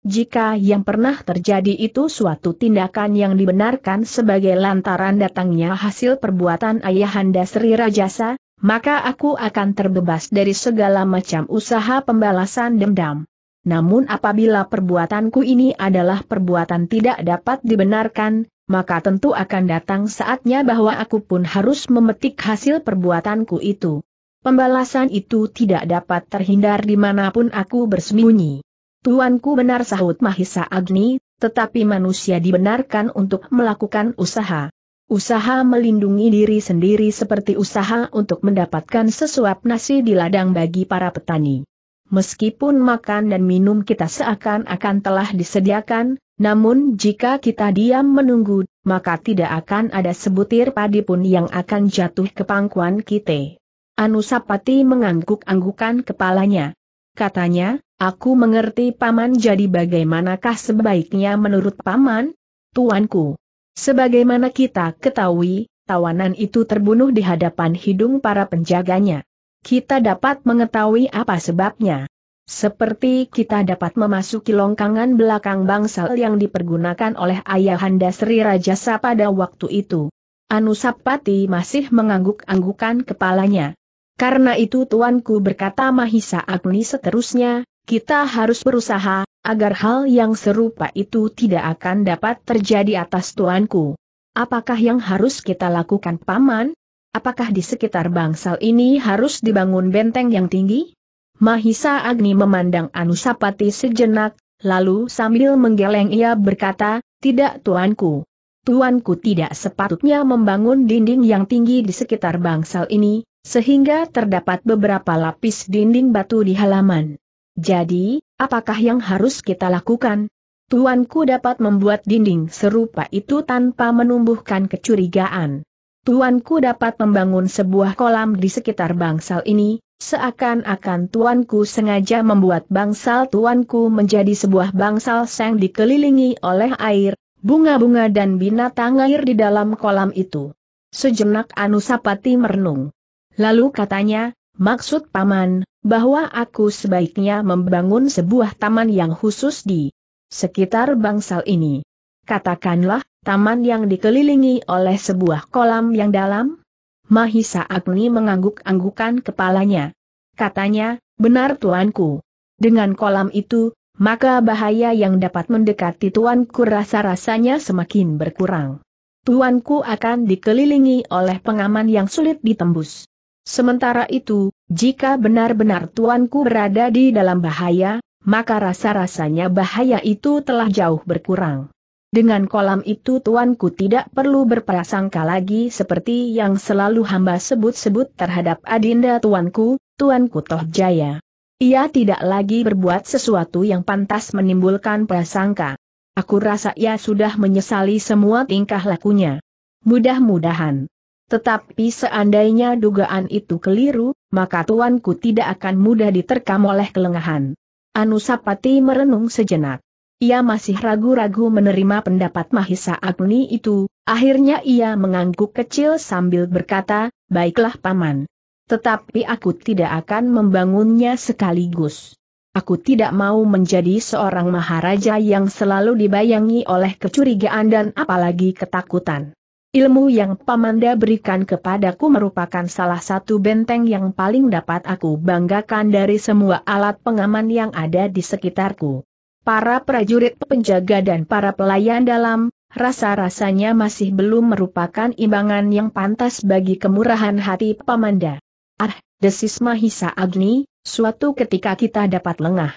[SPEAKER 1] Jika yang pernah terjadi itu suatu tindakan yang dibenarkan sebagai lantaran datangnya hasil perbuatan ayahanda Sri Rajasa, maka aku akan terbebas dari segala macam usaha pembalasan dendam. Namun apabila perbuatanku ini adalah perbuatan tidak dapat dibenarkan, maka tentu akan datang saatnya bahwa aku pun harus memetik hasil perbuatanku itu. Pembalasan itu tidak dapat terhindar dimanapun aku bersembunyi. Tuanku benar sahut Mahisa Agni, tetapi manusia dibenarkan untuk melakukan usaha. Usaha melindungi diri sendiri seperti usaha untuk mendapatkan sesuap nasi di ladang bagi para petani. Meskipun makan dan minum kita seakan-akan telah disediakan, namun jika kita diam menunggu, maka tidak akan ada sebutir padi pun yang akan jatuh ke pangkuan kita. Anusapati mengangguk-anggukan kepalanya katanya, aku mengerti paman jadi bagaimanakah sebaiknya menurut paman? Tuanku. Sebagaimana kita ketahui, tawanan itu terbunuh di hadapan hidung para penjaganya. Kita dapat mengetahui apa sebabnya. Seperti kita dapat memasuki longkangan belakang bangsal yang dipergunakan oleh Ayahanda Sri Rajasa pada waktu itu. Anusapati masih mengangguk-anggukan kepalanya. Karena itu tuanku berkata Mahisa Agni seterusnya, kita harus berusaha, agar hal yang serupa itu tidak akan dapat terjadi atas tuanku. Apakah yang harus kita lakukan paman? Apakah di sekitar bangsal ini harus dibangun benteng yang tinggi? Mahisa Agni memandang Anusapati sejenak, lalu sambil menggeleng ia berkata, tidak tuanku. Tuanku tidak sepatutnya membangun dinding yang tinggi di sekitar bangsal ini, sehingga terdapat beberapa lapis dinding batu di halaman. Jadi, apakah yang harus kita lakukan? Tuanku dapat membuat dinding serupa itu tanpa menumbuhkan kecurigaan. Tuanku dapat membangun sebuah kolam di sekitar bangsal ini, seakan-akan tuanku sengaja membuat bangsal tuanku menjadi sebuah bangsal yang dikelilingi oleh air, bunga-bunga dan binatang air di dalam kolam itu. Sejenak Anusapati merenung. Lalu katanya, maksud paman, bahwa aku sebaiknya membangun sebuah taman yang khusus di sekitar bangsal ini. Katakanlah, taman yang dikelilingi oleh sebuah kolam yang dalam? Mahisa Agni mengangguk-anggukan kepalanya. Katanya, benar tuanku. Dengan kolam itu, maka bahaya yang dapat mendekati tuanku rasa-rasanya semakin berkurang. Tuanku akan dikelilingi oleh pengaman yang sulit ditembus. Sementara itu, jika benar-benar tuanku berada di dalam bahaya, maka rasa-rasanya bahaya itu telah jauh berkurang. Dengan kolam itu tuanku tidak perlu berprasangka lagi seperti yang selalu hamba sebut-sebut terhadap adinda tuanku, tuanku Toh Jaya. Ia tidak lagi berbuat sesuatu yang pantas menimbulkan prasangka. Aku rasa ia sudah menyesali semua tingkah lakunya. Mudah-mudahan, tetapi seandainya dugaan itu keliru, maka tuanku tidak akan mudah diterkam oleh kelengahan. Anusapati merenung sejenak. Ia masih ragu-ragu menerima pendapat Mahisa Agni itu, akhirnya ia mengangguk kecil sambil berkata, baiklah paman. Tetapi aku tidak akan membangunnya sekaligus. Aku tidak mau menjadi seorang maharaja yang selalu dibayangi oleh kecurigaan dan apalagi ketakutan. Ilmu yang Pamanda berikan kepadaku merupakan salah satu benteng yang paling dapat aku banggakan dari semua alat pengaman yang ada di sekitarku. Para prajurit penjaga dan para pelayan dalam, rasa-rasanya masih belum merupakan imbangan yang pantas bagi kemurahan hati Pamanda. Ah, desis Mahisa Agni, suatu ketika kita dapat lengah.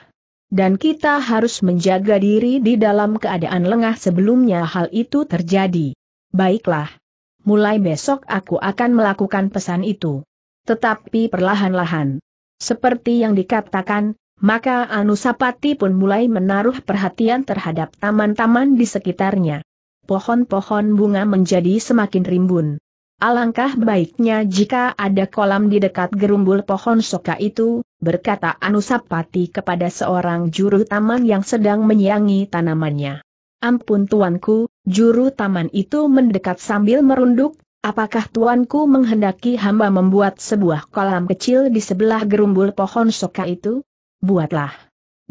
[SPEAKER 1] Dan kita harus menjaga diri di dalam keadaan lengah sebelumnya hal itu terjadi. Baiklah. Mulai besok aku akan melakukan pesan itu. Tetapi perlahan-lahan. Seperti yang dikatakan, maka Anusapati pun mulai menaruh perhatian terhadap taman-taman di sekitarnya. Pohon-pohon bunga menjadi semakin rimbun. Alangkah baiknya jika ada kolam di dekat gerumbul pohon soka itu, berkata Anusapati kepada seorang juru taman yang sedang menyiangi tanamannya. Ampun tuanku, juru taman itu mendekat sambil merunduk, apakah tuanku menghendaki hamba membuat sebuah kolam kecil di sebelah gerumbul pohon soka itu? Buatlah.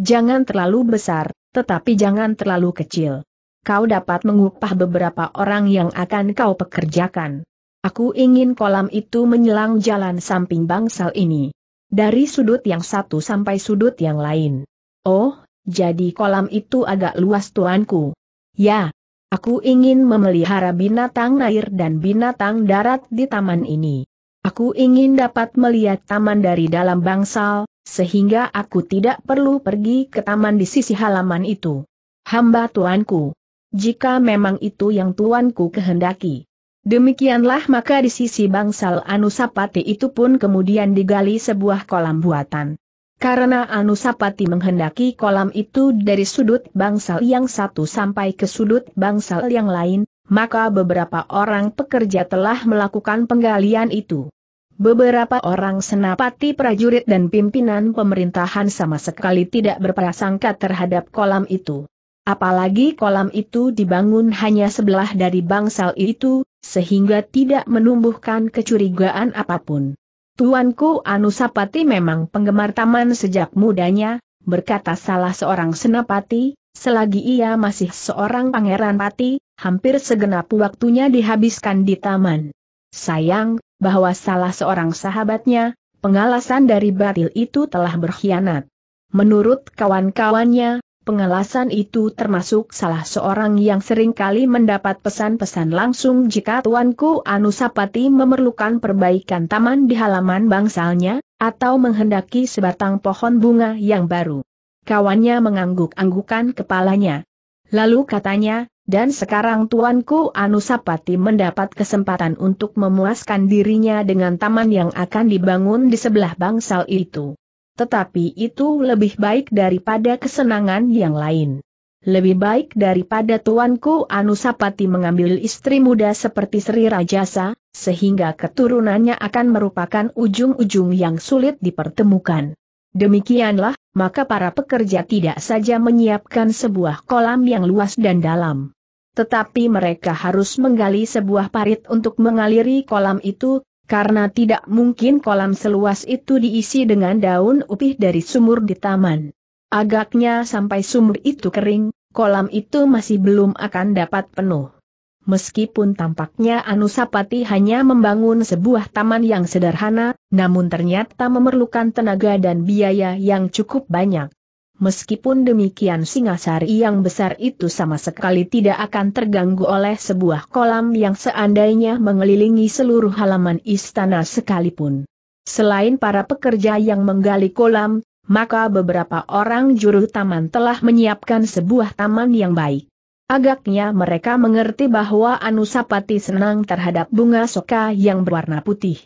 [SPEAKER 1] Jangan terlalu besar, tetapi jangan terlalu kecil. Kau dapat mengupah beberapa orang yang akan kau pekerjakan. Aku ingin kolam itu menyelang jalan samping bangsal ini. Dari sudut yang satu sampai sudut yang lain. Oh, jadi kolam itu agak luas tuanku. Ya, aku ingin memelihara binatang air dan binatang darat di taman ini. Aku ingin dapat melihat taman dari dalam bangsal, sehingga aku tidak perlu pergi ke taman di sisi halaman itu. Hamba tuanku, jika memang itu yang tuanku kehendaki. Demikianlah maka di sisi bangsal Anusapati itu pun kemudian digali sebuah kolam buatan. Karena Anusapati menghendaki kolam itu dari sudut bangsal yang satu sampai ke sudut bangsal yang lain, maka beberapa orang pekerja telah melakukan penggalian itu. Beberapa orang senapati prajurit dan pimpinan pemerintahan sama sekali tidak berprasangka terhadap kolam itu. Apalagi kolam itu dibangun hanya sebelah dari bangsal itu, sehingga tidak menumbuhkan kecurigaan apapun. Tuanku Anusapati memang penggemar taman sejak mudanya, berkata salah seorang senapati, selagi ia masih seorang pangeran pati, hampir segenap waktunya dihabiskan di taman. Sayang, bahwa salah seorang sahabatnya, pengalasan dari batil itu telah berkhianat. Menurut kawan-kawannya, Pengelasan itu termasuk salah seorang yang sering kali mendapat pesan-pesan langsung jika Tuanku Anusapati memerlukan perbaikan taman di halaman bangsalnya, atau menghendaki sebatang pohon bunga yang baru. Kawannya mengangguk-anggukan kepalanya. Lalu katanya, dan sekarang Tuanku Anusapati mendapat kesempatan untuk memuaskan dirinya dengan taman yang akan dibangun di sebelah bangsal itu. Tetapi itu lebih baik daripada kesenangan yang lain. Lebih baik daripada tuanku Anusapati mengambil istri muda seperti Sri Rajasa, sehingga keturunannya akan merupakan ujung-ujung yang sulit dipertemukan. Demikianlah, maka para pekerja tidak saja menyiapkan sebuah kolam yang luas dan dalam. Tetapi mereka harus menggali sebuah parit untuk mengaliri kolam itu, karena tidak mungkin kolam seluas itu diisi dengan daun upih dari sumur di taman. Agaknya sampai sumur itu kering, kolam itu masih belum akan dapat penuh. Meskipun tampaknya Anusapati hanya membangun sebuah taman yang sederhana, namun ternyata memerlukan tenaga dan biaya yang cukup banyak. Meskipun demikian singasari yang besar itu sama sekali tidak akan terganggu oleh sebuah kolam yang seandainya mengelilingi seluruh halaman istana sekalipun. Selain para pekerja yang menggali kolam, maka beberapa orang juru taman telah menyiapkan sebuah taman yang baik. Agaknya mereka mengerti bahwa Anusapati senang terhadap bunga soka yang berwarna putih.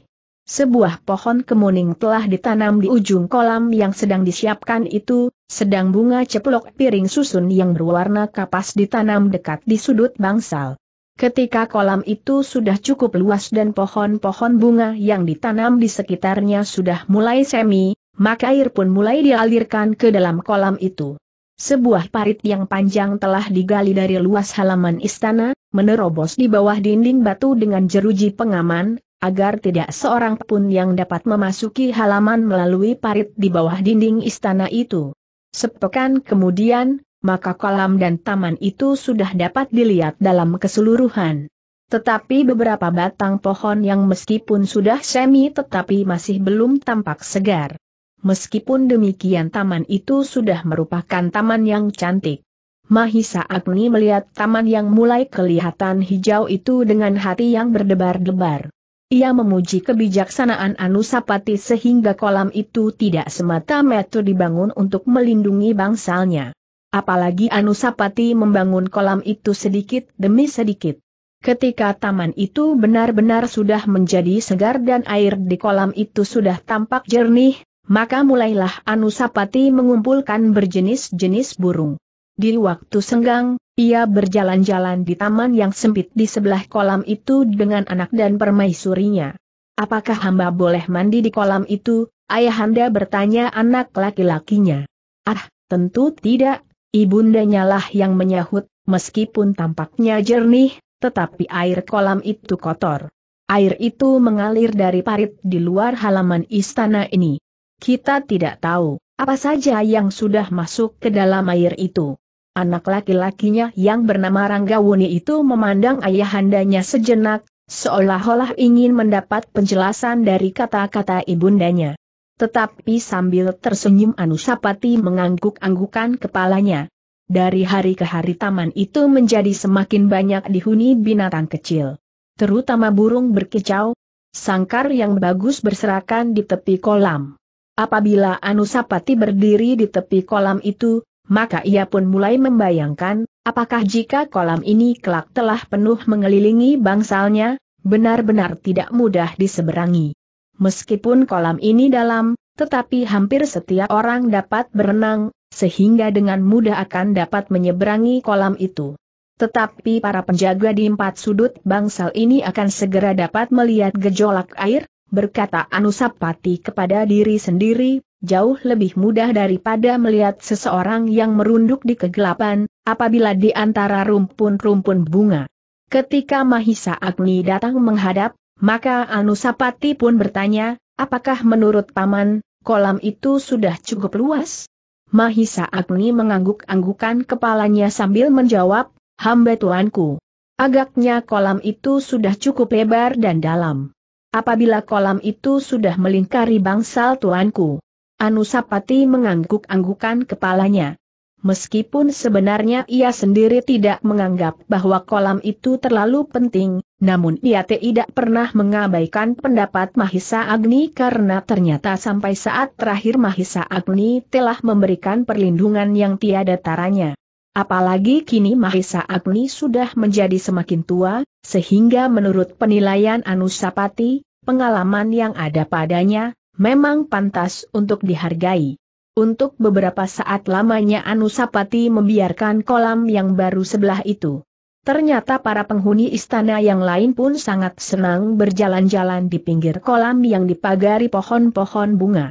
[SPEAKER 1] Sebuah pohon kemuning telah ditanam di ujung kolam yang sedang disiapkan itu, sedang bunga ceplok piring susun yang berwarna kapas ditanam dekat di sudut bangsal. Ketika kolam itu sudah cukup luas dan pohon-pohon bunga yang ditanam di sekitarnya sudah mulai semi, maka air pun mulai dialirkan ke dalam kolam itu. Sebuah parit yang panjang telah digali dari luas halaman istana, menerobos di bawah dinding batu dengan jeruji pengaman, agar tidak seorang pun yang dapat memasuki halaman melalui parit di bawah dinding istana itu. Sepekan kemudian, maka kolam dan taman itu sudah dapat dilihat dalam keseluruhan. Tetapi beberapa batang pohon yang meskipun sudah semi tetapi masih belum tampak segar. Meskipun demikian taman itu sudah merupakan taman yang cantik. Mahisa Agni melihat taman yang mulai kelihatan hijau itu dengan hati yang berdebar-debar. Ia memuji kebijaksanaan Anusapati sehingga kolam itu tidak semata-mata dibangun untuk melindungi bangsalnya. Apalagi Anusapati membangun kolam itu sedikit demi sedikit. Ketika taman itu benar-benar sudah menjadi segar dan air di kolam itu sudah tampak jernih, maka mulailah Anusapati mengumpulkan berjenis-jenis burung. Di waktu senggang, ia berjalan-jalan di taman yang sempit di sebelah kolam itu dengan anak dan permaisurinya. Apakah hamba boleh mandi di kolam itu? Ayahanda bertanya anak laki-lakinya. Ah, tentu tidak, ibundanya lah yang menyahut, meskipun tampaknya jernih, tetapi air kolam itu kotor. Air itu mengalir dari parit di luar halaman istana ini. Kita tidak tahu apa saja yang sudah masuk ke dalam air itu. Anak laki-lakinya yang bernama Rangga Wuni itu memandang ayahandanya sejenak, seolah-olah ingin mendapat penjelasan dari kata-kata ibundanya. Tetapi sambil tersenyum Anusapati mengangguk-anggukan kepalanya. Dari hari ke hari taman itu menjadi semakin banyak dihuni binatang kecil. Terutama burung berkicau, sangkar yang bagus berserakan di tepi kolam. Apabila Anusapati berdiri di tepi kolam itu, maka ia pun mulai membayangkan, apakah jika kolam ini kelak telah penuh mengelilingi bangsalnya, benar-benar tidak mudah diseberangi. Meskipun kolam ini dalam, tetapi hampir setiap orang dapat berenang, sehingga dengan mudah akan dapat menyeberangi kolam itu. Tetapi para penjaga di empat sudut bangsal ini akan segera dapat melihat gejolak air, berkata Anusapati kepada diri sendiri, jauh lebih mudah daripada melihat seseorang yang merunduk di kegelapan, apabila di antara rumpun-rumpun bunga. Ketika Mahisa Agni datang menghadap, maka Anusapati pun bertanya, apakah menurut Paman, kolam itu sudah cukup luas? Mahisa Agni mengangguk-anggukan kepalanya sambil menjawab, hamba tuanku. Agaknya kolam itu sudah cukup lebar dan dalam. Apabila kolam itu sudah melingkari bangsal tuanku, Anusapati mengangguk-anggukan kepalanya. Meskipun sebenarnya ia sendiri tidak menganggap bahwa kolam itu terlalu penting, namun ia tidak pernah mengabaikan pendapat Mahisa Agni karena ternyata sampai saat terakhir Mahisa Agni telah memberikan perlindungan yang tiada taranya. Apalagi kini Mahisa Agni sudah menjadi semakin tua, sehingga menurut penilaian Anusapati, pengalaman yang ada padanya, memang pantas untuk dihargai. Untuk beberapa saat lamanya Anusapati membiarkan kolam yang baru sebelah itu. Ternyata para penghuni istana yang lain pun sangat senang berjalan-jalan di pinggir kolam yang dipagari pohon-pohon bunga.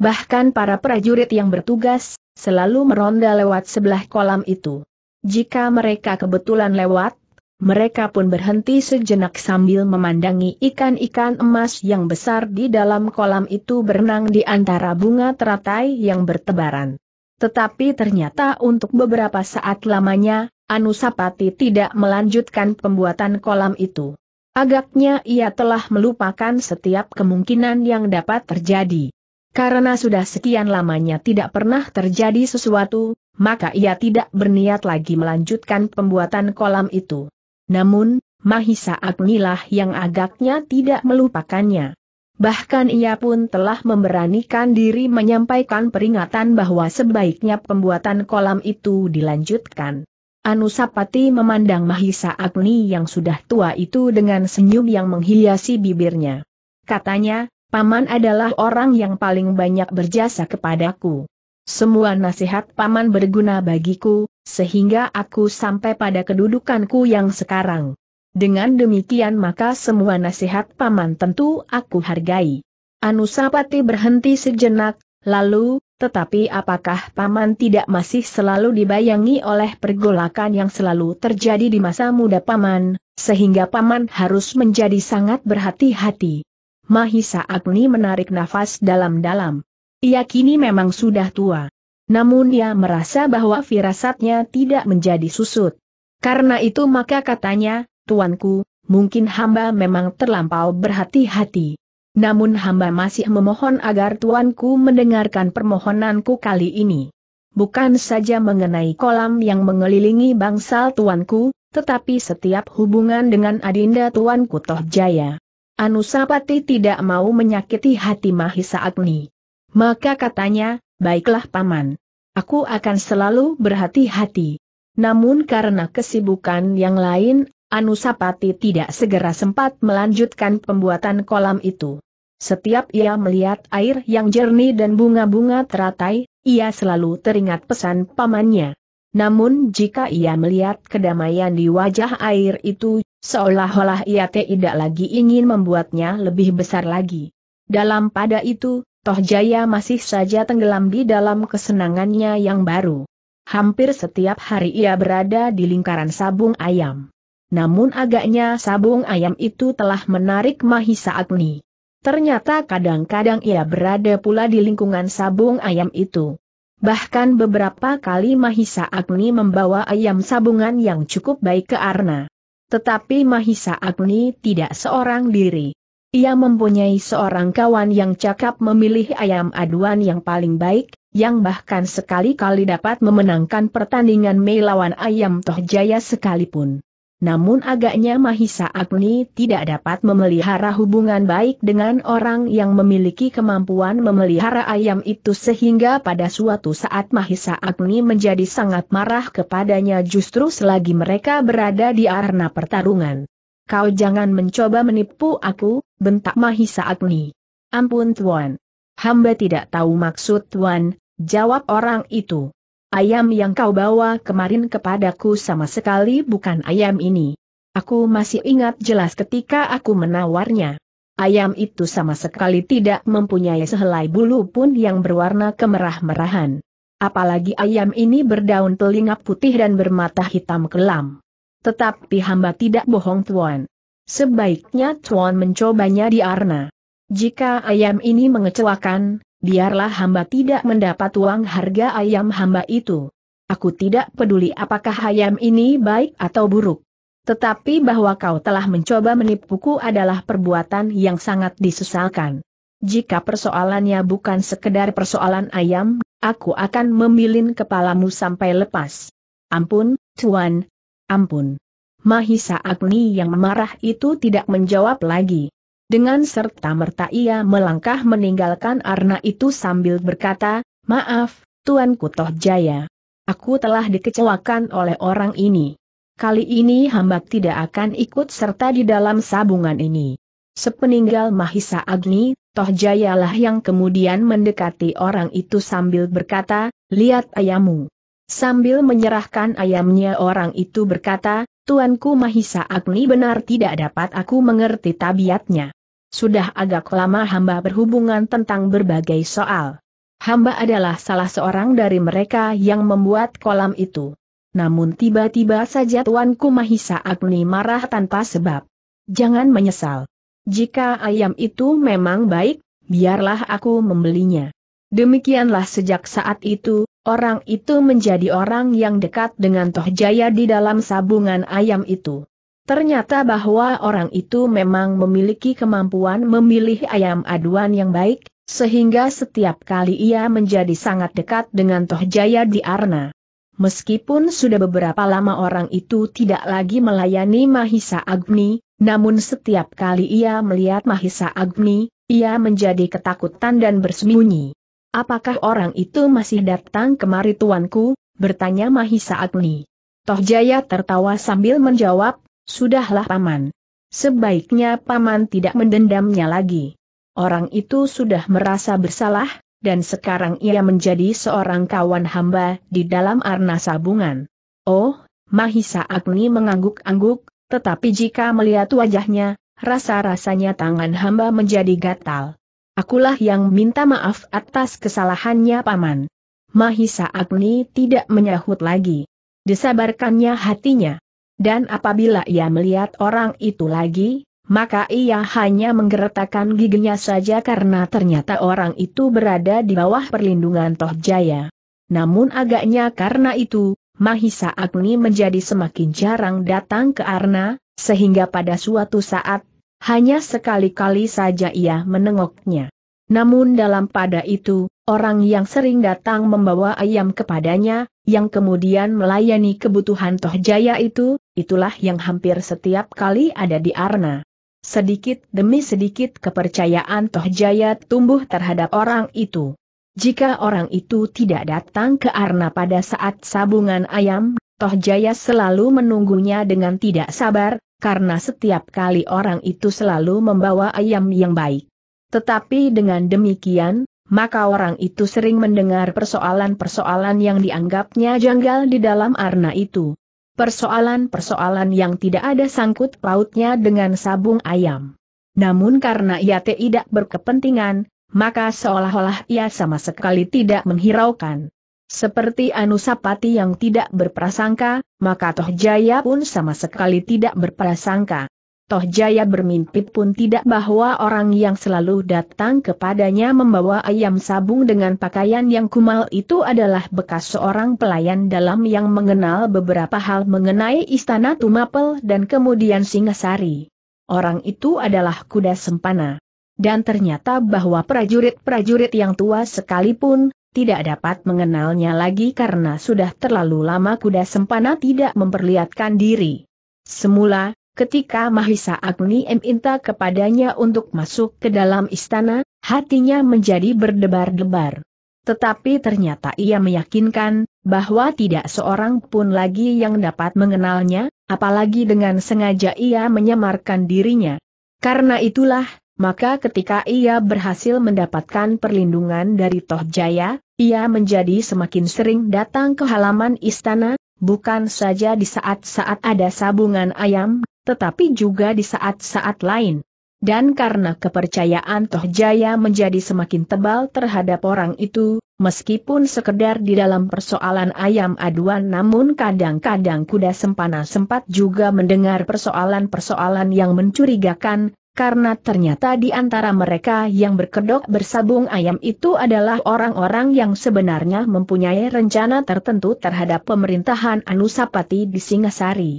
[SPEAKER 1] Bahkan para prajurit yang bertugas, selalu meronda lewat sebelah kolam itu. Jika mereka kebetulan lewat, mereka pun berhenti sejenak sambil memandangi ikan-ikan emas yang besar di dalam kolam itu berenang di antara bunga teratai yang bertebaran. Tetapi ternyata untuk beberapa saat lamanya, Anusapati tidak melanjutkan pembuatan kolam itu. Agaknya ia telah melupakan setiap kemungkinan yang dapat terjadi. Karena sudah sekian lamanya tidak pernah terjadi sesuatu, maka ia tidak berniat lagi melanjutkan pembuatan kolam itu. Namun, Mahisa Agnilah yang agaknya tidak melupakannya. Bahkan ia pun telah memberanikan diri menyampaikan peringatan bahwa sebaiknya pembuatan kolam itu dilanjutkan. Anusapati memandang Mahisa Agni yang sudah tua itu dengan senyum yang menghiasi bibirnya. Katanya, Paman adalah orang yang paling banyak berjasa kepadaku. Semua nasihat Paman berguna bagiku, sehingga aku sampai pada kedudukanku yang sekarang. Dengan demikian maka semua nasihat paman tentu aku hargai. Anusapati berhenti sejenak, lalu, tetapi apakah paman tidak masih selalu dibayangi oleh pergolakan yang selalu terjadi di masa muda paman, sehingga paman harus menjadi sangat berhati-hati. Mahisa Agni menarik nafas dalam-dalam. Ia kini memang sudah tua. Namun ia merasa bahwa firasatnya tidak menjadi susut. Karena itu maka katanya, Tuanku, mungkin hamba memang terlampau berhati-hati. Namun hamba masih memohon agar Tuanku mendengarkan permohonanku kali ini. Bukan saja mengenai kolam yang mengelilingi bangsal Tuanku, tetapi setiap hubungan dengan adinda Tuanku Toh Jaya. Anusapati tidak mau menyakiti hati Mahisa Agni. Maka katanya, Baiklah Paman. Aku akan selalu berhati-hati. Namun karena kesibukan yang lain, Anusapati tidak segera sempat melanjutkan pembuatan kolam itu. Setiap ia melihat air yang jernih dan bunga-bunga teratai, ia selalu teringat pesan pamannya. Namun jika ia melihat kedamaian di wajah air itu, seolah-olah ia tidak lagi ingin membuatnya lebih besar lagi. Dalam pada itu, Toh Jaya masih saja tenggelam di dalam kesenangannya yang baru. Hampir setiap hari ia berada di lingkaran sabung ayam. Namun agaknya sabung ayam itu telah menarik Mahisa Agni. Ternyata kadang-kadang ia berada pula di lingkungan sabung ayam itu. Bahkan beberapa kali Mahisa Agni membawa ayam sabungan yang cukup baik ke Arna. Tetapi Mahisa Agni tidak seorang diri. Ia mempunyai seorang kawan yang cakap memilih ayam aduan yang paling baik, yang bahkan sekali-kali dapat memenangkan pertandingan melawan ayam Tohjaya sekalipun. Namun agaknya Mahisa Agni tidak dapat memelihara hubungan baik dengan orang yang memiliki kemampuan memelihara ayam itu sehingga pada suatu saat Mahisa Agni menjadi sangat marah kepadanya justru selagi mereka berada di arena pertarungan. Kau jangan mencoba menipu aku, bentak Mahisa Agni. Ampun Tuan. Hamba tidak tahu maksud Tuan, jawab orang itu. Ayam yang kau bawa kemarin kepadaku sama sekali bukan ayam ini. Aku masih ingat jelas ketika aku menawarnya. Ayam itu sama sekali tidak mempunyai sehelai bulu pun yang berwarna kemerah-merahan. Apalagi ayam ini berdaun telinga putih dan bermata hitam kelam. Tetapi hamba tidak bohong tuan. Sebaiknya Tuan mencobanya di Arna. Jika ayam ini mengecewakan, biarlah hamba tidak mendapat uang harga ayam hamba itu. Aku tidak peduli apakah ayam ini baik atau buruk. Tetapi bahwa kau telah mencoba menipuku adalah perbuatan yang sangat disesalkan. Jika persoalannya bukan sekedar persoalan ayam, aku akan memilin kepalamu sampai lepas. Ampun, Tuan. Ampun. Mahisa Agni yang marah itu tidak menjawab lagi. Dengan serta-merta ia melangkah meninggalkan Arna itu sambil berkata, Maaf, Tuan Kutoh Jaya. Aku telah dikecewakan oleh orang ini. Kali ini hamba tidak akan ikut serta di dalam sabungan ini. Sepeninggal Mahisa Agni, Toh Jayalah yang kemudian mendekati orang itu sambil berkata, Lihat ayamu. Sambil menyerahkan ayamnya orang itu berkata, Tuanku Mahisa Agni benar tidak dapat aku mengerti tabiatnya. Sudah agak lama hamba berhubungan tentang berbagai soal. Hamba adalah salah seorang dari mereka yang membuat kolam itu. Namun tiba-tiba saja Tuanku Mahisa Agni marah tanpa sebab. Jangan menyesal. Jika ayam itu memang baik, biarlah aku membelinya. Demikianlah sejak saat itu, orang itu menjadi orang yang dekat dengan Toh Jaya di dalam sabungan ayam itu. Ternyata bahwa orang itu memang memiliki kemampuan memilih ayam aduan yang baik, sehingga setiap kali ia menjadi sangat dekat dengan Toh Jaya di Arna. Meskipun sudah beberapa lama orang itu tidak lagi melayani Mahisa Agni, namun setiap kali ia melihat Mahisa Agni, ia menjadi ketakutan dan bersembunyi. Apakah orang itu masih datang kemari tuanku? bertanya Mahisa Agni. Toh Jaya tertawa sambil menjawab, sudahlah paman. Sebaiknya paman tidak mendendamnya lagi. Orang itu sudah merasa bersalah, dan sekarang ia menjadi seorang kawan hamba di dalam arna sabungan. Oh, Mahisa Agni mengangguk-angguk, tetapi jika melihat wajahnya, rasa-rasanya tangan hamba menjadi gatal. Akulah yang minta maaf atas kesalahannya paman. Mahisa Agni tidak menyahut lagi. Disabarkannya hatinya. Dan apabila ia melihat orang itu lagi, maka ia hanya menggeretakkan giginya saja karena ternyata orang itu berada di bawah perlindungan Toh Jaya. Namun agaknya karena itu, Mahisa Agni menjadi semakin jarang datang ke Arna, sehingga pada suatu saat hanya sekali-kali saja ia menengoknya. Namun dalam pada itu, orang yang sering datang membawa ayam kepadanya, yang kemudian melayani kebutuhan Toh Jaya itu, itulah yang hampir setiap kali ada di Arna. Sedikit demi sedikit kepercayaan Toh Jaya tumbuh terhadap orang itu. Jika orang itu tidak datang ke Arna pada saat sabungan ayam Toh Jaya selalu menunggunya dengan tidak sabar, karena setiap kali orang itu selalu membawa ayam yang baik. Tetapi dengan demikian, maka orang itu sering mendengar persoalan-persoalan yang dianggapnya janggal di dalam arna itu. Persoalan-persoalan yang tidak ada sangkut pautnya dengan sabung ayam. Namun karena ia tidak berkepentingan, maka seolah-olah ia sama sekali tidak menghiraukan. Seperti Anusapati yang tidak berprasangka, maka Tohjaya pun sama sekali tidak berprasangka. Tohjaya Jaya bermimpi pun tidak bahwa orang yang selalu datang kepadanya membawa ayam sabung dengan pakaian yang kumal itu adalah bekas seorang pelayan dalam yang mengenal beberapa hal mengenai istana Tumapel dan kemudian Singasari. Orang itu adalah kuda sempana. Dan ternyata bahwa prajurit-prajurit yang tua sekalipun, tidak dapat mengenalnya lagi karena sudah terlalu lama kuda sempana tidak memperlihatkan diri. Semula, ketika Mahisa Agni minta kepadanya untuk masuk ke dalam istana, hatinya menjadi berdebar-debar. Tetapi ternyata ia meyakinkan bahwa tidak seorang pun lagi yang dapat mengenalnya, apalagi dengan sengaja ia menyamarkan dirinya. Karena itulah, maka ketika ia berhasil mendapatkan perlindungan dari Toh Jaya, ia menjadi semakin sering datang ke halaman istana, bukan saja di saat-saat ada sabungan ayam, tetapi juga di saat-saat lain. Dan karena kepercayaan Toh Jaya menjadi semakin tebal terhadap orang itu, meskipun sekedar di dalam persoalan ayam aduan namun kadang-kadang kuda sempana sempat juga mendengar persoalan-persoalan yang mencurigakan, karena ternyata di antara mereka yang berkedok bersabung ayam itu adalah orang-orang yang sebenarnya mempunyai rencana tertentu terhadap pemerintahan Anusapati di Singasari.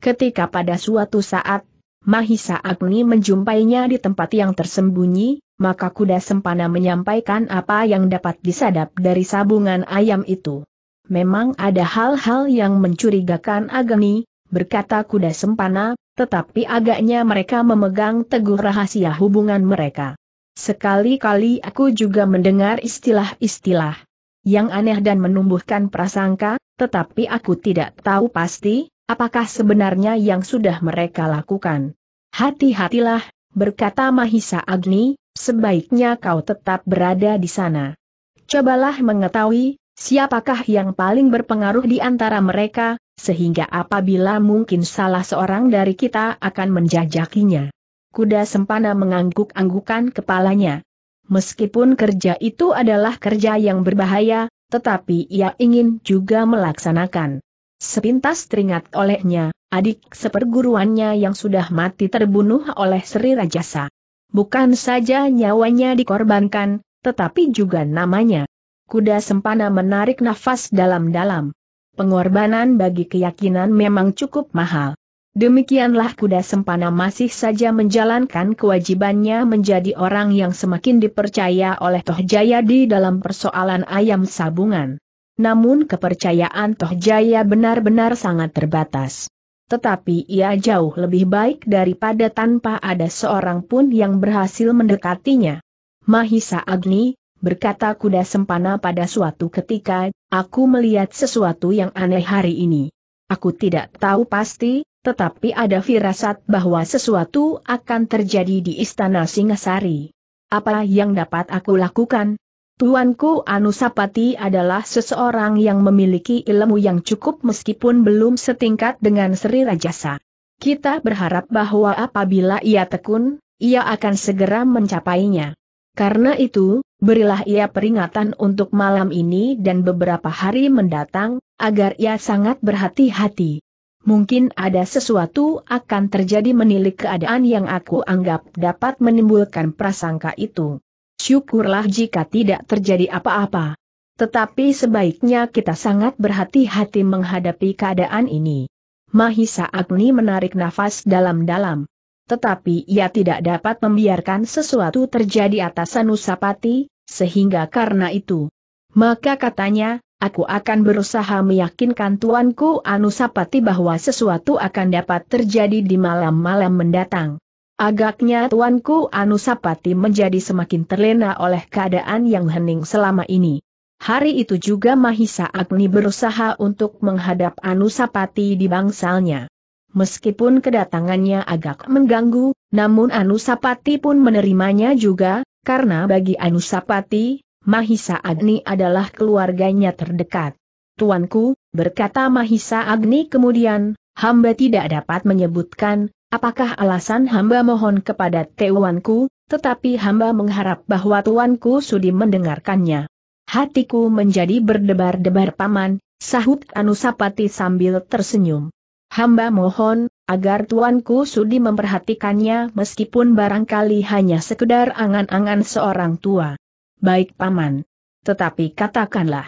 [SPEAKER 1] Ketika pada suatu saat, Mahisa Agni menjumpainya di tempat yang tersembunyi, maka kuda sempana menyampaikan apa yang dapat disadap dari sabungan ayam itu. Memang ada hal-hal yang mencurigakan Agni, berkata kuda sempana, tetapi agaknya mereka memegang teguh rahasia hubungan mereka. Sekali-kali aku juga mendengar istilah-istilah yang aneh dan menumbuhkan prasangka, tetapi aku tidak tahu pasti apakah sebenarnya yang sudah mereka lakukan. Hati-hatilah, berkata Mahisa Agni, sebaiknya kau tetap berada di sana. Cobalah mengetahui siapakah yang paling berpengaruh di antara mereka, sehingga apabila mungkin salah seorang dari kita akan menjajakinya. Kuda sempana mengangguk-anggukan kepalanya. Meskipun kerja itu adalah kerja yang berbahaya, tetapi ia ingin juga melaksanakan. Sepintas teringat olehnya, adik seperguruannya yang sudah mati terbunuh oleh Sri Rajasa. Bukan saja nyawanya dikorbankan, tetapi juga namanya. Kuda sempana menarik nafas dalam-dalam pengorbanan bagi keyakinan memang cukup mahal. Demikianlah kuda sempana masih saja menjalankan kewajibannya menjadi orang yang semakin dipercaya oleh Toh di dalam persoalan ayam sabungan. Namun kepercayaan Toh Jaya benar-benar sangat terbatas. Tetapi ia jauh lebih baik daripada tanpa ada seorang pun yang berhasil mendekatinya. Mahisa Agni, berkata kuda sempana pada suatu ketika, aku melihat sesuatu yang aneh hari ini. Aku tidak tahu pasti, tetapi ada firasat bahwa sesuatu akan terjadi di istana Singasari. Apa yang dapat aku lakukan? Tuanku Anusapati adalah seseorang yang memiliki ilmu yang cukup meskipun belum setingkat dengan Sri Rajasa. Kita berharap bahwa apabila ia tekun, ia akan segera mencapainya. Karena itu, berilah ia peringatan untuk malam ini dan beberapa hari mendatang, agar ia sangat berhati-hati. Mungkin ada sesuatu akan terjadi menilik keadaan yang aku anggap dapat menimbulkan prasangka itu. Syukurlah jika tidak terjadi apa-apa. Tetapi sebaiknya kita sangat berhati-hati menghadapi keadaan ini. Mahisa Agni menarik nafas dalam-dalam tetapi ia tidak dapat membiarkan sesuatu terjadi atas Anusapati, sehingga karena itu. Maka katanya, aku akan berusaha meyakinkan tuanku Anusapati bahwa sesuatu akan dapat terjadi di malam-malam mendatang. Agaknya tuanku Anusapati menjadi semakin terlena oleh keadaan yang hening selama ini. Hari itu juga Mahisa Agni berusaha untuk menghadap Anusapati di bangsalnya. Meskipun kedatangannya agak mengganggu, namun Anusapati pun menerimanya juga, karena bagi Anusapati, Mahisa Agni adalah keluarganya terdekat. Tuanku, berkata Mahisa Agni kemudian, hamba tidak dapat menyebutkan, apakah alasan hamba mohon kepada Tuanku, tetapi hamba mengharap bahwa Tuanku sudi mendengarkannya. Hatiku menjadi berdebar-debar paman, sahut Anusapati sambil tersenyum. Hamba mohon, agar tuanku sudi memperhatikannya meskipun barangkali hanya sekedar angan-angan seorang tua. Baik paman. Tetapi katakanlah.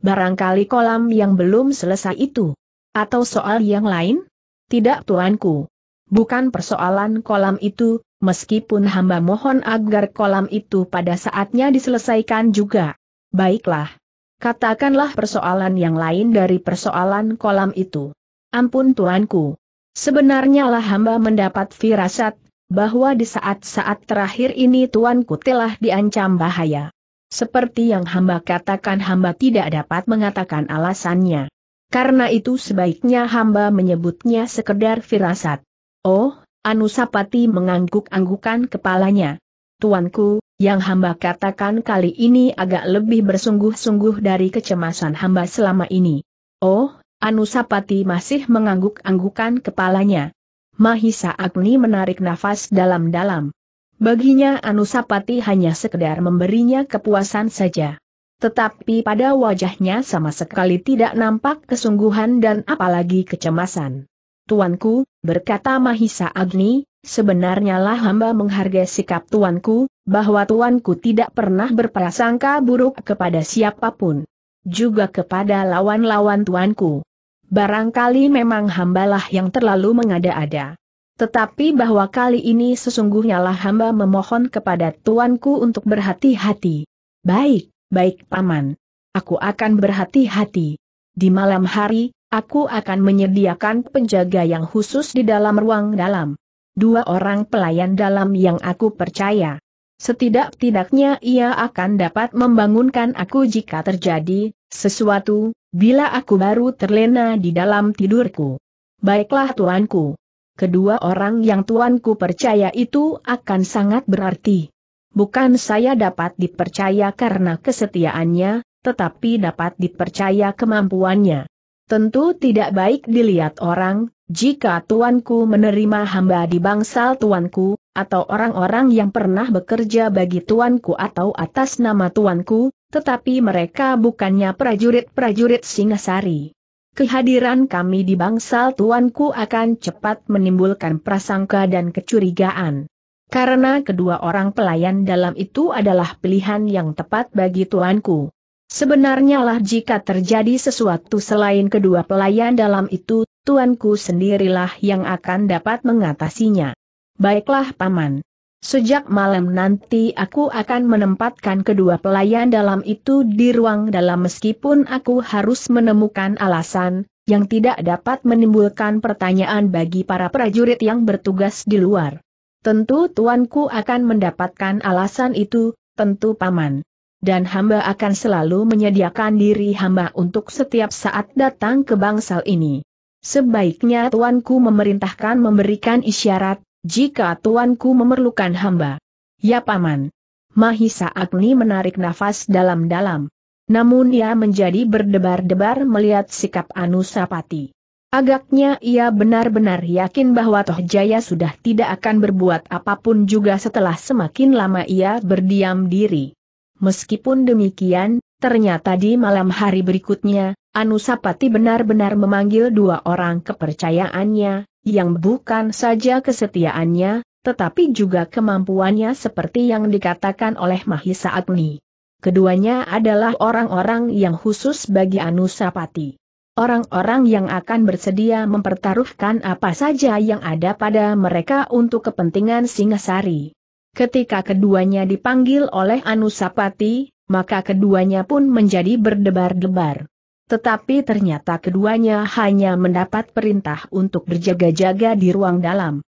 [SPEAKER 1] Barangkali kolam yang belum selesai itu. Atau soal yang lain? Tidak tuanku. Bukan persoalan kolam itu, meskipun hamba mohon agar kolam itu pada saatnya diselesaikan juga. Baiklah. Katakanlah persoalan yang lain dari persoalan kolam itu. Ampun tuanku. Sebenarnya lah hamba mendapat firasat, bahwa di saat-saat terakhir ini tuanku telah diancam bahaya. Seperti yang hamba katakan hamba tidak dapat mengatakan alasannya. Karena itu sebaiknya hamba menyebutnya sekedar firasat. Oh, Anusapati mengangguk-anggukan kepalanya. Tuanku, yang hamba katakan kali ini agak lebih bersungguh-sungguh dari kecemasan hamba selama ini. Oh, Anusapati masih mengangguk-anggukan kepalanya. Mahisa Agni menarik nafas dalam-dalam. Baginya Anusapati hanya sekedar memberinya kepuasan saja. Tetapi pada wajahnya sama sekali tidak nampak kesungguhan dan apalagi kecemasan. Tuanku, berkata Mahisa Agni, sebenarnya lah hamba menghargai sikap tuanku, bahwa tuanku tidak pernah berprasangka buruk kepada siapapun. Juga kepada lawan-lawan tuanku. Barangkali memang hambalah yang terlalu mengada-ada. Tetapi bahwa kali ini sesungguhnya lah hamba memohon kepada tuanku untuk berhati-hati. Baik, baik paman. Aku akan berhati-hati. Di malam hari, aku akan menyediakan penjaga yang khusus di dalam ruang dalam. Dua orang pelayan dalam yang aku percaya. Setidak-tidaknya ia akan dapat membangunkan aku jika terjadi sesuatu, Bila aku baru terlena di dalam tidurku. Baiklah tuanku. Kedua orang yang tuanku percaya itu akan sangat berarti. Bukan saya dapat dipercaya karena kesetiaannya, tetapi dapat dipercaya kemampuannya. Tentu tidak baik dilihat orang, jika tuanku menerima hamba di bangsal tuanku, atau orang-orang yang pernah bekerja bagi tuanku atau atas nama tuanku, tetapi mereka bukannya prajurit-prajurit Singasari. Kehadiran kami di bangsal tuanku akan cepat menimbulkan prasangka dan kecurigaan. Karena kedua orang pelayan dalam itu adalah pilihan yang tepat bagi tuanku. Sebenarnya lah jika terjadi sesuatu selain kedua pelayan dalam itu, tuanku sendirilah yang akan dapat mengatasinya. Baiklah paman. Sejak malam nanti aku akan menempatkan kedua pelayan dalam itu di ruang dalam meskipun aku harus menemukan alasan, yang tidak dapat menimbulkan pertanyaan bagi para prajurit yang bertugas di luar. Tentu tuanku akan mendapatkan alasan itu, tentu paman. Dan hamba akan selalu menyediakan diri hamba untuk setiap saat datang ke bangsal ini. Sebaiknya tuanku memerintahkan memberikan isyarat, jika tuanku memerlukan hamba. Ya paman. Mahisa Agni menarik nafas dalam-dalam. Namun ia menjadi berdebar-debar melihat sikap Anusapati. Agaknya ia benar-benar yakin bahwa Tohjaya sudah tidak akan berbuat apapun juga setelah semakin lama ia berdiam diri. Meskipun demikian, ternyata di malam hari berikutnya, Anusapati benar-benar memanggil dua orang kepercayaannya, yang bukan saja kesetiaannya, tetapi juga kemampuannya seperti yang dikatakan oleh Mahisa Agni. Keduanya adalah orang-orang yang khusus bagi Anusapati. Orang-orang yang akan bersedia mempertaruhkan apa saja yang ada pada mereka untuk kepentingan Singasari. Ketika keduanya dipanggil oleh Anusapati, maka keduanya pun menjadi berdebar-debar. Tetapi ternyata keduanya hanya mendapat perintah untuk berjaga-jaga di ruang dalam.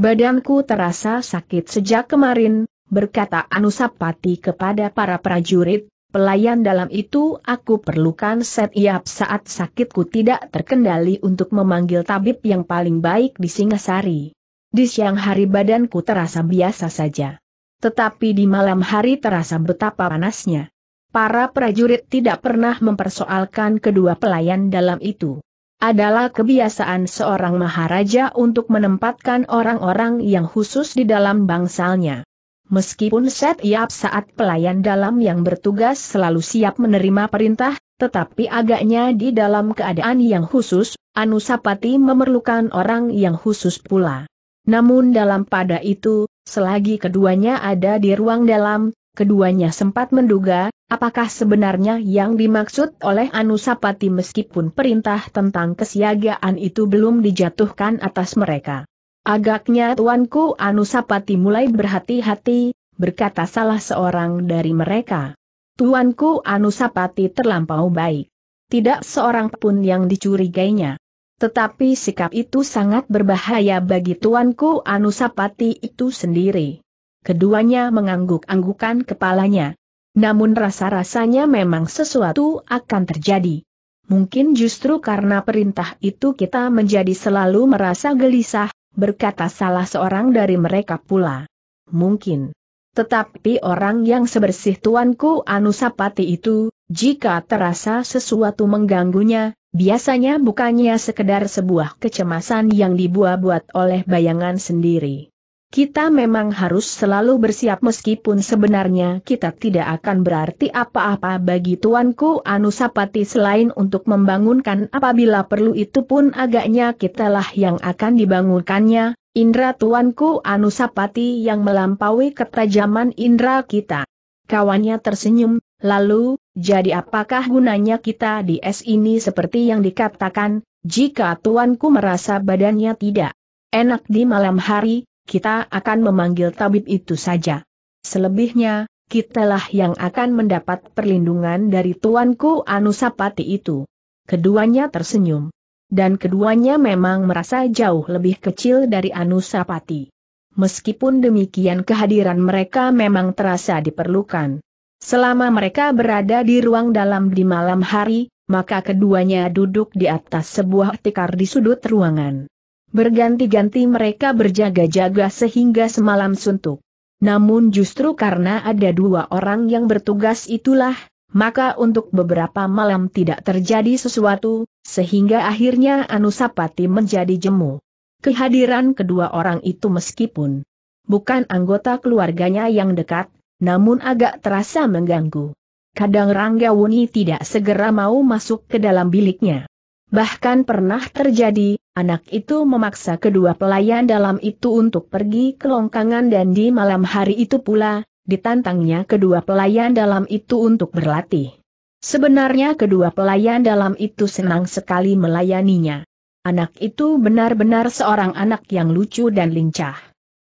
[SPEAKER 1] Badanku terasa sakit sejak kemarin, berkata Anusapati kepada para prajurit, pelayan dalam itu aku perlukan setiap saat sakitku tidak terkendali untuk memanggil tabib yang paling baik di Singasari. Di siang hari badanku terasa biasa saja. Tetapi di malam hari terasa betapa panasnya para prajurit tidak pernah mempersoalkan kedua pelayan dalam itu. Adalah kebiasaan seorang maharaja untuk menempatkan orang-orang yang khusus di dalam bangsalnya. Meskipun setiap saat pelayan dalam yang bertugas selalu siap menerima perintah, tetapi agaknya di dalam keadaan yang khusus, Anusapati memerlukan orang yang khusus pula. Namun dalam pada itu, selagi keduanya ada di ruang dalam, keduanya sempat menduga, apakah sebenarnya yang dimaksud oleh Anusapati meskipun perintah tentang kesiagaan itu belum dijatuhkan atas mereka. Agaknya tuanku Anusapati mulai berhati-hati, berkata salah seorang dari mereka. Tuanku Anusapati terlampau baik. Tidak seorang pun yang dicurigainya. Tetapi sikap itu sangat berbahaya bagi tuanku Anusapati itu sendiri keduanya mengangguk-anggukan kepalanya. Namun rasa-rasanya memang sesuatu akan terjadi. Mungkin justru karena perintah itu kita menjadi selalu merasa gelisah, berkata salah seorang dari mereka pula. Mungkin. Tetapi orang yang sebersih tuanku Anusapati itu, jika terasa sesuatu mengganggunya, biasanya bukannya sekedar sebuah kecemasan yang dibuat-buat oleh bayangan sendiri. Kita memang harus selalu bersiap meskipun sebenarnya kita tidak akan berarti apa-apa bagi tuanku Anusapati selain untuk membangunkan apabila perlu itu pun agaknya kitalah yang akan dibangunkannya, indra tuanku Anusapati yang melampaui ketajaman indra kita. Kawannya tersenyum, lalu, jadi apakah gunanya kita di es ini seperti yang dikatakan, jika tuanku merasa badannya tidak enak di malam hari, kita akan memanggil tabib itu saja. Selebihnya, kitalah yang akan mendapat perlindungan dari tuanku Anusapati itu. Keduanya tersenyum. Dan keduanya memang merasa jauh lebih kecil dari Anusapati. Meskipun demikian kehadiran mereka memang terasa diperlukan. Selama mereka berada di ruang dalam di malam hari, maka keduanya duduk di atas sebuah tikar di sudut ruangan. Berganti-ganti mereka berjaga-jaga sehingga semalam suntuk. Namun justru karena ada dua orang yang bertugas itulah, maka untuk beberapa malam tidak terjadi sesuatu, sehingga akhirnya Anusapati menjadi jemu. Kehadiran kedua orang itu meskipun bukan anggota keluarganya yang dekat, namun agak terasa mengganggu. Kadang Ranggawuni tidak segera mau masuk ke dalam biliknya. Bahkan pernah terjadi, anak itu memaksa kedua pelayan dalam itu untuk pergi ke longkangan dan di malam hari itu pula, ditantangnya kedua pelayan dalam itu untuk berlatih. Sebenarnya kedua pelayan dalam itu senang sekali melayaninya. Anak itu benar-benar seorang anak yang lucu dan lincah.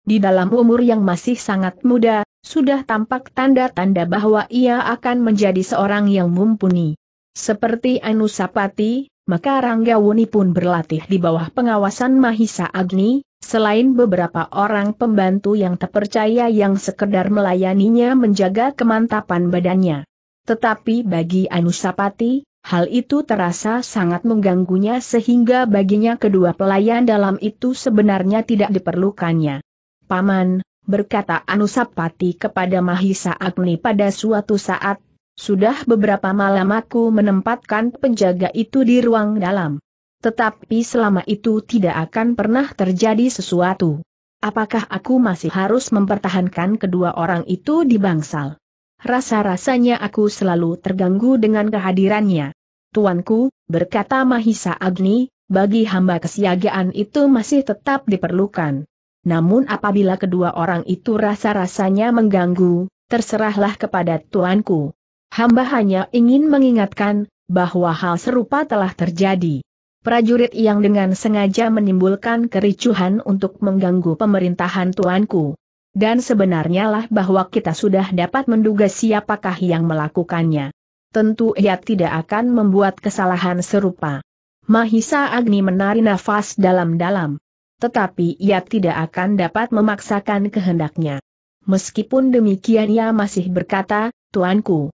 [SPEAKER 1] Di dalam umur yang masih sangat muda, sudah tampak tanda-tanda bahwa ia akan menjadi seorang yang mumpuni. Seperti Anusapati, maka Rangga Wuni pun berlatih di bawah pengawasan Mahisa Agni, selain beberapa orang pembantu yang terpercaya yang sekedar melayaninya menjaga kemantapan badannya. Tetapi bagi Anusapati, hal itu terasa sangat mengganggunya sehingga baginya kedua pelayan dalam itu sebenarnya tidak diperlukannya. Paman, berkata Anusapati kepada Mahisa Agni pada suatu saat, sudah beberapa malam aku menempatkan penjaga itu di ruang dalam. Tetapi selama itu tidak akan pernah terjadi sesuatu. Apakah aku masih harus mempertahankan kedua orang itu di bangsal? Rasa-rasanya aku selalu terganggu dengan kehadirannya. Tuanku, berkata Mahisa Agni, bagi hamba kesiagaan itu masih tetap diperlukan. Namun apabila kedua orang itu rasa-rasanya mengganggu, terserahlah kepada tuanku. Hamba hanya ingin mengingatkan, bahwa hal serupa telah terjadi. Prajurit yang dengan sengaja menimbulkan kericuhan untuk mengganggu pemerintahan tuanku. Dan sebenarnya lah bahwa kita sudah dapat menduga siapakah yang melakukannya. Tentu ia tidak akan membuat kesalahan serupa. Mahisa Agni menari nafas dalam-dalam. Tetapi ia tidak akan dapat memaksakan kehendaknya. Meskipun demikian ia masih berkata, Tuanku,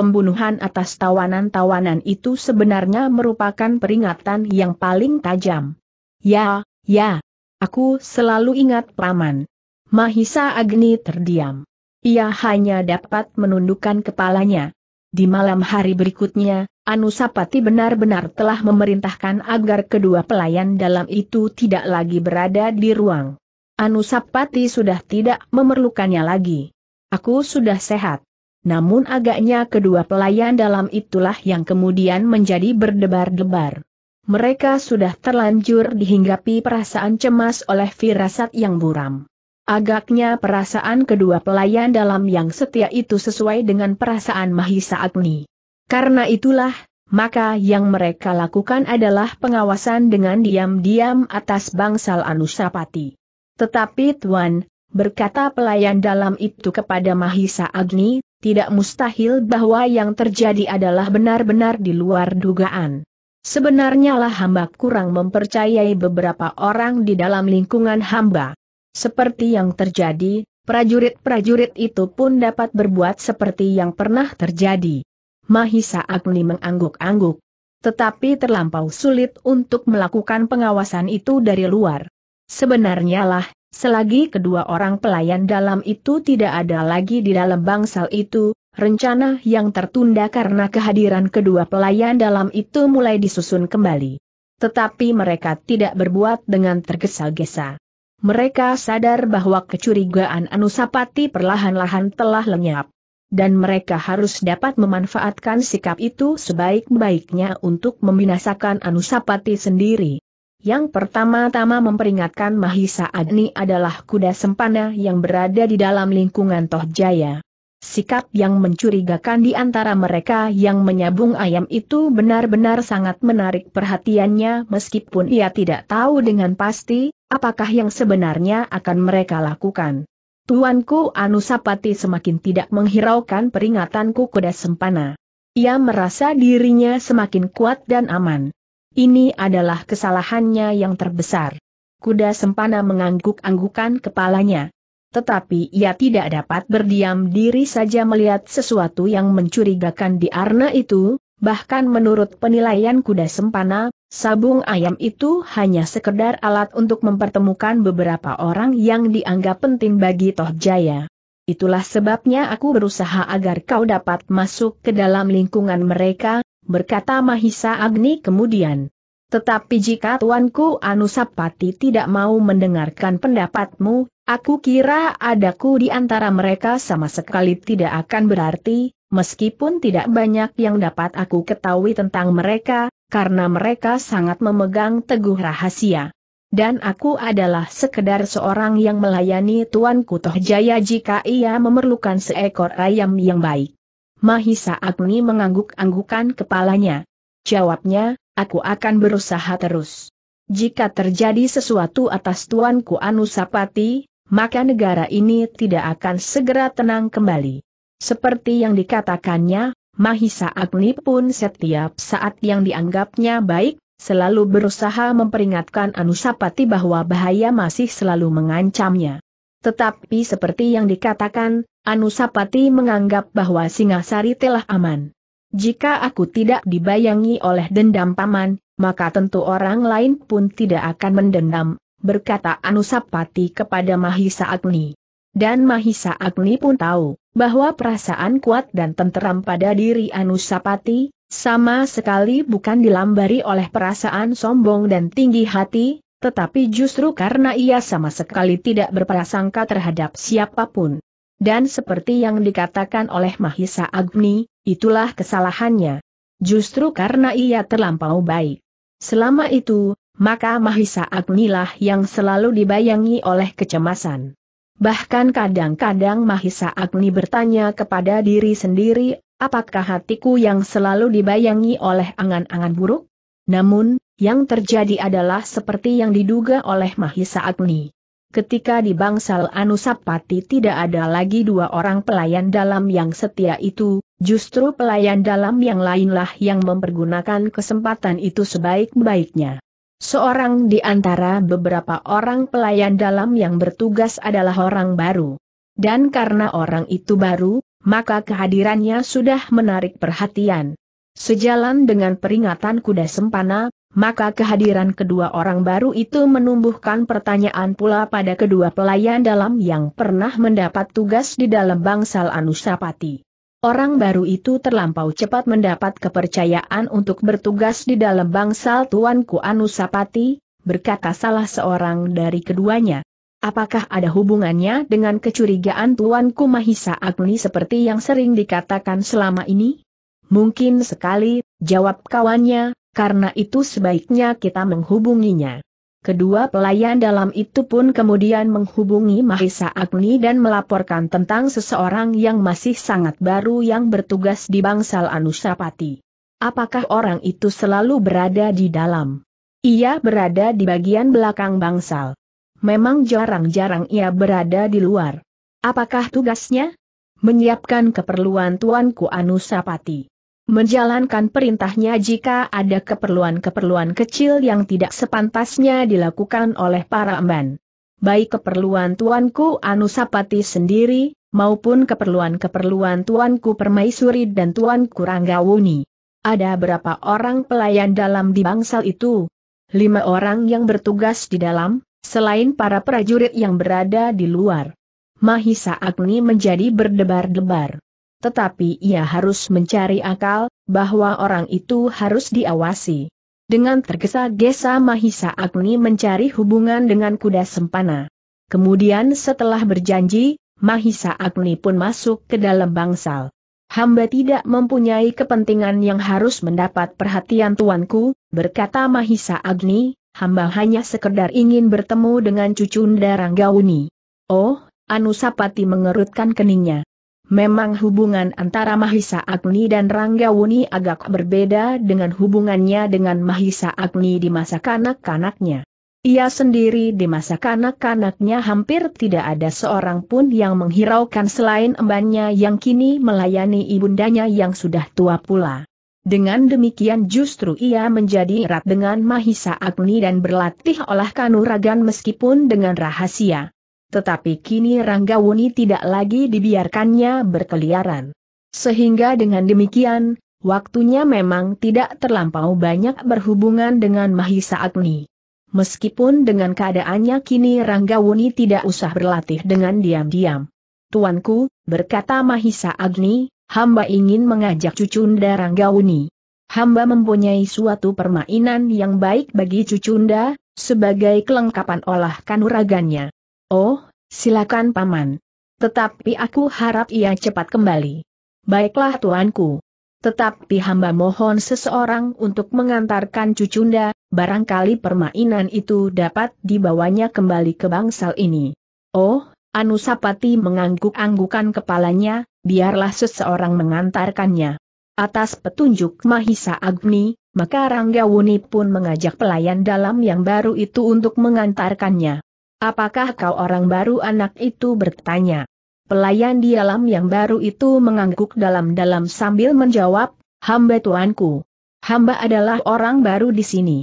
[SPEAKER 1] Pembunuhan atas tawanan-tawanan itu sebenarnya merupakan peringatan yang paling tajam. Ya, ya. Aku selalu ingat paman. Mahisa Agni terdiam. Ia hanya dapat menundukkan kepalanya. Di malam hari berikutnya, Anusapati benar-benar telah memerintahkan agar kedua pelayan dalam itu tidak lagi berada di ruang. Anusapati sudah tidak memerlukannya lagi. Aku sudah sehat namun agaknya kedua pelayan dalam itulah yang kemudian menjadi berdebar-debar. Mereka sudah terlanjur dihinggapi perasaan cemas oleh firasat yang buram. Agaknya perasaan kedua pelayan dalam yang setia itu sesuai dengan perasaan Mahisa Agni. Karena itulah, maka yang mereka lakukan adalah pengawasan dengan diam-diam atas bangsal Anusapati. Tetapi Tuan, berkata pelayan dalam itu kepada Mahisa Agni, tidak mustahil bahwa yang terjadi adalah benar-benar di luar dugaan. Sebenarnya lah hamba kurang mempercayai beberapa orang di dalam lingkungan hamba. Seperti yang terjadi, prajurit-prajurit itu pun dapat berbuat seperti yang pernah terjadi. Mahisa Agni mengangguk-angguk. Tetapi terlampau sulit untuk melakukan pengawasan itu dari luar. Sebenarnya lah, Selagi kedua orang pelayan dalam itu tidak ada lagi di dalam bangsal itu, rencana yang tertunda karena kehadiran kedua pelayan dalam itu mulai disusun kembali. Tetapi mereka tidak berbuat dengan tergesa-gesa. Mereka sadar bahwa kecurigaan Anusapati perlahan-lahan telah lenyap dan mereka harus dapat memanfaatkan sikap itu sebaik-baiknya untuk membinasakan Anusapati sendiri. Yang pertama-tama memperingatkan Mahisa Agni adalah kuda sempana yang berada di dalam lingkungan Tohjaya. Sikap yang mencurigakan di antara mereka yang menyabung ayam itu benar-benar sangat menarik perhatiannya meskipun ia tidak tahu dengan pasti, apakah yang sebenarnya akan mereka lakukan. Tuanku Anusapati semakin tidak menghiraukan peringatanku kuda sempana. Ia merasa dirinya semakin kuat dan aman. Ini adalah kesalahannya yang terbesar. Kuda sempana mengangguk-anggukan kepalanya. Tetapi ia tidak dapat berdiam diri saja melihat sesuatu yang mencurigakan di arna itu, bahkan menurut penilaian kuda sempana, sabung ayam itu hanya sekedar alat untuk mempertemukan beberapa orang yang dianggap penting bagi Toh Jaya. Itulah sebabnya aku berusaha agar kau dapat masuk ke dalam lingkungan mereka, berkata Mahisa Agni kemudian. Tetapi jika tuanku Anusapati tidak mau mendengarkan pendapatmu, aku kira adaku di antara mereka sama sekali tidak akan berarti, meskipun tidak banyak yang dapat aku ketahui tentang mereka, karena mereka sangat memegang teguh rahasia. Dan aku adalah sekedar seorang yang melayani tuanku Tohjaya jika ia memerlukan seekor ayam yang baik. Mahisa Agni mengangguk-anggukan kepalanya. Jawabnya, aku akan berusaha terus. Jika terjadi sesuatu atas tuanku Anusapati, maka negara ini tidak akan segera tenang kembali. Seperti yang dikatakannya, Mahisa Agni pun setiap saat yang dianggapnya baik, selalu berusaha memperingatkan Anusapati bahwa bahaya masih selalu mengancamnya. Tetapi seperti yang dikatakan, Anusapati menganggap bahwa Singasari telah aman. Jika aku tidak dibayangi oleh dendam paman, maka tentu orang lain pun tidak akan mendendam, berkata Anusapati kepada Mahisa Agni. Dan Mahisa Agni pun tahu, bahwa perasaan kuat dan tenteram pada diri Anusapati, sama sekali bukan dilambari oleh perasaan sombong dan tinggi hati, tetapi justru karena ia sama sekali tidak berprasangka terhadap siapapun. Dan seperti yang dikatakan oleh Mahisa Agni, itulah kesalahannya. Justru karena ia terlampau baik. Selama itu, maka Mahisa Agnilah yang selalu dibayangi oleh kecemasan. Bahkan kadang-kadang Mahisa Agni bertanya kepada diri sendiri, apakah hatiku yang selalu dibayangi oleh angan-angan buruk? Namun, yang terjadi adalah seperti yang diduga oleh Mahisa Agni ketika di bangsal Anusapati tidak ada lagi dua orang pelayan dalam yang setia itu, justru pelayan dalam yang lainlah yang mempergunakan kesempatan itu sebaik-baiknya. Seorang di antara beberapa orang pelayan dalam yang bertugas adalah orang baru. Dan karena orang itu baru, maka kehadirannya sudah menarik perhatian. Sejalan dengan peringatan kuda sempana, maka kehadiran kedua orang baru itu menumbuhkan pertanyaan pula pada kedua pelayan dalam yang pernah mendapat tugas di dalam bangsal Anusapati. Orang baru itu terlampau cepat mendapat kepercayaan untuk bertugas di dalam bangsal Tuanku Anusapati, berkata salah seorang dari keduanya. Apakah ada hubungannya dengan kecurigaan Tuanku Mahisa Agni seperti yang sering dikatakan selama ini? Mungkin sekali, jawab kawannya, karena itu sebaiknya kita menghubunginya. Kedua pelayan dalam itu pun kemudian menghubungi Mahisa Agni dan melaporkan tentang seseorang yang masih sangat baru yang bertugas di bangsal Anusapati. Apakah orang itu selalu berada di dalam? Ia berada di bagian belakang bangsal. Memang jarang-jarang ia berada di luar. Apakah tugasnya? Menyiapkan keperluan tuanku Anusapati menjalankan perintahnya jika ada keperluan-keperluan kecil yang tidak sepantasnya dilakukan oleh para emban. Baik keperluan tuanku Anusapati sendiri, maupun keperluan-keperluan tuanku Permaisuri dan tuanku Ranggawuni. Ada berapa orang pelayan dalam di bangsal itu? Lima orang yang bertugas di dalam, selain para prajurit yang berada di luar. Mahisa Agni menjadi berdebar-debar tetapi ia harus mencari akal, bahwa orang itu harus diawasi. Dengan tergesa-gesa Mahisa Agni mencari hubungan dengan kuda sempana. Kemudian setelah berjanji, Mahisa Agni pun masuk ke dalam bangsal. Hamba tidak mempunyai kepentingan yang harus mendapat perhatian tuanku, berkata Mahisa Agni, hamba hanya sekedar ingin bertemu dengan cucu Ndaranggauni. Oh, Anusapati mengerutkan keningnya. Memang hubungan antara Mahisa Agni dan Rangga Wuni agak berbeda dengan hubungannya dengan Mahisa Agni di masa kanak-kanaknya. Ia sendiri di masa kanak-kanaknya hampir tidak ada seorang pun yang menghiraukan selain embannya yang kini melayani ibundanya yang sudah tua pula. Dengan demikian justru ia menjadi erat dengan Mahisa Agni dan berlatih olah kanuragan meskipun dengan rahasia. Tetapi kini Ranggawuni tidak lagi dibiarkannya berkeliaran. Sehingga dengan demikian, waktunya memang tidak terlampau banyak berhubungan dengan Mahisa Agni. Meskipun dengan keadaannya kini Ranggawuni tidak usah berlatih dengan diam-diam. Tuanku, berkata Mahisa Agni, hamba ingin mengajak Cucunda Ranggawuni. Hamba mempunyai suatu permainan yang baik bagi Cucunda, sebagai kelengkapan olah kanuragannya. Oh, silakan paman. Tetapi aku harap ia cepat kembali. Baiklah tuanku. Tetapi hamba mohon seseorang untuk mengantarkan cucunda, barangkali permainan itu dapat dibawanya kembali ke bangsal ini. Oh, Anusapati mengangguk-anggukan kepalanya, biarlah seseorang mengantarkannya. Atas petunjuk Mahisa Agni, maka Ranggawuni pun mengajak pelayan dalam yang baru itu untuk mengantarkannya. Apakah kau orang baru anak itu bertanya. Pelayan di alam yang baru itu mengangguk dalam-dalam sambil menjawab, hamba tuanku. Hamba adalah orang baru di sini.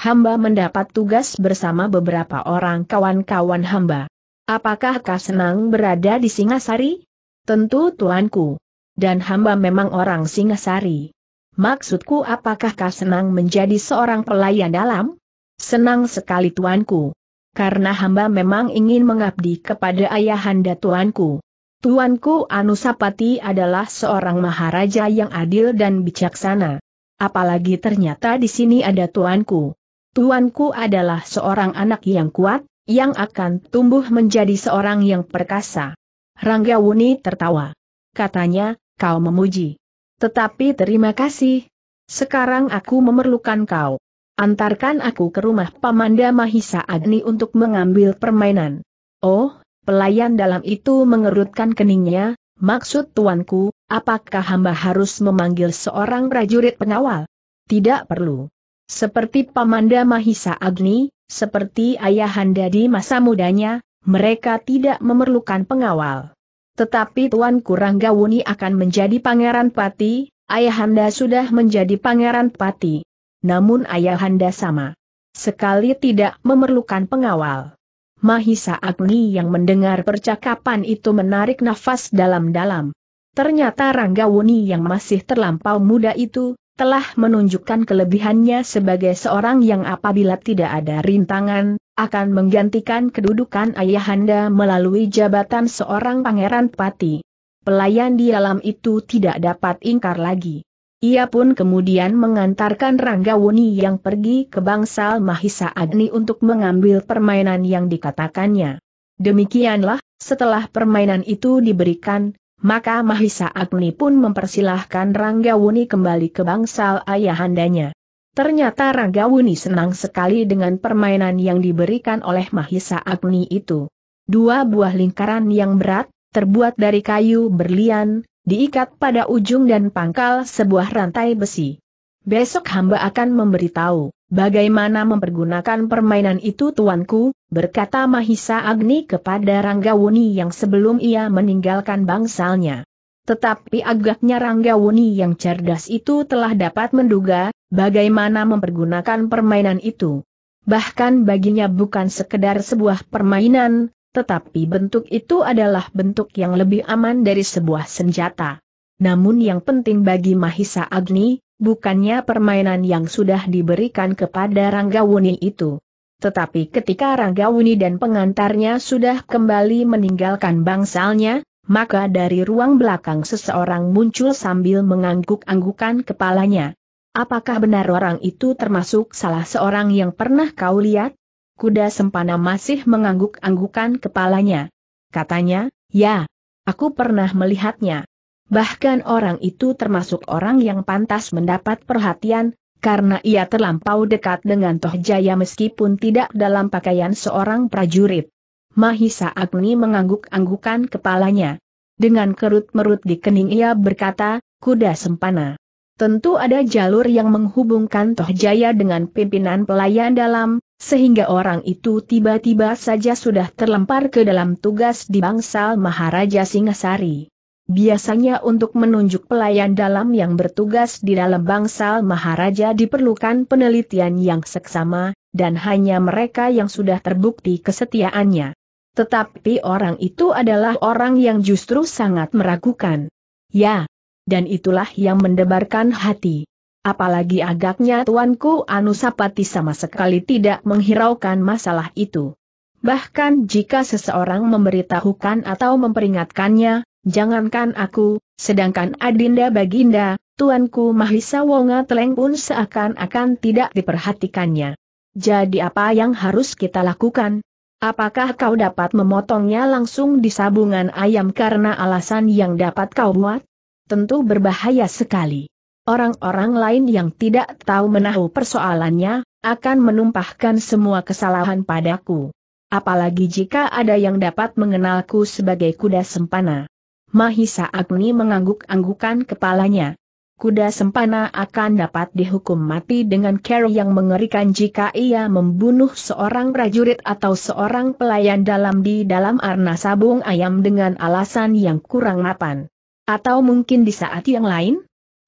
[SPEAKER 1] Hamba mendapat tugas bersama beberapa orang kawan-kawan hamba. Apakah kau senang berada di Singasari? Tentu tuanku. Dan hamba memang orang Singasari. Maksudku apakah kau senang menjadi seorang pelayan dalam? Senang sekali tuanku karena hamba memang ingin mengabdi kepada ayahanda tuanku. Tuanku Anusapati adalah seorang maharaja yang adil dan bijaksana. Apalagi ternyata di sini ada tuanku. Tuanku adalah seorang anak yang kuat, yang akan tumbuh menjadi seorang yang perkasa. Rangga Wuni tertawa. Katanya, kau memuji. Tetapi terima kasih. Sekarang aku memerlukan kau. Antarkan aku ke rumah Pamanda Mahisa Agni untuk mengambil permainan. Oh, pelayan dalam itu mengerutkan keningnya, maksud tuanku, apakah hamba harus memanggil seorang prajurit pengawal? Tidak perlu. Seperti Pamanda Mahisa Agni, seperti ayahanda di masa mudanya, mereka tidak memerlukan pengawal. Tetapi Tuan Kuranggawuni akan menjadi pangeran pati, ayahanda sudah menjadi pangeran pati namun ayahanda sama. Sekali tidak memerlukan pengawal. Mahisa Agni yang mendengar percakapan itu menarik nafas dalam-dalam. Ternyata Ranggawuni yang masih terlampau muda itu, telah menunjukkan kelebihannya sebagai seorang yang apabila tidak ada rintangan, akan menggantikan kedudukan ayahanda melalui jabatan seorang pangeran pati. Pelayan di alam itu tidak dapat ingkar lagi. Ia pun kemudian mengantarkan Ranggawuni yang pergi ke bangsal Mahisa Agni untuk mengambil permainan yang dikatakannya. Demikianlah, setelah permainan itu diberikan, maka Mahisa Agni pun mempersilahkan Ranggawuni kembali ke bangsal ayahandanya. Ternyata Ranggawuni senang sekali dengan permainan yang diberikan oleh Mahisa Agni itu. Dua buah lingkaran yang berat, terbuat dari kayu berlian, diikat pada ujung dan pangkal sebuah rantai besi. Besok hamba akan memberitahu, bagaimana mempergunakan permainan itu tuanku, berkata Mahisa Agni kepada Ranggawuni yang sebelum ia meninggalkan bangsalnya. Tetapi agaknya Ranggawuni yang cerdas itu telah dapat menduga, bagaimana mempergunakan permainan itu. Bahkan baginya bukan sekedar sebuah permainan, tetapi bentuk itu adalah bentuk yang lebih aman dari sebuah senjata. Namun yang penting bagi Mahisa Agni, bukannya permainan yang sudah diberikan kepada Rangga Wuni itu. Tetapi ketika Rangga Wuni dan pengantarnya sudah kembali meninggalkan bangsalnya, maka dari ruang belakang seseorang muncul sambil mengangguk-anggukan kepalanya. Apakah benar orang itu termasuk salah seorang yang pernah kau lihat? kuda sempana masih mengangguk-anggukan kepalanya. Katanya, ya, aku pernah melihatnya. Bahkan orang itu termasuk orang yang pantas mendapat perhatian, karena ia terlampau dekat dengan Toh Jaya meskipun tidak dalam pakaian seorang prajurit. Mahisa Agni mengangguk-anggukan kepalanya. Dengan kerut-merut di kening ia berkata, kuda sempana. Tentu ada jalur yang menghubungkan Toh Jaya dengan pimpinan pelayan dalam, sehingga orang itu tiba-tiba saja sudah terlempar ke dalam tugas di bangsal Maharaja Singasari. Biasanya untuk menunjuk pelayan dalam yang bertugas di dalam bangsal Maharaja diperlukan penelitian yang seksama, dan hanya mereka yang sudah terbukti kesetiaannya. Tetapi orang itu adalah orang yang justru sangat meragukan. Ya, dan itulah yang mendebarkan hati. Apalagi agaknya tuanku Anusapati sama sekali tidak menghiraukan masalah itu. Bahkan jika seseorang memberitahukan atau memperingatkannya, jangankan aku, sedangkan Adinda Baginda, tuanku Mahisa Wonga Teleng pun seakan-akan tidak diperhatikannya. Jadi apa yang harus kita lakukan? Apakah kau dapat memotongnya langsung di sabungan ayam karena alasan yang dapat kau buat? Tentu berbahaya sekali. Orang-orang lain yang tidak tahu menahu persoalannya, akan menumpahkan semua kesalahan padaku. Apalagi jika ada yang dapat mengenalku sebagai kuda sempana. Mahisa Agni mengangguk-anggukan kepalanya. Kuda sempana akan dapat dihukum mati dengan care yang mengerikan jika ia membunuh seorang prajurit atau seorang pelayan dalam di dalam arna sabung ayam dengan alasan yang kurang mapan. Atau mungkin di saat yang lain?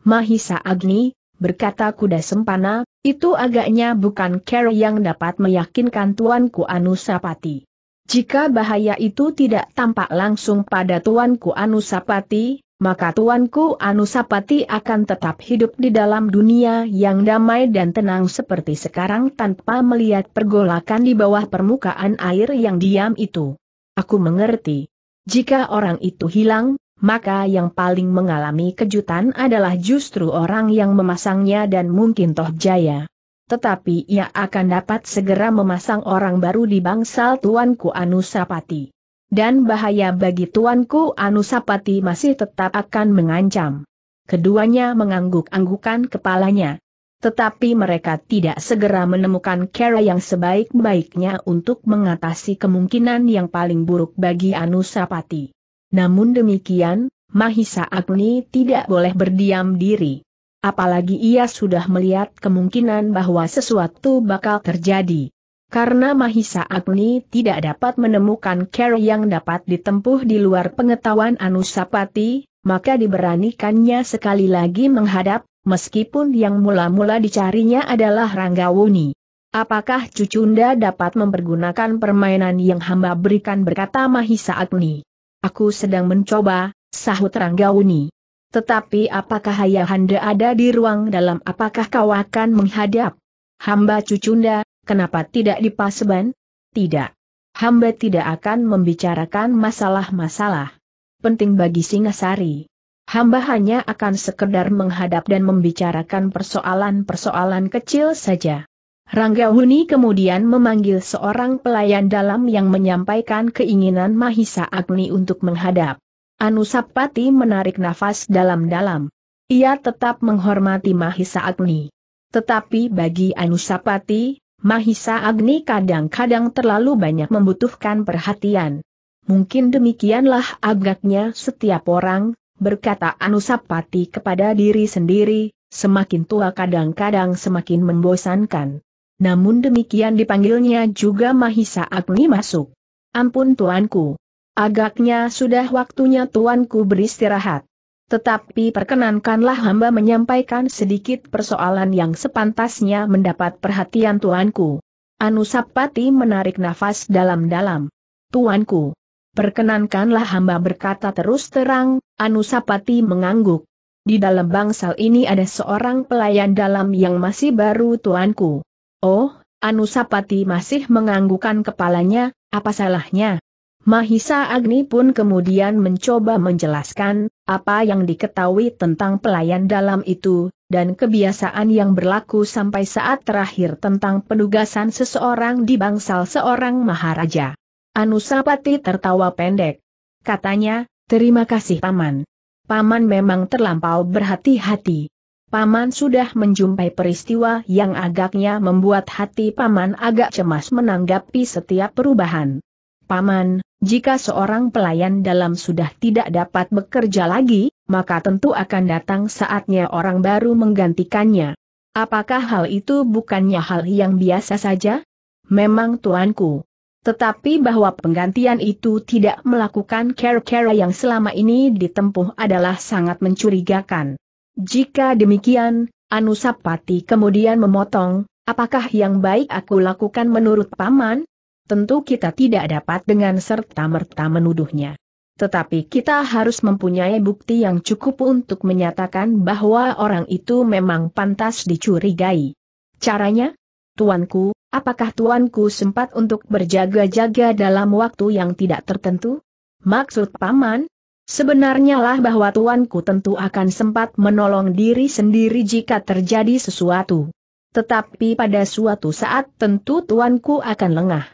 [SPEAKER 1] Mahisa Agni, berkata kuda sempana, itu agaknya bukan care yang dapat meyakinkan tuanku Anusapati. Jika bahaya itu tidak tampak langsung pada tuanku Anusapati, maka tuanku Anusapati akan tetap hidup di dalam dunia yang damai dan tenang seperti sekarang tanpa melihat pergolakan di bawah permukaan air yang diam itu. Aku mengerti. Jika orang itu hilang, maka yang paling mengalami kejutan adalah justru orang yang memasangnya dan mungkin toh jaya. Tetapi ia akan dapat segera memasang orang baru di bangsal Tuanku Anusapati. Dan bahaya bagi Tuanku Anusapati masih tetap akan mengancam. Keduanya mengangguk-anggukan kepalanya. Tetapi mereka tidak segera menemukan cara yang sebaik-baiknya untuk mengatasi kemungkinan yang paling buruk bagi Anusapati. Namun demikian, Mahisa Agni tidak boleh berdiam diri. Apalagi ia sudah melihat kemungkinan bahwa sesuatu bakal terjadi. Karena Mahisa Agni tidak dapat menemukan care yang dapat ditempuh di luar pengetahuan Anusapati, maka diberanikannya sekali lagi menghadap, meskipun yang mula-mula dicarinya adalah Ranggawuni. Apakah Cucunda dapat mempergunakan permainan yang hamba berikan berkata Mahisa Agni? Aku sedang mencoba, sahut Ranggauni. Tetapi apakah Ayahanda ada di ruang dalam apakah kau akan menghadap? Hamba cucunda, kenapa tidak di paseban? Tidak. Hamba tidak akan membicarakan masalah-masalah. Penting bagi Singasari. Hamba hanya akan sekedar menghadap dan membicarakan persoalan-persoalan kecil saja. Rangga Huni kemudian memanggil seorang pelayan dalam yang menyampaikan keinginan Mahisa Agni untuk menghadap. Anusapati menarik nafas dalam-dalam. Ia tetap menghormati Mahisa Agni. Tetapi bagi Anusapati, Mahisa Agni kadang-kadang terlalu banyak membutuhkan perhatian. Mungkin demikianlah agaknya setiap orang, berkata Anusapati kepada diri sendiri, semakin tua kadang-kadang semakin membosankan namun demikian dipanggilnya juga Mahisa Agni masuk. Ampun tuanku. Agaknya sudah waktunya tuanku beristirahat. Tetapi perkenankanlah hamba menyampaikan sedikit persoalan yang sepantasnya mendapat perhatian tuanku. Anusapati menarik nafas dalam-dalam. Tuanku. Perkenankanlah hamba berkata terus terang, Anusapati mengangguk. Di dalam bangsal ini ada seorang pelayan dalam yang masih baru tuanku. Oh, Anusapati masih menganggukan kepalanya, apa salahnya? Mahisa Agni pun kemudian mencoba menjelaskan, apa yang diketahui tentang pelayan dalam itu, dan kebiasaan yang berlaku sampai saat terakhir tentang penugasan seseorang di bangsal seorang maharaja. Anusapati tertawa pendek. Katanya, terima kasih Paman. Paman memang terlampau berhati-hati. Paman sudah menjumpai peristiwa yang agaknya membuat hati Paman agak cemas menanggapi setiap perubahan. Paman, jika seorang pelayan dalam sudah tidak dapat bekerja lagi, maka tentu akan datang saatnya orang baru menggantikannya. Apakah hal itu bukannya hal yang biasa saja? Memang tuanku. Tetapi bahwa penggantian itu tidak melakukan care-care yang selama ini ditempuh adalah sangat mencurigakan. Jika demikian, Anusapati kemudian memotong, apakah yang baik aku lakukan menurut Paman? Tentu kita tidak dapat dengan serta-merta menuduhnya. Tetapi kita harus mempunyai bukti yang cukup untuk menyatakan bahwa orang itu memang pantas dicurigai. Caranya? Tuanku, apakah tuanku sempat untuk berjaga-jaga dalam waktu yang tidak tertentu? Maksud paman, Sebenarnya lah bahwa tuanku tentu akan sempat menolong diri sendiri jika terjadi sesuatu. Tetapi pada suatu saat tentu tuanku akan lengah.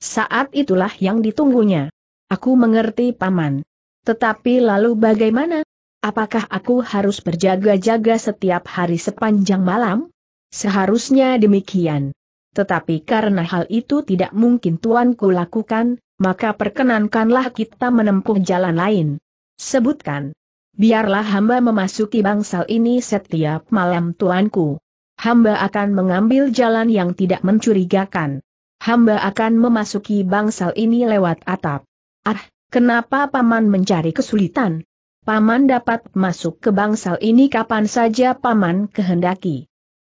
[SPEAKER 1] Saat itulah yang ditunggunya. Aku mengerti paman. Tetapi lalu bagaimana? Apakah aku harus berjaga-jaga setiap hari sepanjang malam? Seharusnya demikian. Tetapi karena hal itu tidak mungkin tuanku lakukan, maka perkenankanlah kita menempuh jalan lain. Sebutkan. Biarlah hamba memasuki bangsal ini setiap malam tuanku. Hamba akan mengambil jalan yang tidak mencurigakan. Hamba akan memasuki bangsal ini lewat atap. Ah, kenapa paman mencari kesulitan? Paman dapat masuk ke bangsal ini kapan saja paman kehendaki.